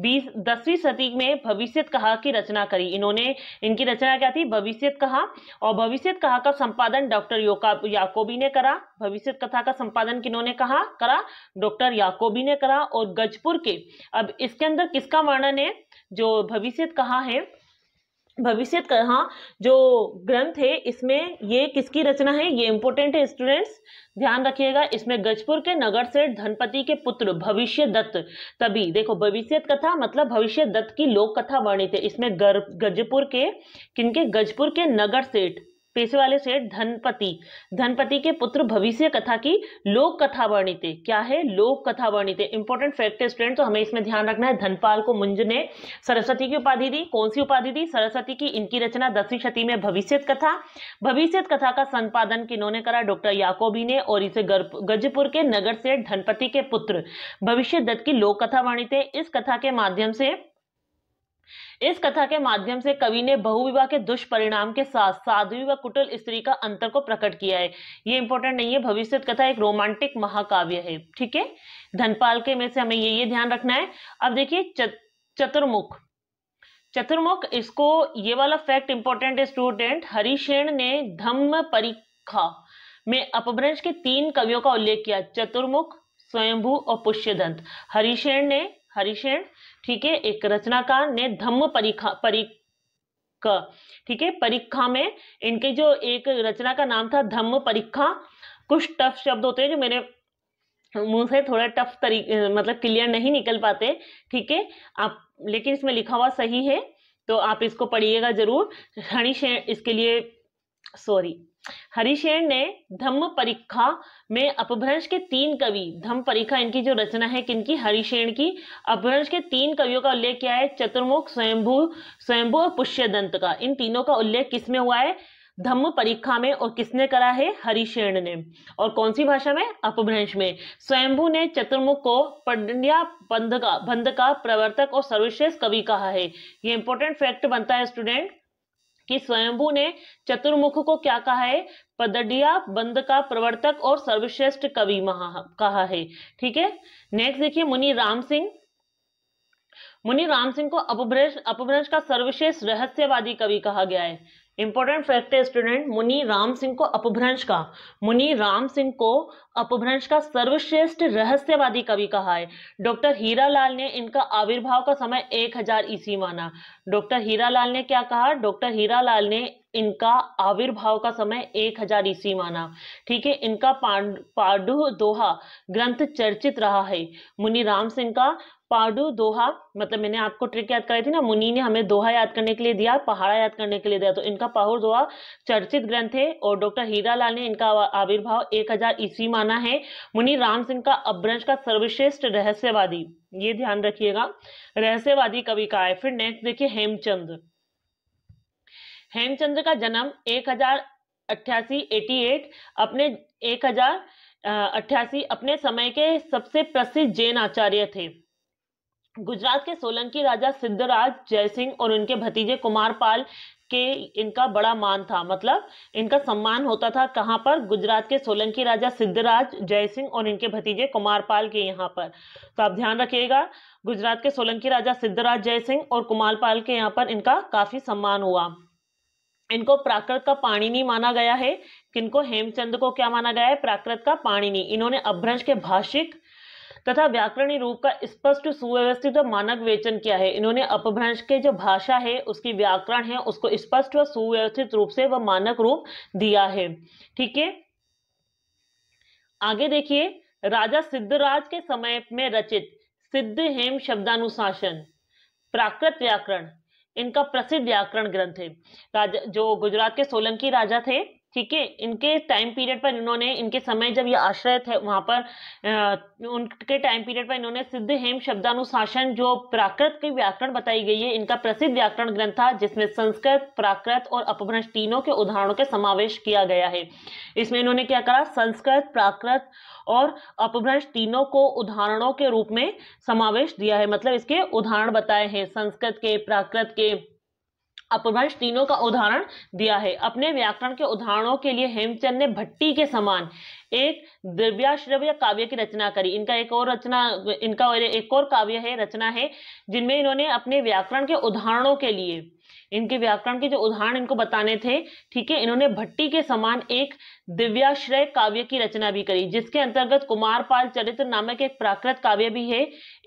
बीस दसवीं सदी में भविष्यत कहा की रचना करी इन्होंने इनकी रचना क्या थी भविष्यत कहा और भविष्यत कहा का संपादन डॉक्टर याकोबी ने करा भविष्यत कथा का संपादन किन्होंने कहा करा डॉक्टर याकोबी ने करा और गजपुर के अब इसके अंदर किसका वर्णन है जो भविष्यत कहा है भविष्य कहा जो ग्रंथ है इसमें ये किसकी रचना है ये इंपॉर्टेंट है स्टूडेंट्स ध्यान रखिएगा इसमें गजपुर के नगर सेठ धनपति के पुत्र भविष्य दत्त तभी देखो भविष्य कथा मतलब भविष्य दत्त की लोक कथा वर्णित है इसमें गर, गजपुर के किनके गजपुर के नगर सेठ पेशे वाले सेठ धनपति धनपति के पुत्र भविष्य कथा की लोक कथा वर्णित क्या है लोक कथा वर्णित इंपॉर्टेंट फैक्ट है स्टूडेंट तो हमें इसमें ध्यान रखना है धनपाल को मुंज ने सरस्वती की उपाधि दी कौन सी उपाधि दी सरस्वती की इनकी रचना दसवीं शती में भविष्य कथा भविष्य कथा का संपादन किन्होंने करा डॉक्टर याकोबी ने और इसे गजपुर के नगर सेठ धनपति के पुत्र भविष्य दत्त की लोक कथा वर्णित इस कथा के माध्यम से इस कथा के माध्यम से कवि ने बहुविवाह के दुष्परिणाम के साथ साधवी व कुटल स्त्री का अंतर को प्रकट किया है ये इंपॉर्टेंट नहीं है भविष्य कथा एक रोमांटिक महाकाव्य है ठीक है धनपाल के में से हमें ये ये ध्यान रखना है अब देखिए चतुर्मुख चतुर्मुख इसको ये वाला फैक्ट इंपॉर्टेंट स्टूडेंट हरिशेण ने धम्म परीक्षा में अपभ्रंश के तीन कवियों का उल्लेख किया चतुर्मुख स्वयंभू और पुष्यदंत हरिशेण ने हरिशेण ठीक है एक रचनाकार ने धम्म परीक्षा परी ठीक है परीक्षा में इनके जो एक रचना का नाम था धम्म परीक्षा कुछ टफ शब्द होते हैं जो मेरे मुंह से थोड़ा टफ तरीके मतलब क्लियर नहीं निकल पाते ठीक है आप लेकिन इसमें लिखा हुआ सही है तो आप इसको पढ़िएगा जरूर हणिश इसके लिए सॉरी हरिशेण ने धम्म परीक्षा में अपभ्रंश के तीन कवि धम्म परीक्षा इनकी जो रचना है किनकी हरिशेण की अपभ्रंश के तीन कवियों का उल्लेख किया है चतुर्मुख स्वयंभू स्वयंभू और पुष्य दंत का इन तीनों का उल्लेख किसमें हुआ है धम्म परीक्षा में और किसने करा है हरिशेण ने और कौन सी भाषा में अपभ्रंश में स्वयंभू ने चतुर्मुख को पंड्या बंध का प्रवर्तक और सर्वश्रेष्ठ कवि कहा है ये इंपॉर्टेंट फैक्ट बनता है स्टूडेंट कि स्वयंभू ने चतुर्मुख को क्या कहा है पदडिया बंद का प्रवर्तक और सर्वश्रेष्ठ कवि कहा है ठीक है नेक्स्ट देखिए मुनि राम सिंह मुनि राम सिंह को अपभ्रंश अपभ्रंश का सर्वश्रेष्ठ रहस्यवादी कवि कहा गया है इंपॉर्टेंट फैक्ट है स्टूडेंट मुनि राम सिंह को अपभ्रंश का मुनि राम सिंह को अपभ्रंश का सर्वश्रेष्ठ रहस्यवादी कवि कहा है डॉक्टर हीरालाल ने इनका आविर्भाव का समय 1000 हजार ईस्वी माना डॉक्टर हीरालाल ने क्या कहा डॉक्टर हीरालाल ने इनका आविर्भाव का समय 1000 हजार ईस्वी माना ठीक है इनका पांडु दोहा ग्रंथ चर्चित रहा है मुनि राम सिंह का पाडू दोहा मतलब मैंने आपको ट्रिक याद कराई थी ना मुनि ने हमें दोहा याद करने के लिए दिया पहाड़ा याद करने के लिए दिया तो इनका पाहुर दोहा चर्चित ग्रंथ है और डॉक्टर हीरा लाल ने इनका आविर्भाव 1000 ईस्वी माना है मुनि राम सिंह का अभ्रंश का सर्वश्रेष्ठ रहस्यवादी ये ध्यान रखिएगा रहस्यवादी कवि का है फिर नेक्स्ट देखिए हेमचंद हेमचंद का जन्म एक हजार अठासी एटी एट अपने एक हजार अट्ठासी अपने समय के सबसे प्रसिद्ध जैन आचार्य थे गुजरात के सोलंकी राजा सिद्धराज जयसिंह और उनके भतीजे कुमारपाल के इनका बड़ा मान था मतलब इनका सम्मान होता था कहाँ पर गुजरात के सोलंकी राजा सिद्धराज जयसिंह और इनके भतीजे कुमारपाल के यहाँ पर तो आप ध्यान रखिएगा गुजरात के सोलंकी राजा सिद्धराज जयसिंह और कुमारपाल के यहाँ पर इनका काफी सम्मान हुआ इनको प्राकृत का पाणिनी माना गया है किनको हेमचंद को क्या माना गया है प्राकृत का पाणिनी इन्होंने अभ्रंश के भाषिक तथा व्याकरणी रूप का स्पष्ट सुव्यवस्थित और मानक वेचन किया है इन्होंने अपभ्रंश के जो भाषा है उसकी व्याकरण है उसको स्पष्ट व सुव्यवस्थित रूप से वह मानक रूप दिया है ठीक है आगे देखिए राजा सिद्धराज के समय में रचित सिद्ध हेम शब्दानुशासन प्राकृत व्याकरण इनका प्रसिद्ध व्याकरण ग्रंथ है राजा जो गुजरात के सोलंकी राजा थे ठीक है इनके टाइम पीरियड पर इन्होंने इनके समय जब ये आश्रय थे वहाँ पर उनके टाइम पीरियड पर इन्होंने सिद्ध हेम शब्दानुशासन जो प्राकृत की व्याकरण बताई गई है इनका प्रसिद्ध व्याकरण ग्रंथ था जिसमें संस्कृत प्राकृत और अपभ्रंश तीनों के उदाहरणों के समावेश किया गया है इसमें इन्होंने क्या करा संस्कृत प्राकृत और अपभ्रंश तीनों को उदाहरणों के रूप में समावेश दिया है मतलब इसके उदाहरण बताए हैं संस्कृत के प्राकृत के अपभ्रंश तीनों का उदाहरण दिया है अपने व्याकरण के उदाहरणों के लिए हेमचंद ने भट्टी के समान एक दिव्याश्रव्य काव्य की रचना करी इनका एक और रचना इनका एक और काव्य है रचना है जिनमें इन्होंने अपने व्याकरण के उदाहरणों के लिए इनके व्याकरण के जो उदाहरण इनको बताने थे ठीक है इन्होंने भट्टी के समान एक दिव्याश्रय काव्य की रचना भी करी जिसके अंतर्गत कुमारपाल चरित्र नामक एक प्राकृत काव्य भी है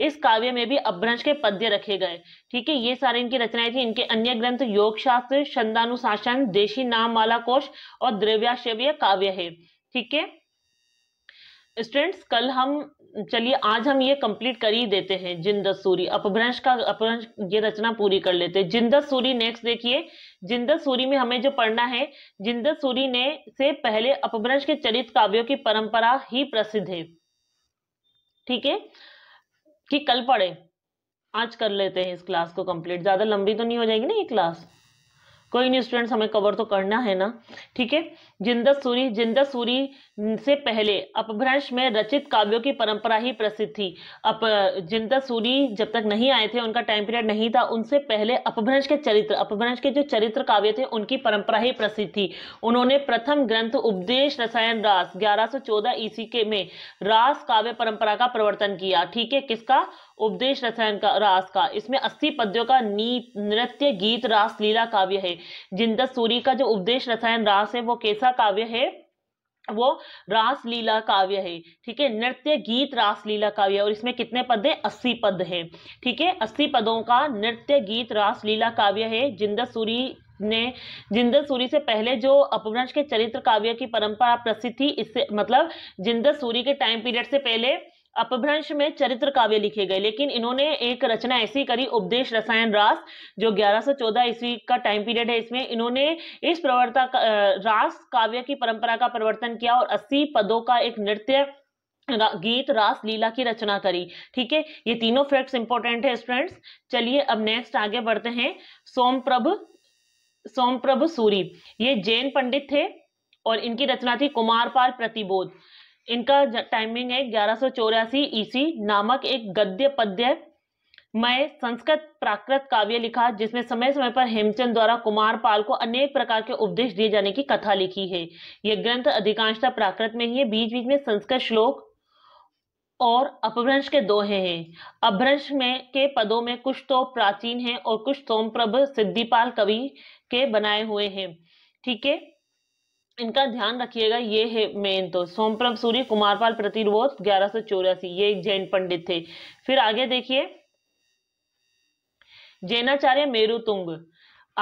इस काव्य में भी अभ्रंश के पद्य रखे गए ठीक है ये सारे इनकी रचनाएं थी इनके अन्य ग्रंथ योग शास्त्र छंदानुशासन देशी नाम माला कोश और द्रव्याश्रव्य काव्य है ठीक है स्टूडेंट्स कल हम चलिए आज हम ये कंप्लीट कर ही देते हैं जिंदस सूरी अपभ्रंश का अपभ्रंश ये रचना पूरी कर लेते हैं जिंदस सूरी नेक्स्ट देखिए जिंदस सूरी में हमें जो पढ़ना है जिंदस सूरी ने से पहले अपभ्रंश के चरित काव्यों की परंपरा ही प्रसिद्ध है ठीक है कि कल पढ़े आज कर लेते हैं इस क्लास को कंप्लीट ज्यादा लंबी तो नहीं हो जाएगी ना ये क्लास कोई नहीं स्टूडेंट्स हमें कवर तो करना है ना ठीक है जिंदा सूरी जिंदा सूरी से पहले अपभ्रंश में रचित काव्यों की परंपरा ही प्रसिद्ध थी अप जिंदा सूरी जब तक नहीं आए थे उनका टाइम पीरियड नहीं था उनसे पहले अपभ्रंश के चरित्र अपभ्रंश के जो चरित्र काव्य थे उनकी परंपरा ही प्रसिद्ध थी उन्होंने प्रथम ग्रंथ उपदेश रसायन रास ग्यारह ईसी के में रास काव्य परंपरा का प्रवर्तन किया ठीक है किसका उपदेश रसायन का रास का इसमें अस्सी पद्यों का नीत नृत्य गीत रास लीला काव्य है जिंदा सूरी का जो उपदेश रसायन रास है वो कैसा काव्य है वो रास लीला काव्य है ठीक है नृत्य गीत रास लीला काव्य और इसमें कितने पद हैं अस्सी पद हैं ठीक है अस्सी पदों का नृत्य गीत रास लीला काव्य है जिंदा सूरी ने जिंदल सूरी से पहले जो अपभ्रंश के चरित्र काव्य की परंपरा प्रसिद्ध थी इससे मतलब जिंदल सूरी के टाइम पीरियड से पहले अपभ्रंश में चरित्र काव्य लिखे गए लेकिन इन्होंने एक रचना ऐसी करी उपदेश रसायन रास जो 1114 ईस्वी का टाइम पीरियड है इसमें इन्होंने इस प्रवर्ता रास काव्य की परंपरा का परिवर्तन किया और 80 पदों का एक नृत्य गीत रास लीला की रचना करी ठीक है ये तीनों फैक्ट्स इंपॉर्टेंट है स्टूडेंट्स चलिए अब नेक्स्ट आगे बढ़ते हैं सोमप्रभ सोमप्रभ सूरी ये जैन पंडित थे और इनकी रचना थी कुमार पाल प्रतिबोध इनका टाइमिंग है ग्यारह सौ चौरासी ईसी e नामक एक गद्य पद्य मय संस्कृत प्राकृत काव्य लिखा जिसमें समय समय पर हेमचंद द्वारा कुमार पाल को अनेक प्रकार के उपदेश दिए जाने की कथा लिखी है यह ग्रंथ अधिकांशतः प्राकृत में ही है बीच बीच में संस्कृत श्लोक और अपभ्रंश के दोहे हैं अपभ्रंश में के पदों में कुछ तो प्राचीन हैं और कुछ सोमप्रभ सिद्धिपाल कवि के बनाए हुए हैं ठीक है इनका ध्यान रखिएगा ये है मेन तो सोमप्रभ सूर्य कुमारपाल प्रतिरोध ग्यारह सो चौरासी ये एक जैन पंडित थे फिर आगे देखिए जैनाचार्य मेरुतुंग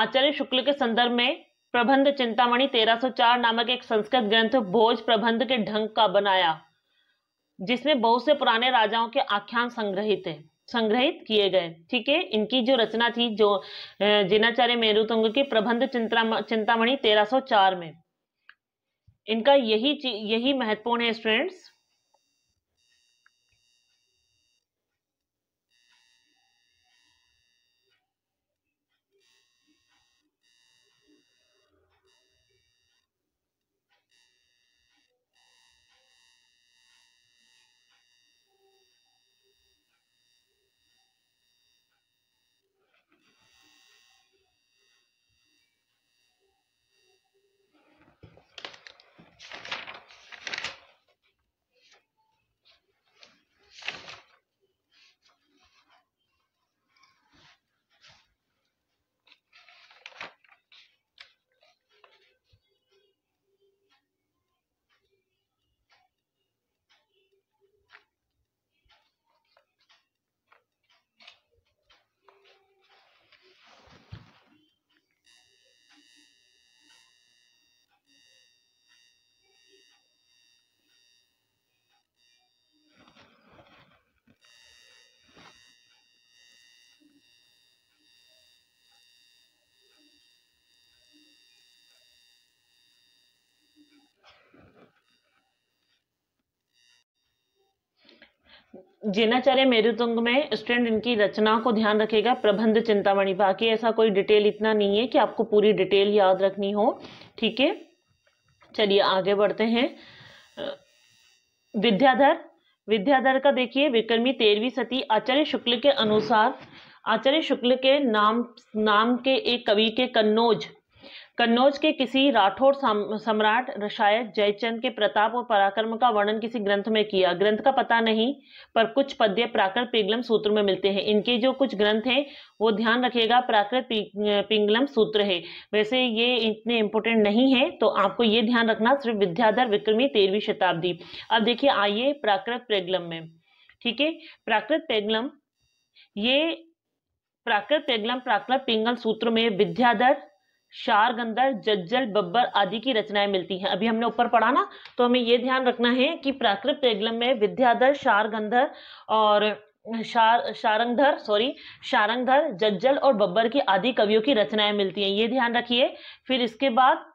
आचार्य शुक्ल के संदर्भ में प्रबंध चिंतामणि 1304 नामक एक संस्कृत ग्रंथ भोज प्रबंध के ढंग का बनाया जिसमें बहुत से पुराने राजाओं के आख्यान संग्रहित है संग्रहित किए गए ठीक है इनकी जो रचना थी जो जिनाचार्य मेरुतुंग की प्रबंध चिंतामणि 1304 में इनका यही यही महत्वपूर्ण है स्टूडेंट्स जिनाचार्य मेरुतुंग में स्टूडेंट इनकी रचना को ध्यान रखेगा प्रबंध चिंतामणि बाकी ऐसा कोई डिटेल इतना नहीं है कि आपको पूरी डिटेल याद रखनी हो ठीक है चलिए आगे बढ़ते हैं विद्याधर विद्याधर का देखिए विक्रमी तेरहवीं सती आचार्य शुक्ल के अनुसार आचार्य शुक्ल के नाम नाम के एक कवि के कन्नौज कन्नौज के किसी राठौर सम्राट शायद जयचंद के प्रताप और पराक्रम का वर्णन किसी ग्रंथ में किया ग्रंथ का पता नहीं पर कुछ पद्य प्राकृत पिंगलम सूत्र में मिलते हैं इनके जो कुछ ग्रंथ हैं वो ध्यान रखिएगा प्राकृत पिंगलम सूत्र है वैसे ये इतने इम्पोर्टेंट नहीं है तो आपको ये ध्यान रखना सिर्फ विद्याधर विक्रमी तेरहवीं शताब्दी अब देखिए आइए प्राकृत पेगलम में ठीक है प्राकृत पेगलम ये प्राकृत पेगलम प्राकृत पिंगल सूत्र में विद्याधर शारगंधर जज्जल बब्बर आदि की रचनाएं मिलती हैं अभी हमने ऊपर पढ़ा ना तो हमें ये ध्यान रखना है कि प्राकृत प्रेगलम में विद्याधर शारगंधर और शार शारंगधर सॉरी शारंगधर जज्जल और बब्बर की आदि कवियों की रचनाएं मिलती हैं ये ध्यान रखिए फिर इसके बाद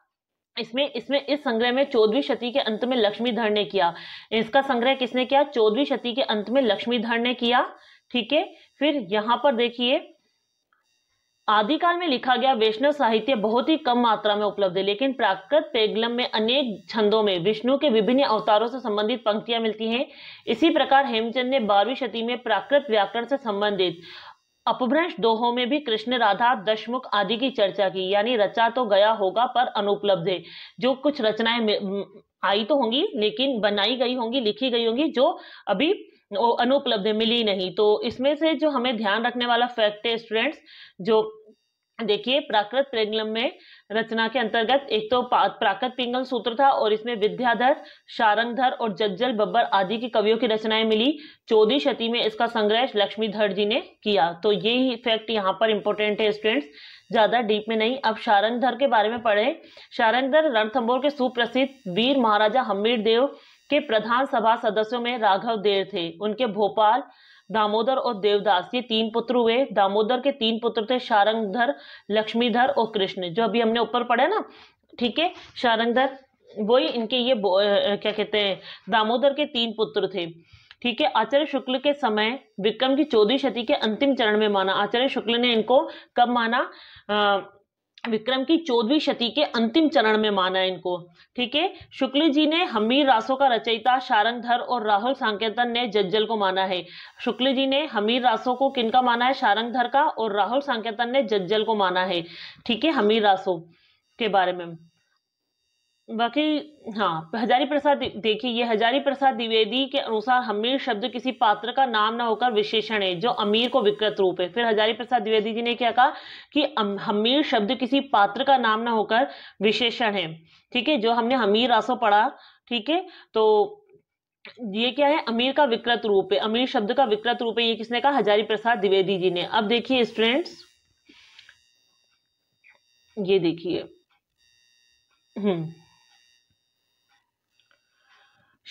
इसमें इसमें इस संग्रह में चौदहवीं शती के अंत में लक्ष्मीधर ने किया इसका संग्रह किसने किया चौदहवीं शती के अंत में लक्ष्मीधर ने किया ठीक है फिर यहाँ पर देखिए आदिकाल में लिखा गया वैष्णव साहित्य बहुत ही कम मात्रा में उपलब्ध है लेकिन प्राकृत पेगलम में अनेक छंदों में विष्णु के विभिन्न अवतारों से संबंधित पंक्तियां मिलती हैं इसी प्रकार हेमचंद ने बारहवीं शती में प्राकृत व्याकरण से संबंधित अपभ्रंश दोहों में भी कृष्ण राधा दशमुख आदि की चर्चा की यानी रचा तो गया होगा पर अनुपलब्ध है जो कुछ रचनाएं आई तो होंगी लेकिन बनाई गई होंगी लिखी गई होंगी जो अभी अनुपलब्ध मिली नहीं तो इसमें से जो हमें ध्यान रखने वाला फैक्ट है स्टूडेंट्स जो देखिए प्राकृत पेंगलम में रचना के अंतर्गत एक तो प्राकृत पिंगल सूत्र था और इसमें विद्याधर शारंगधर और जज्जल बब्बर आदि के कवियों की रचनाएं मिली चौदी शती में इसका संग्रह लक्ष्मीधर जी ने किया तो ये फैक्ट यहाँ पर इंपॉर्टेंट है स्टूडेंट्स ज्यादा डीप में नहीं अब शारंगधर के बारे में पढ़े शारंगधर रणथम्बोर के सुप्रसिद्ध वीर महाराजा हमीर देव के प्रधान सभा सदस्यों में राघव देव थे उनके भोपाल दामोदर और देवदास ये तीन पुत्र हुए दामोदर के तीन पुत्र थे शारंगधर लक्ष्मीधर और कृष्ण जो अभी हमने ऊपर पढ़े ना ठीक है शारंगधर वही इनके ये क्या कहते हैं दामोदर के तीन पुत्र थे ठीक है आचार्य शुक्ल के समय विक्रम की चौदह शती के अंतिम चरण में माना आचार्य शुक्ल ने इनको कब माना अः विक्रम की चौदहवीं शती के अंतिम चरण में माना है इनको ठीक है शुक्ल जी ने हमीर रासो का रचयिता शारंगधर और राहुल सांकेतन ने जज्जल को माना है शुक्ल जी ने हमीर रासो को किनका माना है शारंगधर का और राहुल सांकेतन ने जज्जल को माना है ठीक है हमीर रासो के बारे में बाकी हाँ हजारी प्रसाद देखिए ये हजारी प्रसाद द्विवेदी के अनुसार हमीर शब्द किसी पात्र का नाम ना होकर विशेषण है जो अमीर को विकृत रूप है फिर हजारी प्रसाद द्विवेदी जी ने क्या कहा कि हमीर शब्द किसी पात्र का नाम ना होकर विशेषण है ठीक है जो हमने हमीर रासो पढ़ा ठीक है तो ये क्या है अमीर का विकृत रूप है अमीर शब्द का विकृत रूप है ये किसने कहा हजारी प्रसाद द्विवेदी जी ने अब देखिए स्टूडेंट्स ये देखिए हम्म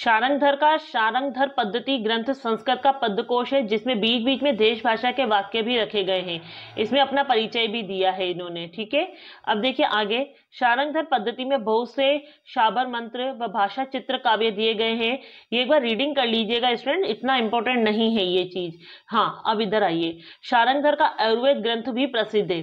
शारंगधर का शारंगधर पद्धति ग्रंथ संस्कृत का पद्यकोश है जिसमें बीच बीच में देश भाषा के वाक्य भी रखे गए हैं इसमें अपना परिचय भी दिया है इन्होंने ठीक है अब देखिए आगे शारंगधर पद्धति में बहुत से शाबर मंत्र व भाषा चित्र काव्य दिए गए हैं ये एक बार रीडिंग कर लीजिएगा स्टूडेंट इतना इंपॉर्टेंट नहीं है ये चीज हाँ अब इधर आइए शारंगधर का आयुर्वेद ग्रंथ भी प्रसिद्ध है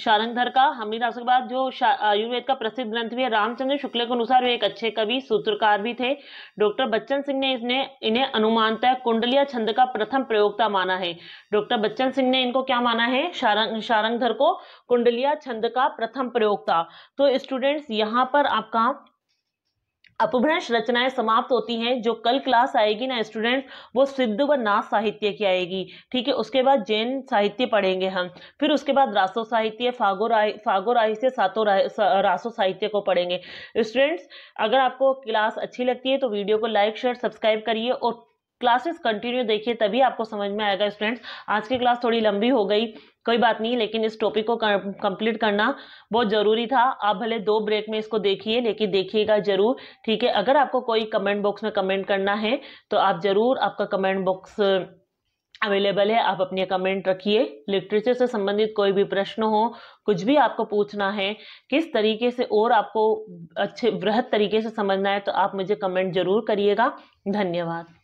शारंगधर का हमनी दासों के बाद जो आयुर्वेद का प्रसिद्ध ग्रंथ भी है रामचंद्र शुक्ल के अनुसार वे एक अच्छे कवि सूत्रकार भी थे डॉक्टर बच्चन सिंह ने इसने इन्हें अनुमानतः कुंडलिया छंद का प्रथम प्रयोगता माना है डॉक्टर बच्चन सिंह ने इनको क्या माना है शारंगधर को कुंडलिया छंद का प्रथम प्रयोगता तो स्टूडेंट्स यहाँ पर आपका अपभ्रंश रचनाएं समाप्त होती हैं जो कल क्लास आएगी ना स्टूडेंट वो सिद्ध व नाथ साहित्य की आएगी ठीक है उसके बाद जैन साहित्य पढ़ेंगे हम फिर उसके बाद रासो साहित्य फागो राय फागो राय से सातों सा, रासो साहित्य को पढ़ेंगे स्टूडेंट्स अगर आपको क्लास अच्छी लगती है तो वीडियो को लाइक शेयर सब्सक्राइब करिए और क्लासेस कंटिन्यू देखिए तभी आपको समझ में आएगा स्टूडेंट्स आज की क्लास थोड़ी लंबी हो गई कोई बात नहीं लेकिन इस टॉपिक को कंप्लीट करना बहुत ज़रूरी था आप भले दो ब्रेक में इसको देखिए लेकिन देखिएगा ज़रूर ठीक है अगर आपको कोई कमेंट बॉक्स में कमेंट करना है तो आप ज़रूर आपका कमेंट बॉक्स अवेलेबल है आप अपने कमेंट रखिए लिटरेचर से संबंधित कोई भी प्रश्न हो कुछ भी आपको पूछना है किस तरीके से और आपको अच्छे वृहद तरीके से समझना है तो आप मुझे कमेंट ज़रूर करिएगा धन्यवाद